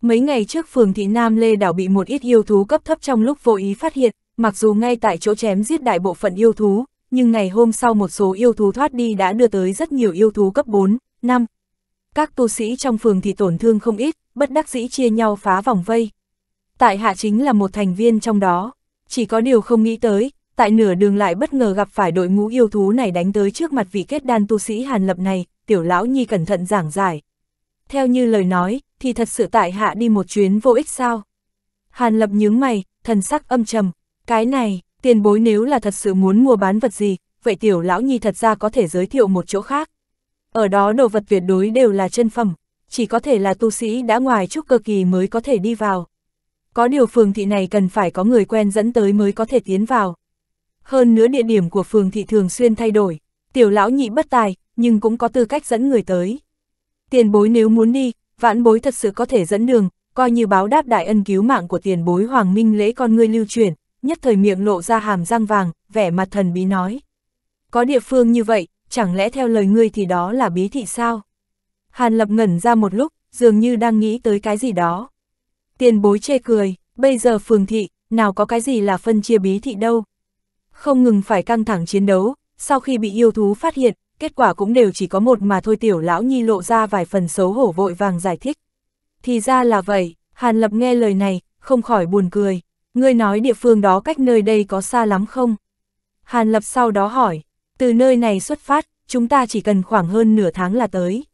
Mấy ngày trước phường thị Nam Lê Đảo bị một ít yêu thú cấp thấp trong lúc vô ý phát hiện, Mặc dù ngay tại chỗ chém giết đại bộ phận yêu thú, nhưng ngày hôm sau một số yêu thú thoát đi đã đưa tới rất nhiều yêu thú cấp 4, 5. Các tu sĩ trong phường thì tổn thương không ít, bất đắc dĩ chia nhau phá vòng vây. Tại hạ chính là một thành viên trong đó, chỉ có điều không nghĩ tới, tại nửa đường lại bất ngờ gặp phải đội ngũ yêu thú này đánh tới trước mặt vị kết đan tu sĩ Hàn Lập này, tiểu lão nhi cẩn thận giảng giải. Theo như lời nói, thì thật sự tại hạ đi một chuyến vô ích sao? Hàn Lập nhướng mày, thần sắc âm trầm, cái này, tiền bối nếu là thật sự muốn mua bán vật gì, vậy tiểu lão nhi thật ra có thể giới thiệu một chỗ khác. Ở đó đồ vật tuyệt đối đều là chân phẩm, chỉ có thể là tu sĩ đã ngoài trúc cơ kỳ mới có thể đi vào. Có điều phường thị này cần phải có người quen dẫn tới mới có thể tiến vào. Hơn nữa địa điểm của phường thị thường xuyên thay đổi, tiểu lão nhị bất tài, nhưng cũng có tư cách dẫn người tới. Tiền bối nếu muốn đi, vãn bối thật sự có thể dẫn đường, coi như báo đáp đại ân cứu mạng của tiền bối Hoàng Minh lễ con ngươi lưu truyền, nhất thời miệng lộ ra hàm răng vàng, vẻ mặt thần bí nói. Có địa phương như vậy, chẳng lẽ theo lời ngươi thì đó là bí thị sao? Hàn Lập ngẩn ra một lúc, dường như đang nghĩ tới cái gì đó. Tiền bối chê cười, bây giờ phường thị, nào có cái gì là phân chia bí thị đâu. Không ngừng phải căng thẳng chiến đấu, sau khi bị yêu thú phát hiện, kết quả cũng đều chỉ có một mà thôi tiểu lão nhi lộ ra vài phần xấu hổ vội vàng giải thích. Thì ra là vậy, Hàn Lập nghe lời này, không khỏi buồn cười. Ngươi nói địa phương đó cách nơi đây có xa lắm không? Hàn Lập sau đó hỏi, từ nơi này xuất phát, chúng ta chỉ cần khoảng hơn nửa tháng là tới.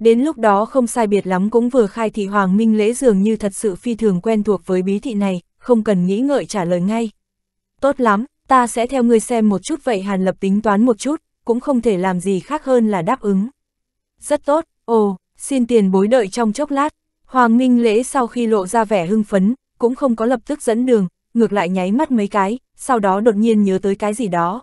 Đến lúc đó không sai biệt lắm cũng vừa khai thị Hoàng Minh Lễ dường như thật sự phi thường quen thuộc với bí thị này, không cần nghĩ ngợi trả lời ngay. Tốt lắm, ta sẽ theo ngươi xem một chút vậy Hàn Lập tính toán một chút, cũng không thể làm gì khác hơn là đáp ứng. Rất tốt, ồ, xin tiền bối đợi trong chốc lát. Hoàng Minh Lễ sau khi lộ ra vẻ hưng phấn, cũng không có lập tức dẫn đường, ngược lại nháy mắt mấy cái, sau đó đột nhiên nhớ tới cái gì đó.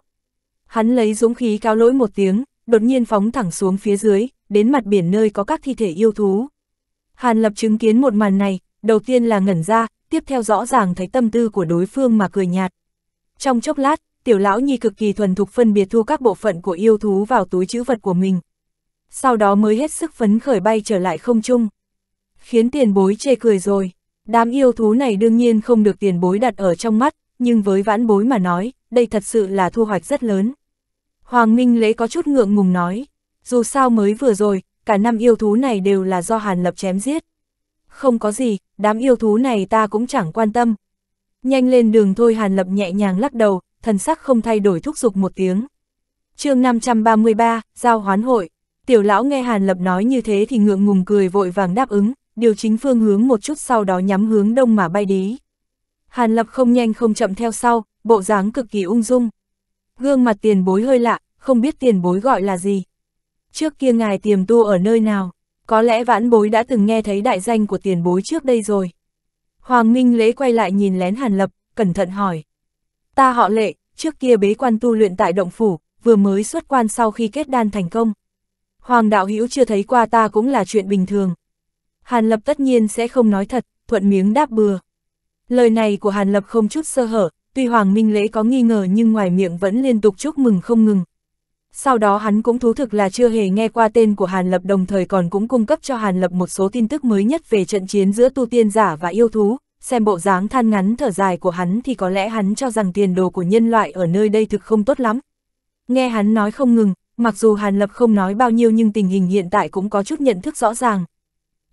Hắn lấy dũng khí cao lỗi một tiếng, đột nhiên phóng thẳng xuống phía dưới, đến mặt biển nơi có các thi thể yêu thú. Hàn Lập chứng kiến một màn này, đầu tiên là ngẩn ra, tiếp theo rõ ràng thấy tâm tư của đối phương mà cười nhạt. Trong chốc lát, tiểu lão nhi cực kỳ thuần thục phân biệt thu các bộ phận của yêu thú vào túi chữ vật của mình. Sau đó mới hết sức phấn khởi bay trở lại không chung. Khiến tiền bối chê cười rồi. Đám yêu thú này đương nhiên không được tiền bối đặt ở trong mắt, nhưng với vãn bối mà nói, đây thật sự là thu hoạch rất lớn. Hoàng Minh Lễ có chút ngượng ngùng nói, dù sao mới vừa rồi, cả năm yêu thú này đều là do Hàn Lập chém giết. Không có gì, đám yêu thú này ta cũng chẳng quan tâm. Nhanh lên đường thôi Hàn Lập nhẹ nhàng lắc đầu, thần sắc không thay đổi thúc giục một tiếng. chương 533, Giao Hoán Hội, tiểu lão nghe Hàn Lập nói như thế thì ngượng ngùng cười vội vàng đáp ứng, điều chính phương hướng một chút sau đó nhắm hướng đông mà bay đi. Hàn Lập không nhanh không chậm theo sau, bộ dáng cực kỳ ung dung. Gương mặt tiền bối hơi lạ, không biết tiền bối gọi là gì. Trước kia ngài tiềm tu ở nơi nào, có lẽ vãn bối đã từng nghe thấy đại danh của tiền bối trước đây rồi. Hoàng Minh lễ quay lại nhìn lén Hàn Lập, cẩn thận hỏi. Ta họ lệ, trước kia bế quan tu luyện tại Động Phủ, vừa mới xuất quan sau khi kết đan thành công. Hoàng đạo hữu chưa thấy qua ta cũng là chuyện bình thường, Hàn Lập tất nhiên sẽ không nói thật, thuận miếng đáp bừa. Lời này của Hàn Lập không chút sơ hở, tuy Hoàng Minh Lễ có nghi ngờ nhưng ngoài miệng vẫn liên tục chúc mừng không ngừng. Sau đó hắn cũng thú thực là chưa hề nghe qua tên của Hàn Lập đồng thời còn cũng cung cấp cho Hàn Lập một số tin tức mới nhất về trận chiến giữa tu tiên giả và yêu thú, xem bộ dáng than ngắn thở dài của hắn thì có lẽ hắn cho rằng tiền đồ của nhân loại ở nơi đây thực không tốt lắm. Nghe hắn nói không ngừng, mặc dù Hàn Lập không nói bao nhiêu nhưng tình hình hiện tại cũng có chút nhận thức rõ ràng,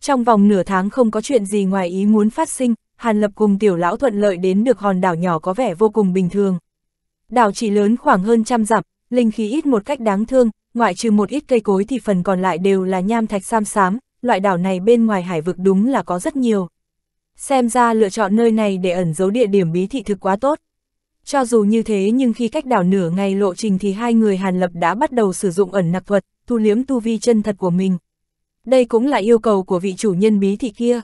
trong vòng nửa tháng không có chuyện gì ngoài ý muốn phát sinh, Hàn Lập cùng tiểu lão thuận lợi đến được hòn đảo nhỏ có vẻ vô cùng bình thường. Đảo chỉ lớn khoảng hơn trăm dặm, linh khí ít một cách đáng thương, ngoại trừ một ít cây cối thì phần còn lại đều là nham thạch sam xám, loại đảo này bên ngoài hải vực đúng là có rất nhiều. Xem ra lựa chọn nơi này để ẩn giấu địa điểm bí thị thực quá tốt. Cho dù như thế nhưng khi cách đảo nửa ngày lộ trình thì hai người Hàn Lập đã bắt đầu sử dụng ẩn nặc thuật, thu liếm tu vi chân thật của mình đây cũng là yêu cầu của vị chủ nhân bí thị kia.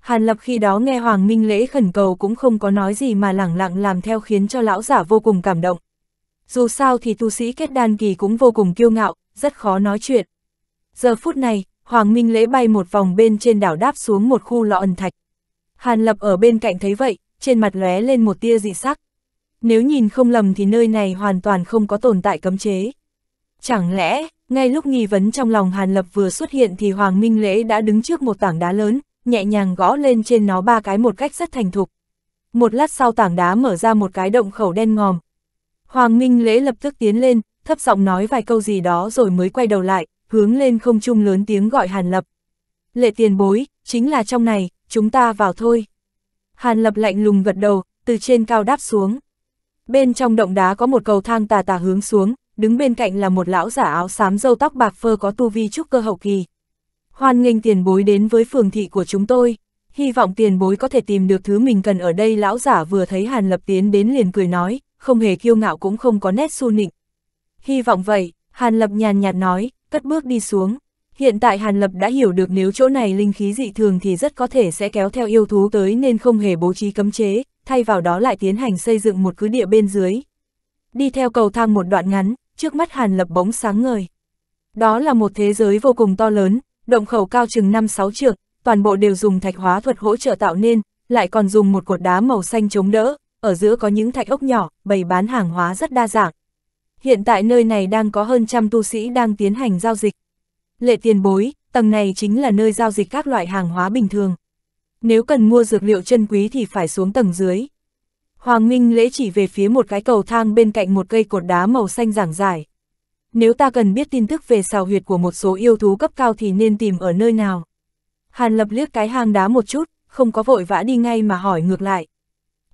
Hàn Lập khi đó nghe Hoàng Minh Lễ khẩn cầu cũng không có nói gì mà lẳng lặng làm theo khiến cho lão giả vô cùng cảm động. Dù sao thì tu sĩ kết đan kỳ cũng vô cùng kiêu ngạo, rất khó nói chuyện. Giờ phút này, Hoàng Minh Lễ bay một vòng bên trên đảo đáp xuống một khu lọ ẩn thạch. Hàn Lập ở bên cạnh thấy vậy, trên mặt lóe lên một tia dị sắc. Nếu nhìn không lầm thì nơi này hoàn toàn không có tồn tại cấm chế. Chẳng lẽ, ngay lúc nghi vấn trong lòng Hàn Lập vừa xuất hiện thì Hoàng Minh Lễ đã đứng trước một tảng đá lớn, nhẹ nhàng gõ lên trên nó ba cái một cách rất thành thục. Một lát sau tảng đá mở ra một cái động khẩu đen ngòm. Hoàng Minh Lễ lập tức tiến lên, thấp giọng nói vài câu gì đó rồi mới quay đầu lại, hướng lên không trung lớn tiếng gọi Hàn Lập. Lệ tiền bối, chính là trong này, chúng ta vào thôi. Hàn Lập lạnh lùng gật đầu, từ trên cao đáp xuống. Bên trong động đá có một cầu thang tà tà hướng xuống, đứng bên cạnh là một lão giả áo xám dâu tóc bạc phơ có tu vi trúc cơ hậu kỳ. Hoan nghênh tiền bối đến với phường thị của chúng tôi, hy vọng tiền bối có thể tìm được thứ mình cần ở đây lão giả vừa thấy Hàn Lập tiến đến liền cười nói, không hề kiêu ngạo cũng không có nét su nịnh. Hy vọng vậy, Hàn Lập nhàn nhạt nói, cất bước đi xuống. Hiện tại Hàn Lập đã hiểu được nếu chỗ này linh khí dị thường thì rất có thể sẽ kéo theo yêu thú tới nên không hề bố trí cấm chế, thay vào đó lại tiến hành xây dựng một cứ địa bên dưới. Đi theo cầu thang một đoạn ngắn, trước mắt Hàn Lập bóng sáng ngời. Đó là một thế giới vô cùng to lớn, động khẩu cao chừng 5-6 trượng, toàn bộ đều dùng thạch hóa thuật hỗ trợ tạo nên, lại còn dùng một cột đá màu xanh chống đỡ, ở giữa có những thạch ốc nhỏ, bày bán hàng hóa rất đa dạng. Hiện tại nơi này đang có hơn trăm tu sĩ đang tiến hành giao dịch. Lệ tiền bối, tầng này chính là nơi giao dịch các loại hàng hóa bình thường. Nếu cần mua dược liệu chân quý thì phải xuống tầng dưới. Hoàng Minh lễ chỉ về phía một cái cầu thang bên cạnh một cây cột đá màu xanh giảng dài. Nếu ta cần biết tin tức về xào huyệt của một số yêu thú cấp cao thì nên tìm ở nơi nào. Hàn lập liếc cái hang đá một chút, không có vội vã đi ngay mà hỏi ngược lại.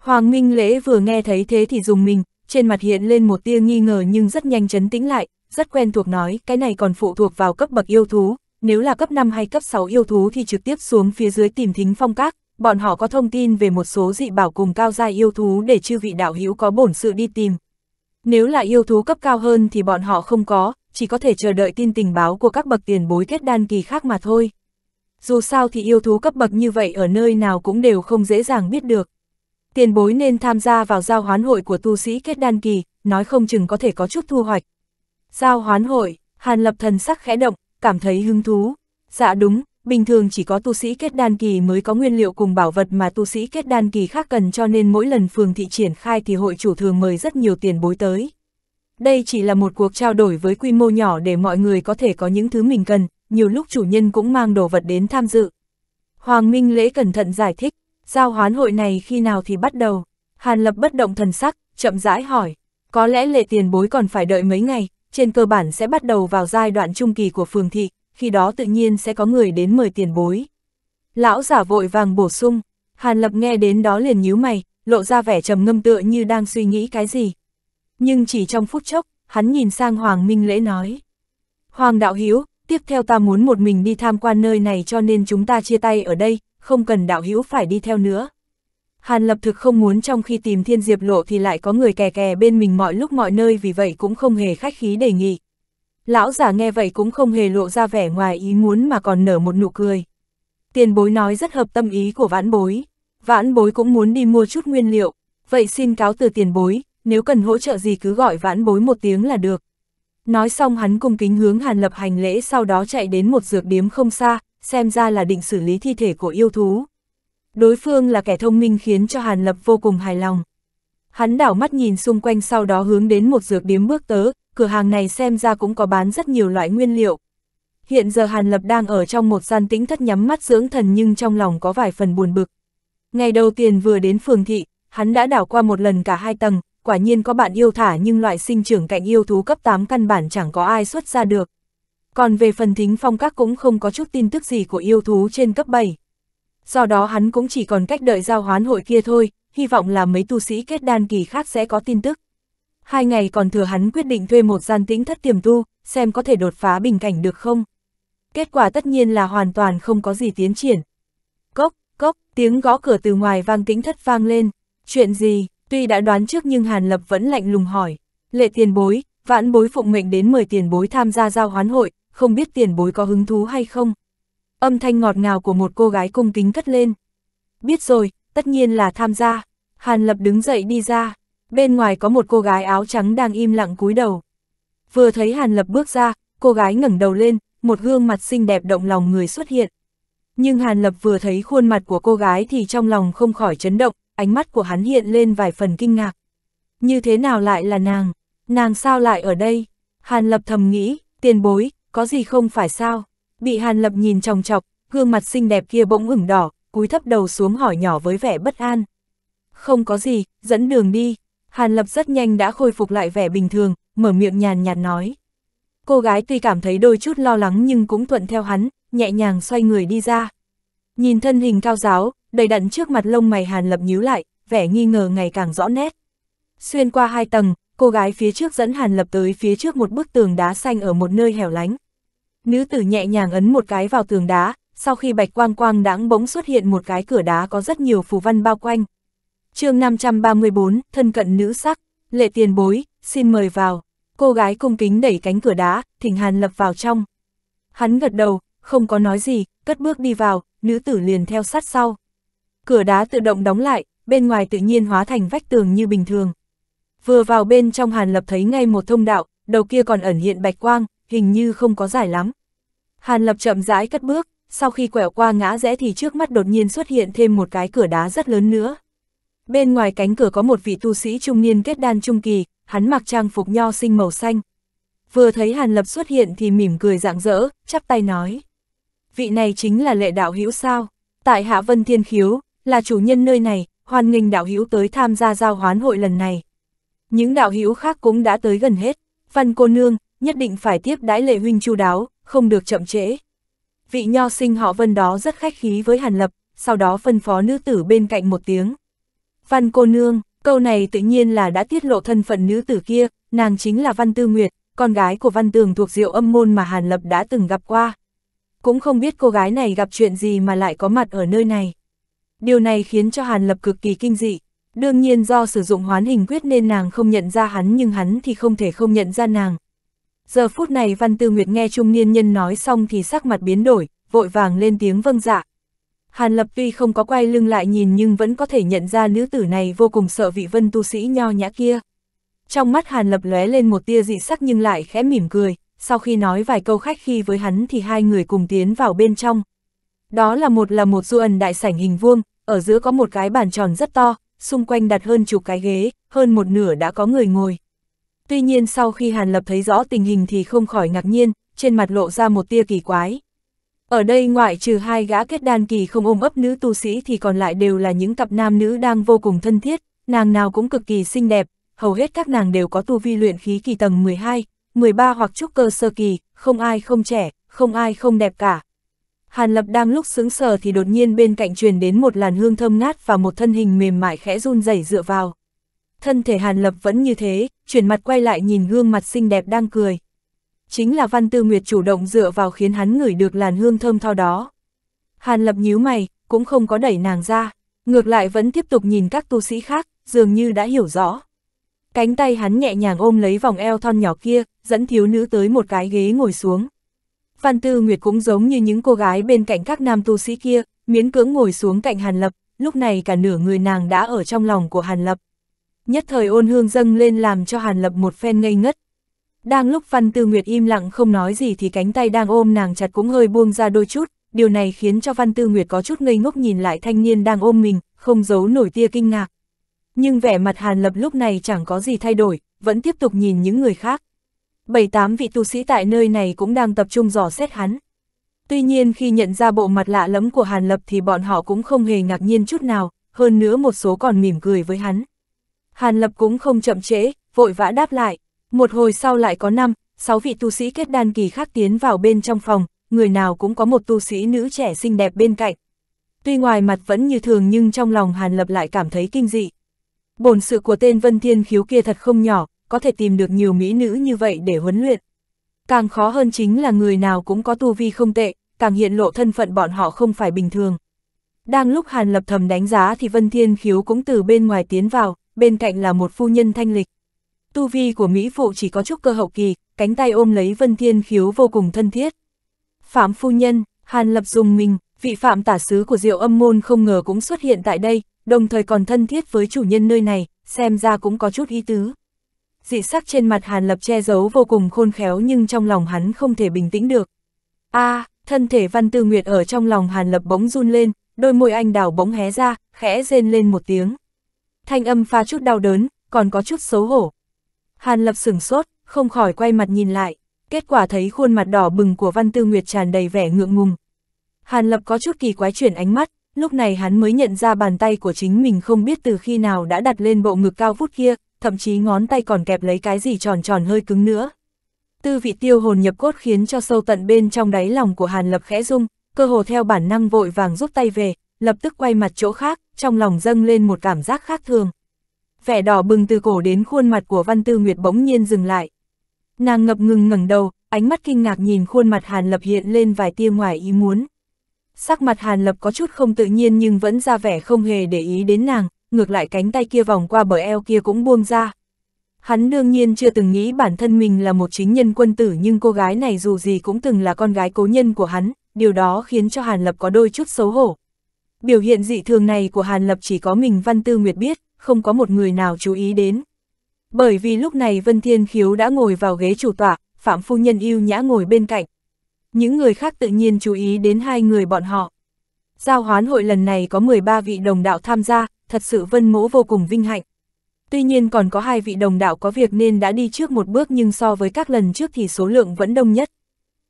Hoàng Minh lễ vừa nghe thấy thế thì dùng mình, trên mặt hiện lên một tia nghi ngờ nhưng rất nhanh chấn tĩnh lại, rất quen thuộc nói, cái này còn phụ thuộc vào cấp bậc yêu thú, nếu là cấp 5 hay cấp 6 yêu thú thì trực tiếp xuống phía dưới tìm thính phong các, bọn họ có thông tin về một số dị bảo cùng cao gia yêu thú để chư vị đạo hữu có bổn sự đi tìm. Nếu là yêu thú cấp cao hơn thì bọn họ không có, chỉ có thể chờ đợi tin tình báo của các bậc tiền bối kết đan kỳ khác mà thôi. Dù sao thì yêu thú cấp bậc như vậy ở nơi nào cũng đều không dễ dàng biết được. Tiền bối nên tham gia vào giao hoán hội của tu sĩ kết đan kỳ, nói không chừng có thể có chút thu hoạch. Giao hoán hội, Hàn Lập thần sắc khẽ động, cảm thấy hứng thú. Dạ đúng, bình thường chỉ có tu sĩ kết đan kỳ mới có nguyên liệu cùng bảo vật mà tu sĩ kết đan kỳ khác cần cho nên mỗi lần phường thị triển khai thì hội chủ thường mời rất nhiều tiền bối tới. Đây chỉ là một cuộc trao đổi với quy mô nhỏ để mọi người có thể có những thứ mình cần, nhiều lúc chủ nhân cũng mang đồ vật đến tham dự. Hoàng Minh Lễ cẩn thận giải thích, giao hoán hội này khi nào thì bắt đầu. Hàn Lập bất động thần sắc, chậm rãi hỏi, có lẽ lệ tiền bối còn phải đợi mấy ngày, trên cơ bản sẽ bắt đầu vào giai đoạn trung kỳ của phường thị, khi đó tự nhiên sẽ có người đến mời tiền bối. Lão giả vội vàng bổ sung, Hàn Lập nghe đến đó liền nhíu mày, lộ ra vẻ trầm ngâm tựa như đang suy nghĩ cái gì. Nhưng chỉ trong phút chốc, hắn nhìn sang Hoàng Minh Lễ nói. Hoàng Đạo Hiếu, tiếp theo ta muốn một mình đi tham quan nơi này cho nên chúng ta chia tay ở đây, không cần Đạo Hiếu phải đi theo nữa. Hàn Lập thực không muốn trong khi tìm Thiên Diệp Lộ thì lại có người kè kè bên mình mọi lúc mọi nơi vì vậy cũng không hề khách khí đề nghị. Lão giả nghe vậy cũng không hề lộ ra vẻ ngoài ý muốn mà còn nở một nụ cười. Tiền bối nói rất hợp tâm ý của vãn bối. Vãn bối cũng muốn đi mua chút nguyên liệu, vậy xin cáo từ tiền bối, nếu cần hỗ trợ gì cứ gọi vãn bối một tiếng là được. Nói xong hắn cung kính hướng Hàn Lập hành lễ sau đó chạy đến một dược điếm không xa, xem ra là định xử lý thi thể của yêu thú. Đối phương là kẻ thông minh khiến cho Hàn Lập vô cùng hài lòng. Hắn đảo mắt nhìn xung quanh sau đó hướng đến một dược điếm bước tớ, cửa hàng này xem ra cũng có bán rất nhiều loại nguyên liệu. Hiện giờ Hàn Lập đang ở trong một gian tĩnh thất nhắm mắt dưỡng thần nhưng trong lòng có vài phần buồn bực. Ngày đầu tiên vừa đến phường thị, hắn đã đảo qua một lần cả hai tầng, quả nhiên có bạn yêu thả nhưng loại sinh trưởng cạnh yêu thú cấp 8 căn bản chẳng có ai xuất ra được. Còn về phần thính phong các cũng không có chút tin tức gì của yêu thú trên cấp 7. Do đó hắn cũng chỉ còn cách đợi giao hoán hội kia thôi, hy vọng là mấy tu sĩ kết đan kỳ khác sẽ có tin tức hai ngày còn thừa hắn quyết định thuê một gian tĩnh thất tiềm tu, xem có thể đột phá bình cảnh được không. Kết quả tất nhiên là hoàn toàn không có gì tiến triển. Cốc, cốc, tiếng gõ cửa từ ngoài vang tĩnh thất vang lên. Chuyện gì, tuy đã đoán trước nhưng Hàn Lập vẫn lạnh lùng hỏi. Lệ tiền bối, vãn bối phụng mệnh đến mời tiền bối tham gia giao hoán hội, không biết tiền bối có hứng thú hay không. Âm thanh ngọt ngào của một cô gái cung kính cất lên. Biết rồi, tất nhiên là tham gia. Hàn Lập đứng dậy đi ra. Bên ngoài có một cô gái áo trắng đang im lặng cúi đầu. Vừa thấy Hàn Lập bước ra, cô gái ngẩng đầu lên, một gương mặt xinh đẹp động lòng người xuất hiện. Nhưng Hàn Lập vừa thấy khuôn mặt của cô gái thì trong lòng không khỏi chấn động, ánh mắt của hắn hiện lên vài phần kinh ngạc. Như thế nào lại là nàng? Nàng sao lại ở đây? Hàn Lập thầm nghĩ, tiền bối, có gì không phải sao? Bị Hàn Lập nhìn chòng chọc gương mặt xinh đẹp kia bỗng ửng đỏ, cúi thấp đầu xuống hỏi nhỏ với vẻ bất an. Không có gì, dẫn đường đi, Hàn Lập rất nhanh đã khôi phục lại vẻ bình thường, mở miệng nhàn nhạt nói. Cô gái tuy cảm thấy đôi chút lo lắng nhưng cũng thuận theo hắn, nhẹ nhàng xoay người đi ra. Nhìn thân hình cao giáo, đầy đặn trước mặt lông mày Hàn Lập nhíu lại, vẻ nghi ngờ ngày càng rõ nét. Xuyên qua hai tầng, cô gái phía trước dẫn Hàn Lập tới phía trước một bức tường đá xanh ở một nơi hẻo lánh. Nữ tử nhẹ nhàng ấn một cái vào tường đá, sau khi bạch quang quang đãng bỗng xuất hiện một cái cửa đá có rất nhiều phù văn bao quanh chương 534, thân cận nữ sắc, lệ tiền bối, xin mời vào. Cô gái cung kính đẩy cánh cửa đá, thỉnh Hàn Lập vào trong. Hắn gật đầu, không có nói gì, cất bước đi vào, nữ tử liền theo sát sau. Cửa đá tự động đóng lại, bên ngoài tự nhiên hóa thành vách tường như bình thường. Vừa vào bên trong Hàn Lập thấy ngay một thông đạo, đầu kia còn ẩn hiện bạch quang, hình như không có giải lắm. Hàn Lập chậm rãi cất bước, sau khi quẹo qua ngã rẽ thì trước mắt đột nhiên xuất hiện thêm một cái cửa đá rất lớn nữa. Bên ngoài cánh cửa có một vị tu sĩ trung niên kết đan trung kỳ, hắn mặc trang phục nho sinh màu xanh. Vừa thấy Hàn Lập xuất hiện thì mỉm cười rạng rỡ, chắp tay nói. Vị này chính là lệ đạo hữu sao, tại Hạ Vân Thiên Khiếu, là chủ nhân nơi này, hoan nghênh đạo hữu tới tham gia giao hoán hội lần này. Những đạo hữu khác cũng đã tới gần hết, văn cô nương, nhất định phải tiếp đãi lệ huynh chu đáo, không được chậm trễ. Vị nho sinh họ vân đó rất khách khí với Hàn Lập, sau đó phân phó nữ tử bên cạnh một tiếng. Văn cô nương, câu này tự nhiên là đã tiết lộ thân phận nữ tử kia, nàng chính là Văn Tư Nguyệt, con gái của Văn Tường thuộc diệu âm môn mà Hàn Lập đã từng gặp qua. Cũng không biết cô gái này gặp chuyện gì mà lại có mặt ở nơi này. Điều này khiến cho Hàn Lập cực kỳ kinh dị. Đương nhiên do sử dụng hoán hình quyết nên nàng không nhận ra hắn nhưng hắn thì không thể không nhận ra nàng. Giờ phút này Văn Tư Nguyệt nghe trung niên nhân nói xong thì sắc mặt biến đổi, vội vàng lên tiếng vâng dạ, Hàn Lập tuy không có quay lưng lại nhìn nhưng vẫn có thể nhận ra nữ tử này vô cùng sợ vị vân tu sĩ nho nhã kia. Trong mắt Hàn Lập lóe lên một tia dị sắc nhưng lại khẽ mỉm cười, sau khi nói vài câu khách khi với hắn thì hai người cùng tiến vào bên trong. Đó là một là một du ẩn đại sảnh hình vuông, ở giữa có một cái bàn tròn rất to, xung quanh đặt hơn chục cái ghế, hơn một nửa đã có người ngồi. Tuy nhiên sau khi Hàn Lập thấy rõ tình hình thì không khỏi ngạc nhiên, trên mặt lộ ra một tia kỳ quái. Ở đây ngoại trừ hai gã kết đan kỳ không ôm ấp nữ tu sĩ thì còn lại đều là những cặp nam nữ đang vô cùng thân thiết, nàng nào cũng cực kỳ xinh đẹp, hầu hết các nàng đều có tu vi luyện khí kỳ tầng 12, 13 hoặc trúc cơ sơ kỳ, không ai không trẻ, không ai không đẹp cả. Hàn Lập đang lúc sững sờ thì đột nhiên bên cạnh truyền đến một làn hương thơm ngát và một thân hình mềm mại khẽ run rẩy dựa vào. Thân thể Hàn Lập vẫn như thế, chuyển mặt quay lại nhìn gương mặt xinh đẹp đang cười chính là Văn Tư Nguyệt chủ động dựa vào khiến hắn ngửi được làn hương thơm thao đó. Hàn lập nhíu mày, cũng không có đẩy nàng ra, ngược lại vẫn tiếp tục nhìn các tu sĩ khác, dường như đã hiểu rõ. Cánh tay hắn nhẹ nhàng ôm lấy vòng eo thon nhỏ kia, dẫn thiếu nữ tới một cái ghế ngồi xuống. Văn Tư Nguyệt cũng giống như những cô gái bên cạnh các nam tu sĩ kia, miễn cưỡng ngồi xuống cạnh Hàn Lập, lúc này cả nửa người nàng đã ở trong lòng của Hàn Lập. Nhất thời ôn hương dâng lên làm cho Hàn Lập một phen ngây ngất. Đang lúc Văn Tư Nguyệt im lặng không nói gì thì cánh tay đang ôm nàng chặt cũng hơi buông ra đôi chút, điều này khiến cho Văn Tư Nguyệt có chút ngây ngốc nhìn lại thanh niên đang ôm mình, không giấu nổi tia kinh ngạc. Nhưng vẻ mặt Hàn Lập lúc này chẳng có gì thay đổi, vẫn tiếp tục nhìn những người khác. Bảy tám vị tu sĩ tại nơi này cũng đang tập trung dò xét hắn. Tuy nhiên khi nhận ra bộ mặt lạ lẫm của Hàn Lập thì bọn họ cũng không hề ngạc nhiên chút nào, hơn nữa một số còn mỉm cười với hắn. Hàn Lập cũng không chậm trễ, vội vã đáp lại, một hồi sau lại có năm, sáu vị tu sĩ kết đan kỳ khác tiến vào bên trong phòng, người nào cũng có một tu sĩ nữ trẻ xinh đẹp bên cạnh. Tuy ngoài mặt vẫn như thường nhưng trong lòng Hàn Lập lại cảm thấy kinh dị. Bổn sự của tên Vân Thiên Khiếu kia thật không nhỏ, có thể tìm được nhiều mỹ nữ như vậy để huấn luyện. Càng khó hơn chính là người nào cũng có tu vi không tệ, càng hiện lộ thân phận bọn họ không phải bình thường. Đang lúc Hàn Lập thầm đánh giá thì Vân Thiên Khiếu cũng từ bên ngoài tiến vào, bên cạnh là một phu nhân thanh lịch tu vi của Mỹ Phụ chỉ có chút cơ hậu kỳ, cánh tay ôm lấy Vân Thiên Khiếu vô cùng thân thiết. Phạm Phu Nhân, Hàn Lập dùng mình, vị Phạm tả sứ của Diệu Âm Môn không ngờ cũng xuất hiện tại đây, đồng thời còn thân thiết với chủ nhân nơi này, xem ra cũng có chút ý tứ. Dị sắc trên mặt Hàn Lập che giấu vô cùng khôn khéo nhưng trong lòng hắn không thể bình tĩnh được. a à, thân thể Văn Tư Nguyệt ở trong lòng Hàn Lập bỗng run lên, đôi môi anh đào bỗng hé ra, khẽ rên lên một tiếng. Thanh âm pha chút đau đớn, còn có chút xấu hổ, Hàn Lập sửng sốt, không khỏi quay mặt nhìn lại, kết quả thấy khuôn mặt đỏ bừng của Văn Tư Nguyệt tràn đầy vẻ ngượng ngùng. Hàn Lập có chút kỳ quái chuyển ánh mắt, lúc này hắn mới nhận ra bàn tay của chính mình không biết từ khi nào đã đặt lên bộ ngực cao vút kia, thậm chí ngón tay còn kẹp lấy cái gì tròn tròn hơi cứng nữa. Tư vị tiêu hồn nhập cốt khiến cho sâu tận bên trong đáy lòng của Hàn Lập khẽ rung, cơ hồ theo bản năng vội vàng rút tay về, lập tức quay mặt chỗ khác, trong lòng dâng lên một cảm giác khác thường vẻ đỏ bừng từ cổ đến khuôn mặt của Văn Tư Nguyệt bỗng nhiên dừng lại. Nàng ngập ngừng ngẩng đầu, ánh mắt kinh ngạc nhìn khuôn mặt Hàn Lập hiện lên vài tia ngoài ý muốn. Sắc mặt Hàn Lập có chút không tự nhiên nhưng vẫn ra vẻ không hề để ý đến nàng, ngược lại cánh tay kia vòng qua bờ eo kia cũng buông ra. Hắn đương nhiên chưa từng nghĩ bản thân mình là một chính nhân quân tử nhưng cô gái này dù gì cũng từng là con gái cố nhân của hắn, điều đó khiến cho Hàn Lập có đôi chút xấu hổ. Biểu hiện dị thường này của Hàn Lập chỉ có mình Văn Tư Nguyệt biết, không có một người nào chú ý đến. Bởi vì lúc này Vân Thiên Khiếu đã ngồi vào ghế chủ tọa, Phạm Phu Nhân yêu nhã ngồi bên cạnh. Những người khác tự nhiên chú ý đến hai người bọn họ. Giao hoán hội lần này có 13 vị đồng đạo tham gia, thật sự Vân Mỗ vô cùng vinh hạnh. Tuy nhiên còn có hai vị đồng đạo có việc nên đã đi trước một bước nhưng so với các lần trước thì số lượng vẫn đông nhất.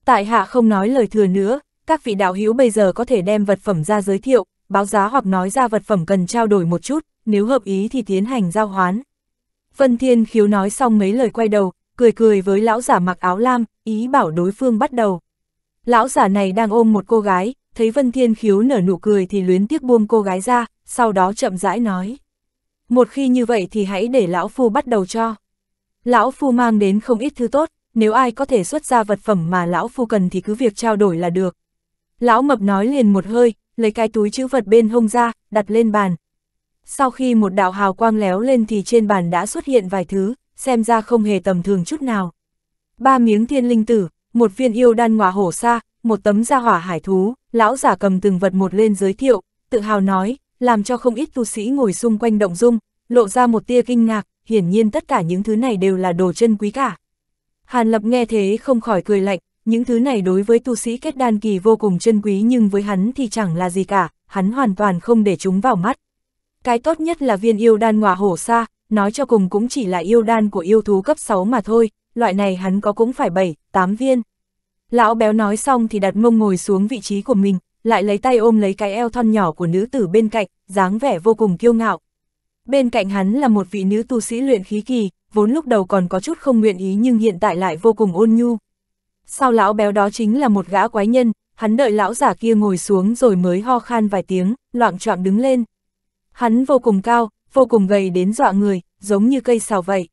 Tại hạ không nói lời thừa nữa, các vị đạo hữu bây giờ có thể đem vật phẩm ra giới thiệu, báo giá hoặc nói ra vật phẩm cần trao đổi một chút, nếu hợp ý thì tiến hành giao hoán. Vân Thiên khiếu nói xong mấy lời quay đầu, cười cười với lão giả mặc áo lam, ý bảo đối phương bắt đầu. Lão giả này đang ôm một cô gái, thấy Vân Thiên khiếu nở nụ cười thì luyến tiếc buông cô gái ra, sau đó chậm rãi nói. Một khi như vậy thì hãy để lão phu bắt đầu cho. Lão phu mang đến không ít thứ tốt, nếu ai có thể xuất ra vật phẩm mà lão phu cần thì cứ việc trao đổi là được. Lão mập nói liền một hơi, lấy cái túi chữ vật bên hông ra, đặt lên bàn, sau khi một đạo hào quang léo lên thì trên bàn đã xuất hiện vài thứ, xem ra không hề tầm thường chút nào. Ba miếng thiên linh tử, một viên yêu đan ngọa hổ xa, một tấm da hỏa hải thú, lão giả cầm từng vật một lên giới thiệu, tự hào nói, làm cho không ít tu sĩ ngồi xung quanh động dung, lộ ra một tia kinh ngạc, hiển nhiên tất cả những thứ này đều là đồ chân quý cả. Hàn Lập nghe thế không khỏi cười lạnh, những thứ này đối với tu sĩ kết đan kỳ vô cùng chân quý nhưng với hắn thì chẳng là gì cả, hắn hoàn toàn không để chúng vào mắt. Cái tốt nhất là viên yêu đan ngọa hổ xa, nói cho cùng cũng chỉ là yêu đan của yêu thú cấp 6 mà thôi, loại này hắn có cũng phải 7, 8 viên. Lão béo nói xong thì đặt mông ngồi xuống vị trí của mình, lại lấy tay ôm lấy cái eo thon nhỏ của nữ tử bên cạnh, dáng vẻ vô cùng kiêu ngạo. Bên cạnh hắn là một vị nữ tu sĩ luyện khí kỳ, vốn lúc đầu còn có chút không nguyện ý nhưng hiện tại lại vô cùng ôn nhu. Sau lão béo đó chính là một gã quái nhân, hắn đợi lão giả kia ngồi xuống rồi mới ho khan vài tiếng, loạn choạng đứng lên. Hắn vô cùng cao, vô cùng gầy đến dọa người, giống như cây xào vậy.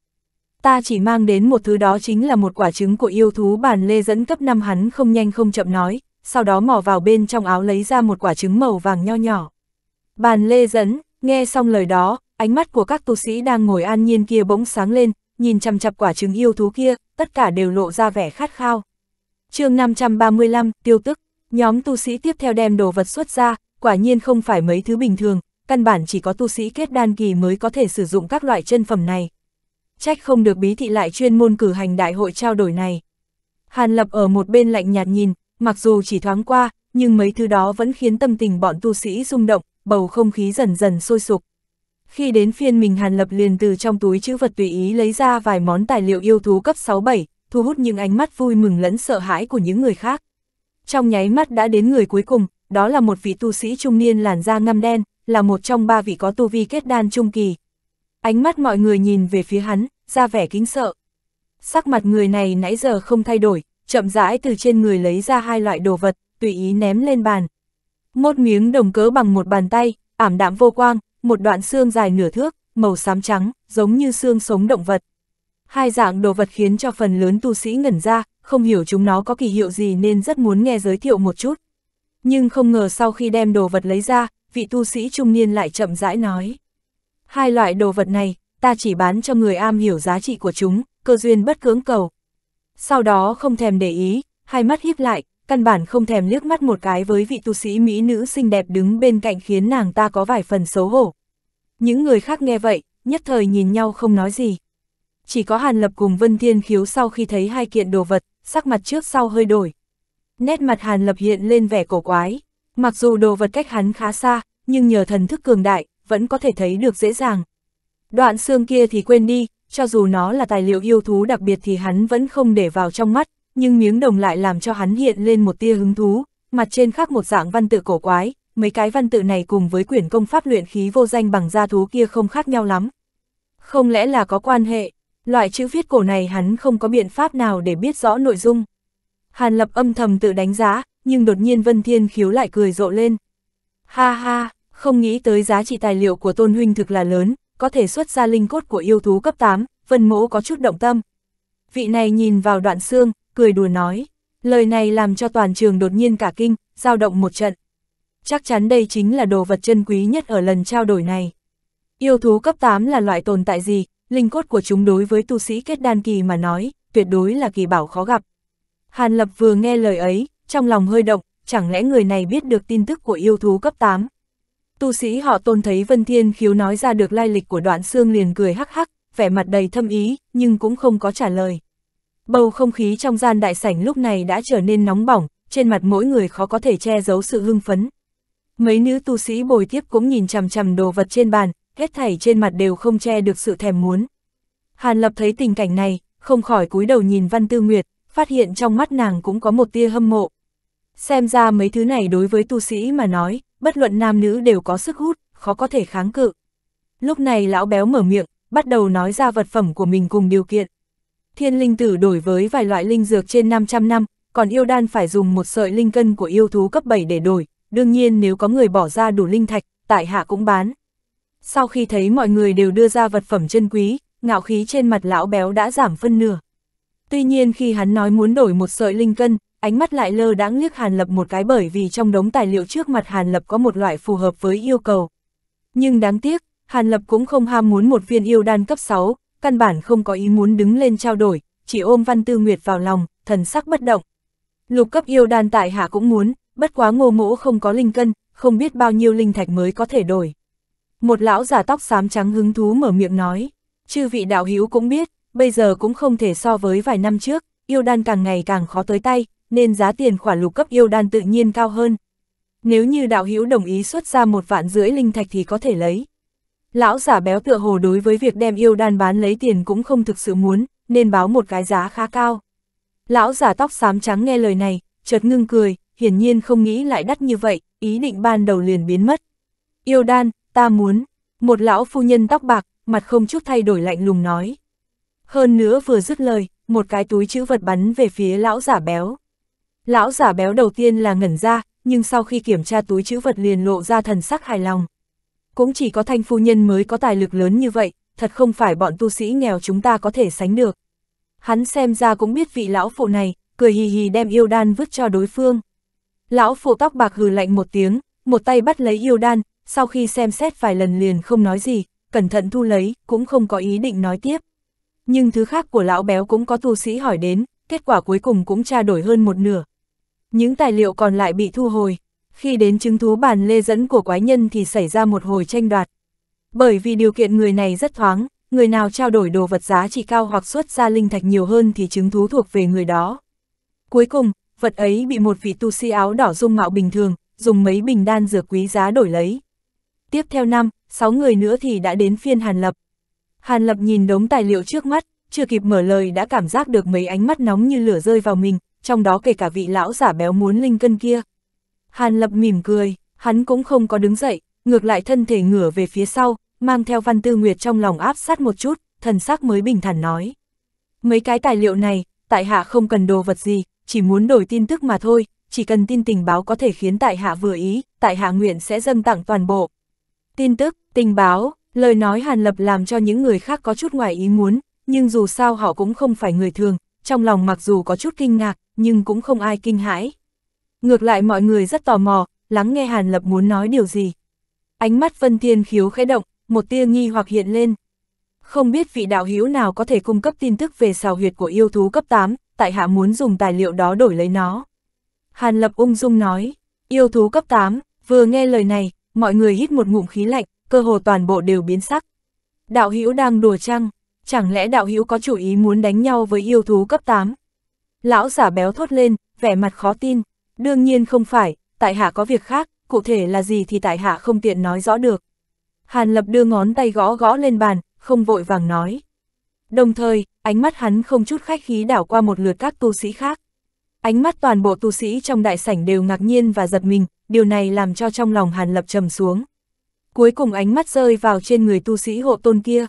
Ta chỉ mang đến một thứ đó chính là một quả trứng của yêu thú bàn lê dẫn cấp năm hắn không nhanh không chậm nói, sau đó mò vào bên trong áo lấy ra một quả trứng màu vàng nho nhỏ. Bàn lê dẫn, nghe xong lời đó, ánh mắt của các tu sĩ đang ngồi an nhiên kia bỗng sáng lên, nhìn chằm chặp quả trứng yêu thú kia, tất cả đều lộ ra vẻ khát khao. chương 535, tiêu tức, nhóm tu sĩ tiếp theo đem đồ vật xuất ra, quả nhiên không phải mấy thứ bình thường, căn bản chỉ có tu sĩ kết đan kỳ mới có thể sử dụng các loại chân phẩm này. Trách không được bí thị lại chuyên môn cử hành đại hội trao đổi này. Hàn Lập ở một bên lạnh nhạt nhìn, mặc dù chỉ thoáng qua, nhưng mấy thứ đó vẫn khiến tâm tình bọn tu sĩ rung động, bầu không khí dần dần sôi sục. Khi đến phiên mình Hàn Lập liền từ trong túi chữ vật tùy ý lấy ra vài món tài liệu yêu thú cấp 67, thu hút những ánh mắt vui mừng lẫn sợ hãi của những người khác. Trong nháy mắt đã đến người cuối cùng, đó là một vị tu sĩ trung niên làn da ngăm đen, là một trong ba vị có tu vi kết đan trung kỳ. Ánh mắt mọi người nhìn về phía hắn, ra vẻ kính sợ. Sắc mặt người này nãy giờ không thay đổi, chậm rãi từ trên người lấy ra hai loại đồ vật, tùy ý ném lên bàn. Một miếng đồng cớ bằng một bàn tay, ảm đạm vô quang, một đoạn xương dài nửa thước, màu xám trắng, giống như xương sống động vật. Hai dạng đồ vật khiến cho phần lớn tu sĩ ngẩn ra, không hiểu chúng nó có kỳ hiệu gì nên rất muốn nghe giới thiệu một chút. Nhưng không ngờ sau khi đem đồ vật lấy ra, vị tu sĩ trung niên lại chậm rãi nói. Hai loại đồ vật này, ta chỉ bán cho người am hiểu giá trị của chúng, cơ duyên bất cưỡng cầu. Sau đó không thèm để ý, hai mắt híp lại, căn bản không thèm liếc mắt một cái với vị tu sĩ mỹ nữ xinh đẹp đứng bên cạnh khiến nàng ta có vài phần xấu hổ. Những người khác nghe vậy, nhất thời nhìn nhau không nói gì. Chỉ có Hàn Lập cùng Vân Thiên Khiếu sau khi thấy hai kiện đồ vật, sắc mặt trước sau hơi đổi. Nét mặt Hàn Lập hiện lên vẻ cổ quái, Mặc dù đồ vật cách hắn khá xa, nhưng nhờ thần thức cường đại, vẫn có thể thấy được dễ dàng. Đoạn xương kia thì quên đi, cho dù nó là tài liệu yêu thú đặc biệt thì hắn vẫn không để vào trong mắt, nhưng miếng đồng lại làm cho hắn hiện lên một tia hứng thú, mặt trên khác một dạng văn tự cổ quái, mấy cái văn tự này cùng với quyển công pháp luyện khí vô danh bằng gia thú kia không khác nhau lắm. Không lẽ là có quan hệ, loại chữ viết cổ này hắn không có biện pháp nào để biết rõ nội dung. Hàn Lập âm thầm tự đánh giá, nhưng đột nhiên Vân Thiên Khiếu lại cười rộ lên. Ha ha, không nghĩ tới giá trị tài liệu của Tôn Huynh thực là lớn, có thể xuất ra linh cốt của yêu thú cấp 8, Vân Mỗ có chút động tâm. Vị này nhìn vào đoạn xương, cười đùa nói, lời này làm cho toàn trường đột nhiên cả kinh, dao động một trận. Chắc chắn đây chính là đồ vật chân quý nhất ở lần trao đổi này. Yêu thú cấp 8 là loại tồn tại gì, linh cốt của chúng đối với tu sĩ kết đan kỳ mà nói, tuyệt đối là kỳ bảo khó gặp. Hàn Lập vừa nghe lời ấy, trong lòng hơi động, chẳng lẽ người này biết được tin tức của yêu thú cấp 8. Tu sĩ họ tôn thấy Vân Thiên Khiếu nói ra được lai lịch của đoạn xương liền cười hắc hắc, vẻ mặt đầy thâm ý, nhưng cũng không có trả lời. Bầu không khí trong gian đại sảnh lúc này đã trở nên nóng bỏng, trên mặt mỗi người khó có thể che giấu sự hưng phấn. Mấy nữ tu sĩ bồi tiếp cũng nhìn chằm chằm đồ vật trên bàn, hết thảy trên mặt đều không che được sự thèm muốn. Hàn Lập thấy tình cảnh này, không khỏi cúi đầu nhìn Văn Tư Nguyệt, phát hiện trong mắt nàng cũng có một tia hâm mộ, Xem ra mấy thứ này đối với tu sĩ mà nói, bất luận nam nữ đều có sức hút, khó có thể kháng cự. Lúc này lão béo mở miệng, bắt đầu nói ra vật phẩm của mình cùng điều kiện. Thiên linh tử đổi với vài loại linh dược trên 500 năm, còn yêu đan phải dùng một sợi linh cân của yêu thú cấp 7 để đổi, đương nhiên nếu có người bỏ ra đủ linh thạch, tại hạ cũng bán. Sau khi thấy mọi người đều đưa ra vật phẩm chân quý, ngạo khí trên mặt lão béo đã giảm phân nửa. Tuy nhiên khi hắn nói muốn đổi một sợi linh cân, ánh mắt lại lơ đãng liếc Hàn Lập một cái bởi vì trong đống tài liệu trước mặt Hàn Lập có một loại phù hợp với yêu cầu. Nhưng đáng tiếc, Hàn Lập cũng không ham muốn một viên yêu đan cấp 6, căn bản không có ý muốn đứng lên trao đổi, chỉ ôm Văn Tư Nguyệt vào lòng, thần sắc bất động. Lục cấp yêu đan tại hạ cũng muốn, bất quá ngô mũ không có linh cân, không biết bao nhiêu linh thạch mới có thể đổi. Một lão giả tóc xám trắng hứng thú mở miệng nói, chư vị đạo hữu cũng biết, bây giờ cũng không thể so với vài năm trước, yêu đan càng ngày càng khó tới tay, nên giá tiền khoản lục cấp yêu đan tự nhiên cao hơn. Nếu như đạo hữu đồng ý xuất ra một vạn rưỡi linh thạch thì có thể lấy. Lão giả béo tựa hồ đối với việc đem yêu đan bán lấy tiền cũng không thực sự muốn, nên báo một cái giá khá cao. Lão giả tóc xám trắng nghe lời này, chợt ngưng cười, hiển nhiên không nghĩ lại đắt như vậy, ý định ban đầu liền biến mất. Yêu đan, ta muốn. Một lão phu nhân tóc bạc, mặt không chút thay đổi lạnh lùng nói. Hơn nữa vừa dứt lời, một cái túi chữ vật bắn về phía lão giả béo. Lão giả béo đầu tiên là ngẩn ra, nhưng sau khi kiểm tra túi chữ vật liền lộ ra thần sắc hài lòng. Cũng chỉ có thanh phu nhân mới có tài lực lớn như vậy, thật không phải bọn tu sĩ nghèo chúng ta có thể sánh được. Hắn xem ra cũng biết vị lão phụ này, cười hì hì đem yêu đan vứt cho đối phương. Lão phụ tóc bạc hừ lạnh một tiếng, một tay bắt lấy yêu đan, sau khi xem xét vài lần liền không nói gì, cẩn thận thu lấy, cũng không có ý định nói tiếp. Nhưng thứ khác của lão béo cũng có tu sĩ hỏi đến, kết quả cuối cùng cũng tra đổi hơn một nửa, những tài liệu còn lại bị thu hồi. Khi đến chứng thú bàn lê dẫn của quái nhân thì xảy ra một hồi tranh đoạt. Bởi vì điều kiện người này rất thoáng, người nào trao đổi đồ vật giá trị cao hoặc xuất ra linh thạch nhiều hơn thì chứng thú thuộc về người đó. Cuối cùng, vật ấy bị một vị tu sĩ si áo đỏ dung mạo bình thường, dùng mấy bình đan dược quý giá đổi lấy. Tiếp theo năm, sáu người nữa thì đã đến phiên Hàn Lập. Hàn Lập nhìn đống tài liệu trước mắt, chưa kịp mở lời đã cảm giác được mấy ánh mắt nóng như lửa rơi vào mình, trong đó kể cả vị lão giả béo muốn linh cân kia. Hàn Lập mỉm cười, hắn cũng không có đứng dậy, ngược lại thân thể ngửa về phía sau, mang theo Văn Tư Nguyệt trong lòng áp sát một chút, thần sắc mới bình thản nói. Mấy cái tài liệu này, tại hạ không cần đồ vật gì, chỉ muốn đổi tin tức mà thôi, chỉ cần tin tình báo có thể khiến tại hạ vừa ý, tại hạ nguyện sẽ dâng tặng toàn bộ. Tin tức, tình báo, lời nói Hàn Lập làm cho những người khác có chút ngoài ý muốn, nhưng dù sao họ cũng không phải người thường, trong lòng mặc dù có chút kinh ngạc, nhưng cũng không ai kinh hãi. Ngược lại mọi người rất tò mò, lắng nghe Hàn Lập muốn nói điều gì. Ánh mắt Vân Thiên khiếu khẽ động, một tia nghi hoặc hiện lên. Không biết vị đạo hữu nào có thể cung cấp tin tức về xào huyệt của yêu thú cấp 8, tại hạ muốn dùng tài liệu đó đổi lấy nó. Hàn Lập ung dung nói, yêu thú cấp 8, vừa nghe lời này, mọi người hít một ngụm khí lạnh, cơ hồ toàn bộ đều biến sắc. Đạo hữu đang đùa chăng? Chẳng lẽ đạo hữu có chủ ý muốn đánh nhau với yêu thú cấp 8? Lão giả béo thốt lên, vẻ mặt khó tin. Đương nhiên không phải, tại hạ có việc khác, cụ thể là gì thì tại hạ không tiện nói rõ được. Hàn Lập đưa ngón tay gõ gõ lên bàn, không vội vàng nói. Đồng thời, ánh mắt hắn không chút khách khí đảo qua một lượt các tu sĩ khác. Ánh mắt toàn bộ tu sĩ trong đại sảnh đều ngạc nhiên và giật mình, điều này làm cho trong lòng Hàn Lập trầm xuống. Cuối cùng ánh mắt rơi vào trên người tu sĩ hộ tôn kia.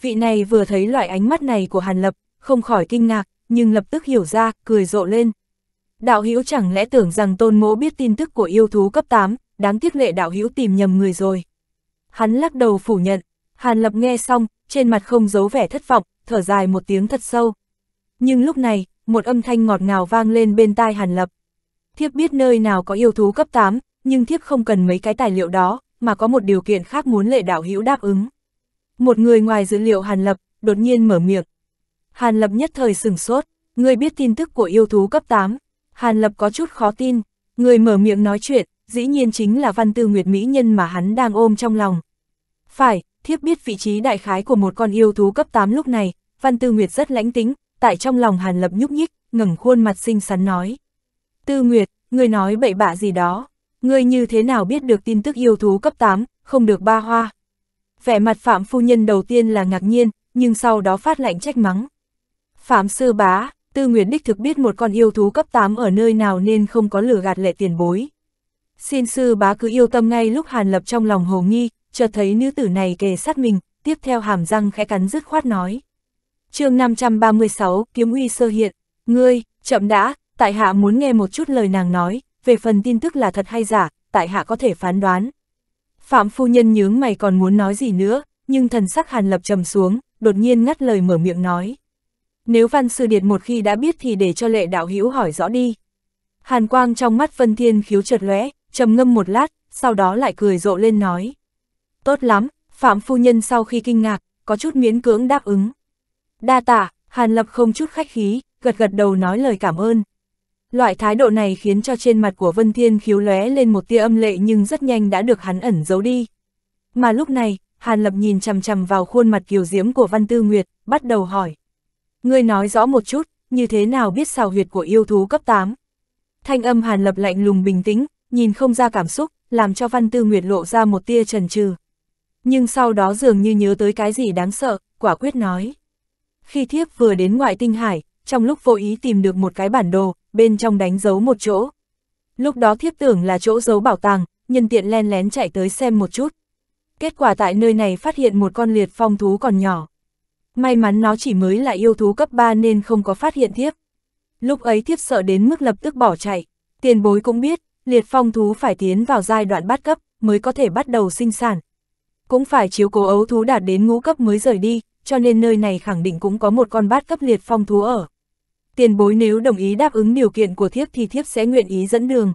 Vị này vừa thấy loại ánh mắt này của Hàn Lập, không khỏi kinh ngạc, nhưng lập tức hiểu ra, cười rộ lên. Đạo hữu chẳng lẽ tưởng rằng tôn mỗ biết tin tức của yêu thú cấp 8, đáng tiếc lệ đạo hữu tìm nhầm người rồi. Hắn lắc đầu phủ nhận, Hàn Lập nghe xong, trên mặt không giấu vẻ thất vọng, thở dài một tiếng thật sâu. Nhưng lúc này, một âm thanh ngọt ngào vang lên bên tai Hàn Lập. Thiếp biết nơi nào có yêu thú cấp 8, nhưng thiếp không cần mấy cái tài liệu đó, mà có một điều kiện khác muốn lệ đạo hữu đáp ứng. Một người ngoài dữ liệu Hàn Lập, đột nhiên mở miệng, Hàn Lập nhất thời sừng sốt, người biết tin tức của yêu thú cấp 8. Hàn Lập có chút khó tin, người mở miệng nói chuyện, dĩ nhiên chính là văn tư nguyệt mỹ nhân mà hắn đang ôm trong lòng. Phải, thiếp biết vị trí đại khái của một con yêu thú cấp 8 lúc này, văn tư nguyệt rất lãnh tính, tại trong lòng Hàn Lập nhúc nhích, ngẩng khuôn mặt xinh xắn nói. Tư nguyệt, người nói bậy bạ gì đó, người như thế nào biết được tin tức yêu thú cấp 8, không được ba hoa. Vẻ mặt Phạm Phu Nhân đầu tiên là ngạc nhiên, nhưng sau đó phát lạnh trách mắng. Phạm sư bá, Tư Nguyệt đích thực biết một con yêu thú cấp 8 ở nơi nào nên không có lửa gạt lệ tiền bối. Xin sư bá cứ yêu tâm ngay lúc Hàn Lập trong lòng hồ nghi, chợt thấy nữ tử này kề sát mình, tiếp theo hàm răng khẽ cắn dứt khoát nói. chương 536, Kiếm Uy sơ hiện, ngươi, chậm đã, tại hạ muốn nghe một chút lời nàng nói, về phần tin tức là thật hay giả, tại hạ có thể phán đoán. Phạm phu nhân nhướng mày còn muốn nói gì nữa, nhưng thần sắc Hàn Lập trầm xuống, đột nhiên ngắt lời mở miệng nói. Nếu văn sư điệt một khi đã biết thì để cho lệ đạo hữu hỏi rõ đi. Hàn quang trong mắt Vân Thiên khiếu chợt lóe, trầm ngâm một lát, sau đó lại cười rộ lên nói. Tốt lắm, Phạm Phu Nhân sau khi kinh ngạc, có chút miễn cưỡng đáp ứng. Đa tạ, Hàn Lập không chút khách khí, gật gật đầu nói lời cảm ơn. Loại thái độ này khiến cho trên mặt của Vân Thiên khiếu lóe lên một tia âm lệ nhưng rất nhanh đã được hắn ẩn giấu đi. Mà lúc này, Hàn Lập nhìn chằm chằm vào khuôn mặt kiều diễm của Văn Tư Nguyệt, bắt đầu hỏi. Ngươi nói rõ một chút, như thế nào biết xào huyệt của yêu thú cấp 8? Thanh âm Hàn Lập lạnh lùng bình tĩnh, nhìn không ra cảm xúc, làm cho Văn Tư Nguyệt lộ ra một tia trần trừ. Nhưng sau đó dường như nhớ tới cái gì đáng sợ, quả quyết nói. Khi thiếp vừa đến ngoại tinh hải, trong lúc vô ý tìm được một cái bản đồ, bên trong đánh dấu một chỗ. Lúc đó thiếp tưởng là chỗ giấu bảo tàng, nhân tiện len lén chạy tới xem một chút. Kết quả tại nơi này phát hiện một con liệt phong thú còn nhỏ may mắn nó chỉ mới là yêu thú cấp 3 nên không có phát hiện thiếp. Lúc ấy thiếp sợ đến mức lập tức bỏ chạy, tiền bối cũng biết, liệt phong thú phải tiến vào giai đoạn bắt cấp mới có thể bắt đầu sinh sản. Cũng phải chiếu cố ấu thú đạt đến ngũ cấp mới rời đi, cho nên nơi này khẳng định cũng có một con bát cấp liệt phong thú ở. Tiền bối nếu đồng ý đáp ứng điều kiện của thiếp thì thiếp sẽ nguyện ý dẫn đường.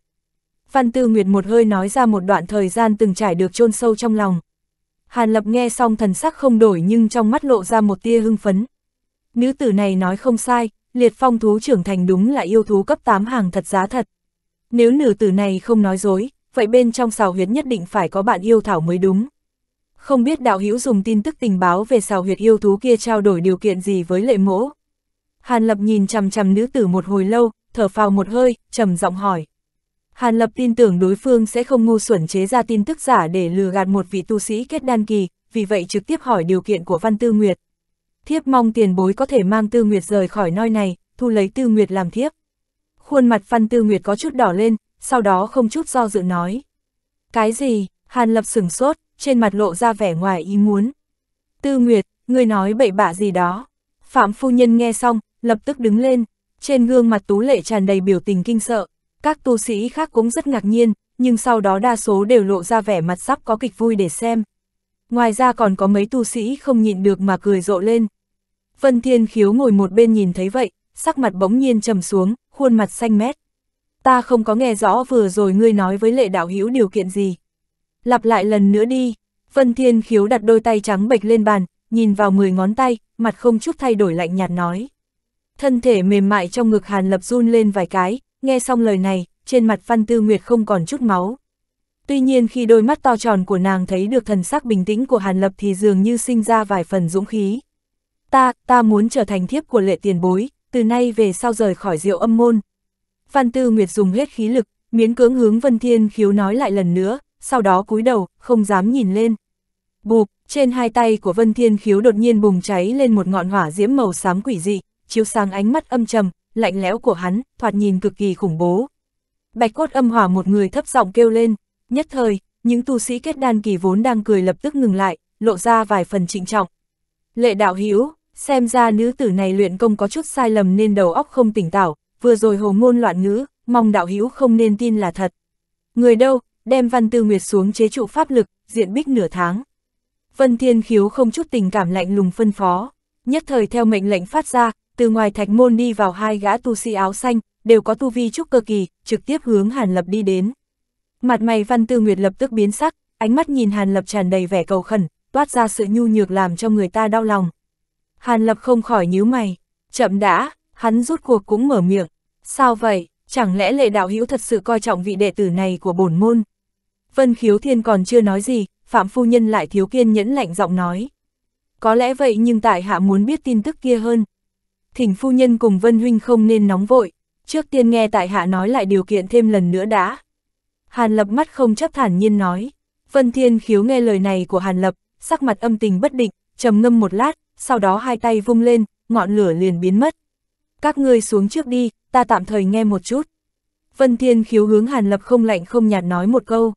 Văn Tư Nguyệt một hơi nói ra một đoạn thời gian từng trải được chôn sâu trong lòng. Hàn Lập nghe xong thần sắc không đổi nhưng trong mắt lộ ra một tia hưng phấn. Nữ tử này nói không sai, liệt phong thú trưởng thành đúng là yêu thú cấp 8 hàng thật giá thật. Nếu nữ tử này không nói dối, vậy bên trong xào huyệt nhất định phải có bạn yêu thảo mới đúng. Không biết đạo hữu dùng tin tức tình báo về xào huyệt yêu thú kia trao đổi điều kiện gì với lệ mỗ. Hàn Lập nhìn chằm chằm nữ tử một hồi lâu, thở phào một hơi, trầm giọng hỏi. Hàn Lập tin tưởng đối phương sẽ không ngu xuẩn chế ra tin tức giả để lừa gạt một vị tu sĩ kết đan kỳ, vì vậy trực tiếp hỏi điều kiện của Văn Tư Nguyệt. Thiếp mong tiền bối có thể mang Tư Nguyệt rời khỏi nơi này, thu lấy Tư Nguyệt làm thiếp. Khuôn mặt Văn Tư Nguyệt có chút đỏ lên, sau đó không chút do dự nói. Cái gì? Hàn Lập sửng sốt, trên mặt lộ ra vẻ ngoài ý muốn. Tư Nguyệt, ngươi nói bậy bạ gì đó. Phạm Phu Nhân nghe xong, lập tức đứng lên, trên gương mặt tú lệ tràn đầy biểu tình kinh sợ. Các tu sĩ khác cũng rất ngạc nhiên, nhưng sau đó đa số đều lộ ra vẻ mặt sắp có kịch vui để xem. Ngoài ra còn có mấy tu sĩ không nhịn được mà cười rộ lên. Vân Thiên Khiếu ngồi một bên nhìn thấy vậy, sắc mặt bỗng nhiên trầm xuống, khuôn mặt xanh mét. Ta không có nghe rõ vừa rồi ngươi nói với lệ đạo hữu điều kiện gì. Lặp lại lần nữa đi, Vân Thiên Khiếu đặt đôi tay trắng bệch lên bàn, nhìn vào 10 ngón tay, mặt không chút thay đổi lạnh nhạt nói. Thân thể mềm mại trong ngực Hàn Lập run lên vài cái, nghe xong lời này, trên mặt Văn Tư Nguyệt không còn chút máu. Tuy nhiên khi đôi mắt to tròn của nàng thấy được thần sắc bình tĩnh của Hàn Lập thì dường như sinh ra vài phần dũng khí. Ta, ta muốn trở thành thiếp của lệ tiền bối, từ nay về sau rời khỏi rượu âm môn. Văn Tư Nguyệt dùng hết khí lực, miễn cưỡng hướng Vân Thiên khiếu nói lại lần nữa, sau đó cúi đầu, không dám nhìn lên. Bụp, trên hai tay của Vân Thiên khiếu đột nhiên bùng cháy lên một ngọn hỏa diễm màu xám quỷ dị, chiếu sáng ánh mắt âm trầm, lạnh lẽo của hắn, thoạt nhìn cực kỳ khủng bố. Bạch cốt âm hỏa một người thấp giọng kêu lên, nhất thời, những tu sĩ kết đan kỳ vốn đang cười lập tức ngừng lại, lộ ra vài phần trịnh trọng. Lệ đạo hiếu, xem ra nữ tử này luyện công có chút sai lầm nên đầu óc không tỉnh táo, vừa rồi hồ ngôn loạn ngữ, mong đạo hiếu không nên tin là thật. Người đâu, đem văn tư nguyệt xuống chế trụ pháp lực, diện bích nửa tháng. Vân Thiên Khiếu không chút tình cảm lạnh lùng phân phó, nhất thời theo mệnh lệnh phát ra, từ ngoài thạch môn đi vào hai gã tu sĩ áo xanh, đều có tu vi trúc cơ kỳ, trực tiếp hướng Hàn Lập đi đến. Mặt mày Văn Tư Nguyệt lập tức biến sắc, ánh mắt nhìn Hàn Lập tràn đầy vẻ cầu khẩn, toát ra sự nhu nhược làm cho người ta đau lòng. Hàn Lập không khỏi nhíu mày, chậm đã, hắn rút cuộc cũng mở miệng, sao vậy, chẳng lẽ lệ đạo hữu thật sự coi trọng vị đệ tử này của bổn môn? Vân Khiếu Thiên còn chưa nói gì, Phạm Phu Nhân lại thiếu kiên nhẫn lạnh giọng nói. Có lẽ vậy nhưng tại hạ muốn biết tin tức kia hơn thỉnh phu nhân cùng Vân Huynh không nên nóng vội, trước tiên nghe tại hạ nói lại điều kiện thêm lần nữa đã. Hàn Lập mắt không chấp thản nhiên nói, Vân Thiên khiếu nghe lời này của Hàn Lập, sắc mặt âm tình bất định, trầm ngâm một lát, sau đó hai tay vung lên, ngọn lửa liền biến mất. Các ngươi xuống trước đi, ta tạm thời nghe một chút. Vân Thiên khiếu hướng Hàn Lập không lạnh không nhạt nói một câu.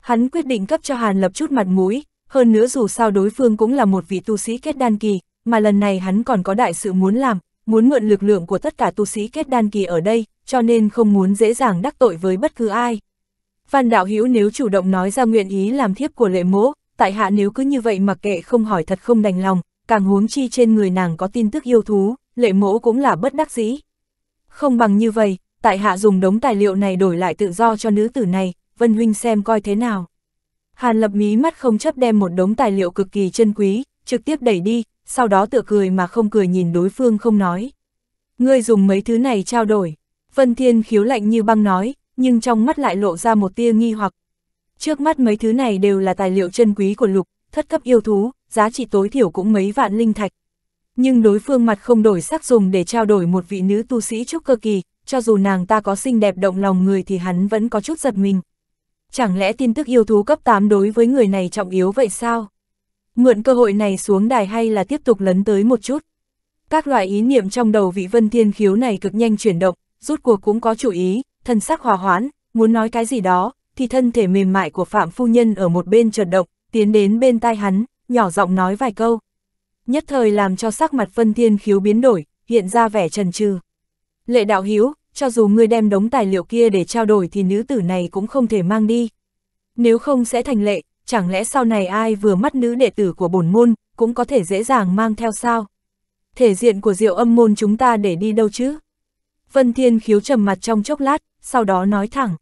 Hắn quyết định cấp cho Hàn Lập chút mặt mũi, hơn nữa dù sao đối phương cũng là một vị tu sĩ kết đan kỳ, mà lần này hắn còn có đại sự muốn làm, muốn mượn lực lượng của tất cả tu sĩ kết đan kỳ ở đây, cho nên không muốn dễ dàng đắc tội với bất cứ ai. Văn đạo hữu nếu chủ động nói ra nguyện ý làm thiếp của lệ mỗ, tại hạ nếu cứ như vậy mặc kệ không hỏi thật không đành lòng, càng huống chi trên người nàng có tin tức yêu thú, lệ mỗ cũng là bất đắc dĩ. Không bằng như vậy, tại hạ dùng đống tài liệu này đổi lại tự do cho nữ tử này, Vân Huynh xem coi thế nào. Hàn lập mí mắt không chấp đem một đống tài liệu cực kỳ chân quý, trực tiếp đẩy đi, sau đó tựa cười mà không cười nhìn đối phương không nói. Ngươi dùng mấy thứ này trao đổi. Vân Thiên khiếu lạnh như băng nói, nhưng trong mắt lại lộ ra một tia nghi hoặc. Trước mắt mấy thứ này đều là tài liệu chân quý của lục, thất cấp yêu thú, giá trị tối thiểu cũng mấy vạn linh thạch. Nhưng đối phương mặt không đổi sắc dùng để trao đổi một vị nữ tu sĩ trúc cơ kỳ, cho dù nàng ta có xinh đẹp động lòng người thì hắn vẫn có chút giật mình. Chẳng lẽ tin tức yêu thú cấp 8 đối với người này trọng yếu vậy sao? Mượn cơ hội này xuống đài hay là tiếp tục lấn tới một chút. Các loại ý niệm trong đầu vị vân thiên khiếu này cực nhanh chuyển động, rút cuộc cũng có chủ ý, thân sắc hòa hoãn, muốn nói cái gì đó, thì thân thể mềm mại của Phạm Phu Nhân ở một bên chợt động, tiến đến bên tai hắn, nhỏ giọng nói vài câu. Nhất thời làm cho sắc mặt Vân Thiên Khiếu biến đổi, hiện ra vẻ trần trừ. Lệ đạo hiếu, cho dù ngươi đem đống tài liệu kia để trao đổi thì nữ tử này cũng không thể mang đi. Nếu không sẽ thành lệ, chẳng lẽ sau này ai vừa mắt nữ đệ tử của bổn môn, cũng có thể dễ dàng mang theo sao? Thể diện của diệu âm môn chúng ta để đi đâu chứ? Vân Thiên khiếu trầm mặt trong chốc lát, sau đó nói thẳng.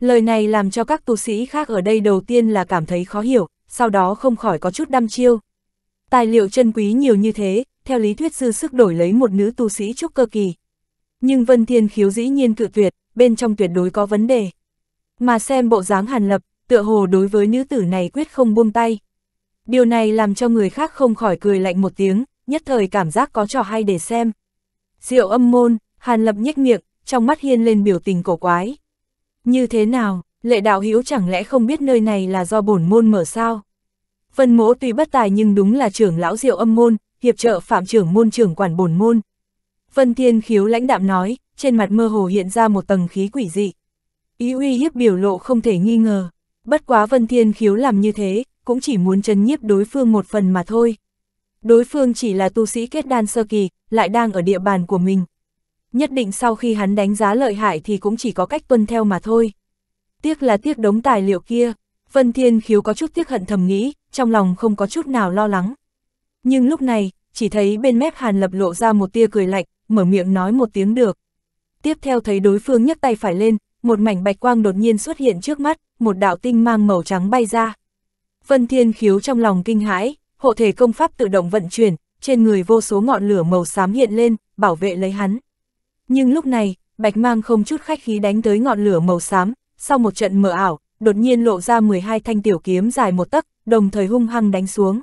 Lời này làm cho các tu sĩ khác ở đây đầu tiên là cảm thấy khó hiểu, sau đó không khỏi có chút đăm chiêu. Tài liệu chân quý nhiều như thế, theo lý thuyết dư sức đổi lấy một nữ tu sĩ trúc cơ kỳ. Nhưng Vân Thiên khiếu dĩ nhiên cự tuyệt, bên trong tuyệt đối có vấn đề. Mà xem bộ dáng hàn lập, tựa hồ đối với nữ tử này quyết không buông tay. Điều này làm cho người khác không khỏi cười lạnh một tiếng, nhất thời cảm giác có trò hay để xem. Diệu âm môn, Hàn Lập nhếch miệng, trong mắt hiên lên biểu tình cổ quái. Như thế nào, lệ đạo Hiếu chẳng lẽ không biết nơi này là do bổn môn mở sao? Vân mỗ tuy bất tài nhưng đúng là trưởng lão diệu âm môn, hiệp trợ phạm trưởng môn trưởng quản bổn môn. Vân Thiên khiếu lãnh đạm nói, trên mặt mơ hồ hiện ra một tầng khí quỷ dị. Ý uy hiếp biểu lộ không thể nghi ngờ. Bất quá Vân Thiên Khiếu làm như thế, cũng chỉ muốn chấn nhiếp đối phương một phần mà thôi. Đối phương chỉ là tu sĩ kết đan sơ kỳ, lại đang ở địa bàn của mình. Nhất định sau khi hắn đánh giá lợi hại thì cũng chỉ có cách tuân theo mà thôi. Tiếc là tiếc đống tài liệu kia, Vân Thiên Khiếu có chút tiếc hận thầm nghĩ, trong lòng không có chút nào lo lắng. Nhưng lúc này, chỉ thấy bên mép Hàn Lập lộ ra một tia cười lạnh, mở miệng nói một tiếng được. Tiếp theo thấy đối phương nhấc tay phải lên, một mảnh bạch quang đột nhiên xuất hiện trước mắt, một đạo tinh mang màu trắng bay ra. Vân Thiên Khiếu trong lòng kinh hãi, hộ thể công pháp tự động vận chuyển, trên người vô số ngọn lửa màu xám hiện lên, bảo vệ lấy hắn. Nhưng lúc này, bạch mang không chút khách khí đánh tới ngọn lửa màu xám, sau một trận mở ảo, đột nhiên lộ ra 12 thanh tiểu kiếm dài một tấc, đồng thời hung hăng đánh xuống.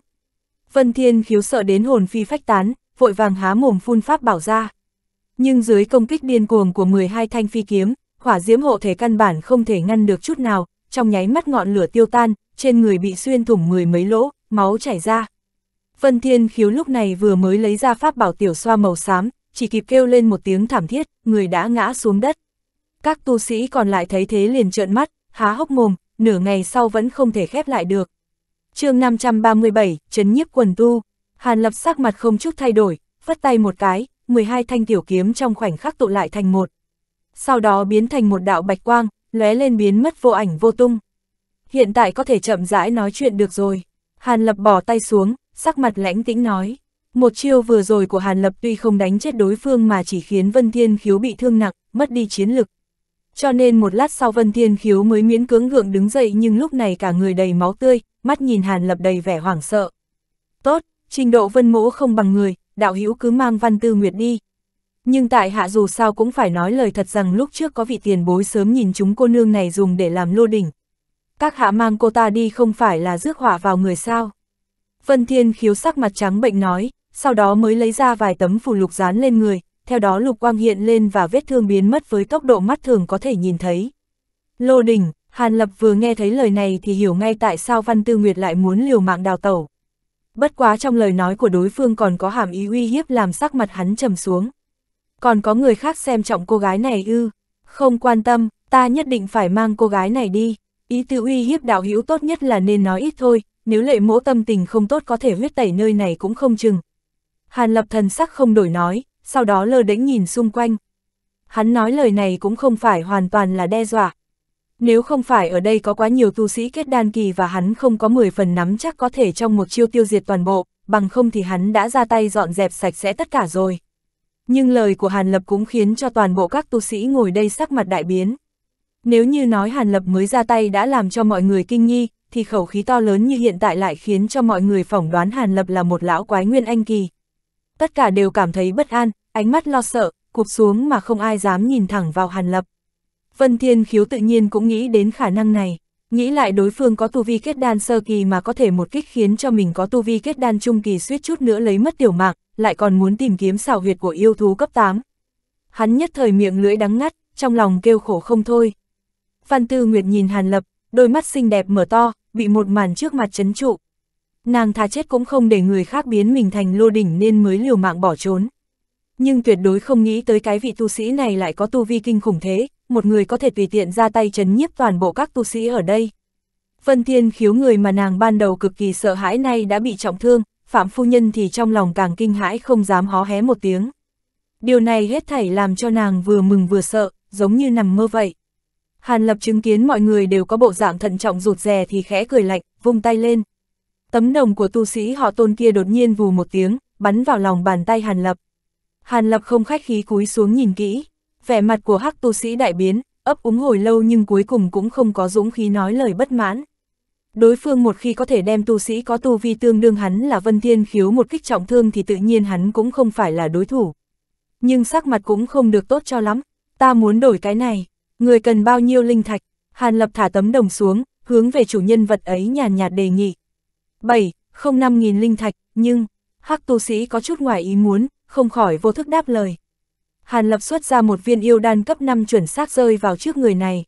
Vân Thiên Khiếu sợ đến hồn phi phách tán, vội vàng há mồm phun pháp bảo ra. Nhưng dưới công kích điên cuồng của 12 thanh phi kiếm, hỏa diễm hộ thể căn bản không thể ngăn được chút nào, trong nháy mắt ngọn lửa tiêu tan, trên người bị xuyên thủng mười mấy lỗ, máu chảy ra. Vân Thiên Khiếu lúc này vừa mới lấy ra pháp bảo tiểu xoa màu xám, chỉ kịp kêu lên một tiếng thảm thiết, người đã ngã xuống đất. Các tu sĩ còn lại thấy thế liền trợn mắt, há hốc mồm, nửa ngày sau vẫn không thể khép lại được. chương 537, chấn nhiếp quần tu, Hàn Lập sắc mặt không chút thay đổi, vất tay một cái, 12 thanh tiểu kiếm trong khoảnh khắc tụ lại thành một sau đó biến thành một đạo bạch quang, lóe lên biến mất vô ảnh vô tung. Hiện tại có thể chậm rãi nói chuyện được rồi. Hàn Lập bỏ tay xuống, sắc mặt lãnh tĩnh nói. Một chiêu vừa rồi của Hàn Lập tuy không đánh chết đối phương mà chỉ khiến Vân Thiên Khiếu bị thương nặng, mất đi chiến lực. Cho nên một lát sau Vân Thiên Khiếu mới miễn cưỡng gượng đứng dậy nhưng lúc này cả người đầy máu tươi, mắt nhìn Hàn Lập đầy vẻ hoảng sợ. Tốt, trình độ Vân Mỗ không bằng người, đạo hữu cứ mang Văn Tư Nguyệt đi, nhưng tại hạ dù sao cũng phải nói lời thật rằng lúc trước có vị tiền bối sớm nhìn chúng cô nương này dùng để làm lô đỉnh. Các hạ mang cô ta đi không phải là rước họa vào người sao. Vân Thiên khiếu sắc mặt trắng bệnh nói, sau đó mới lấy ra vài tấm phù lục dán lên người, theo đó lục quang hiện lên và vết thương biến mất với tốc độ mắt thường có thể nhìn thấy. Lô đỉnh, Hàn Lập vừa nghe thấy lời này thì hiểu ngay tại sao Văn Tư Nguyệt lại muốn liều mạng đào tẩu. Bất quá trong lời nói của đối phương còn có hàm ý uy hiếp làm sắc mặt hắn trầm xuống còn có người khác xem trọng cô gái này ư, không quan tâm, ta nhất định phải mang cô gái này đi. Ý tự uy hiếp đạo hữu tốt nhất là nên nói ít thôi, nếu lệ mỗ tâm tình không tốt có thể huyết tẩy nơi này cũng không chừng. Hàn lập thần sắc không đổi nói, sau đó lơ đánh nhìn xung quanh. Hắn nói lời này cũng không phải hoàn toàn là đe dọa. Nếu không phải ở đây có quá nhiều tu sĩ kết đan kỳ và hắn không có 10 phần nắm chắc có thể trong một chiêu tiêu diệt toàn bộ, bằng không thì hắn đã ra tay dọn dẹp sạch sẽ tất cả rồi. Nhưng lời của Hàn Lập cũng khiến cho toàn bộ các tu sĩ ngồi đây sắc mặt đại biến. Nếu như nói Hàn Lập mới ra tay đã làm cho mọi người kinh nghi, thì khẩu khí to lớn như hiện tại lại khiến cho mọi người phỏng đoán Hàn Lập là một lão quái nguyên anh kỳ. Tất cả đều cảm thấy bất an, ánh mắt lo sợ, cụp xuống mà không ai dám nhìn thẳng vào Hàn Lập. Vân Thiên Khiếu tự nhiên cũng nghĩ đến khả năng này, nghĩ lại đối phương có tu vi kết đan sơ kỳ mà có thể một kích khiến cho mình có tu vi kết đan trung kỳ suýt chút nữa lấy mất tiểu mạng, lại còn muốn tìm kiếm xảo huyệt của yêu thú cấp 8. Hắn nhất thời miệng lưỡi đắng ngắt, trong lòng kêu khổ không thôi. Văn Tư Nguyệt nhìn Hàn Lập, đôi mắt xinh đẹp mở to, bị một màn trước mặt chấn trụ. Nàng thà chết cũng không để người khác biến mình thành lô đỉnh nên mới liều mạng bỏ trốn. Nhưng tuyệt đối không nghĩ tới cái vị tu sĩ này lại có tu vi kinh khủng thế, một người có thể tùy tiện ra tay chấn nhiếp toàn bộ các tu sĩ ở đây. Vân Thiên khiếu người mà nàng ban đầu cực kỳ sợ hãi nay đã bị trọng thương, Phạm Phu Nhân thì trong lòng càng kinh hãi không dám hó hé một tiếng. Điều này hết thảy làm cho nàng vừa mừng vừa sợ, giống như nằm mơ vậy. Hàn Lập chứng kiến mọi người đều có bộ dạng thận trọng rụt rè thì khẽ cười lạnh, vung tay lên. Tấm đồng của tu sĩ họ tôn kia đột nhiên vù một tiếng, bắn vào lòng bàn tay Hàn Lập. Hàn Lập không khách khí cúi xuống nhìn kỹ, vẻ mặt của hắc tu sĩ đại biến, ấp úng hồi lâu nhưng cuối cùng cũng không có dũng khí nói lời bất mãn. Đối phương một khi có thể đem tu sĩ có tu vi tương đương hắn là Vân Thiên khiếu một kích trọng thương thì tự nhiên hắn cũng không phải là đối thủ. Nhưng sắc mặt cũng không được tốt cho lắm, ta muốn đổi cái này, người cần bao nhiêu linh thạch, Hàn Lập thả tấm đồng xuống, hướng về chủ nhân vật ấy nhàn nhạt đề nghị. 7, không năm nghìn linh thạch, nhưng, hắc tu sĩ có chút ngoài ý muốn, không khỏi vô thức đáp lời. Hàn Lập xuất ra một viên yêu đan cấp 5 chuẩn xác rơi vào trước người này.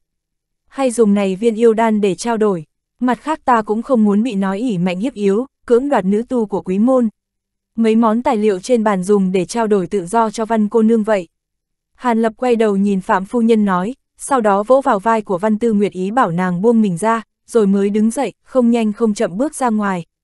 Hay dùng này viên yêu đan để trao đổi. Mặt khác ta cũng không muốn bị nói ỉ mạnh hiếp yếu, cưỡng đoạt nữ tu của quý môn. Mấy món tài liệu trên bàn dùng để trao đổi tự do cho văn cô nương vậy. Hàn Lập quay đầu nhìn Phạm Phu Nhân nói, sau đó vỗ vào vai của Văn Tư Nguyệt ý bảo nàng buông mình ra, rồi mới đứng dậy, không nhanh không chậm bước ra ngoài,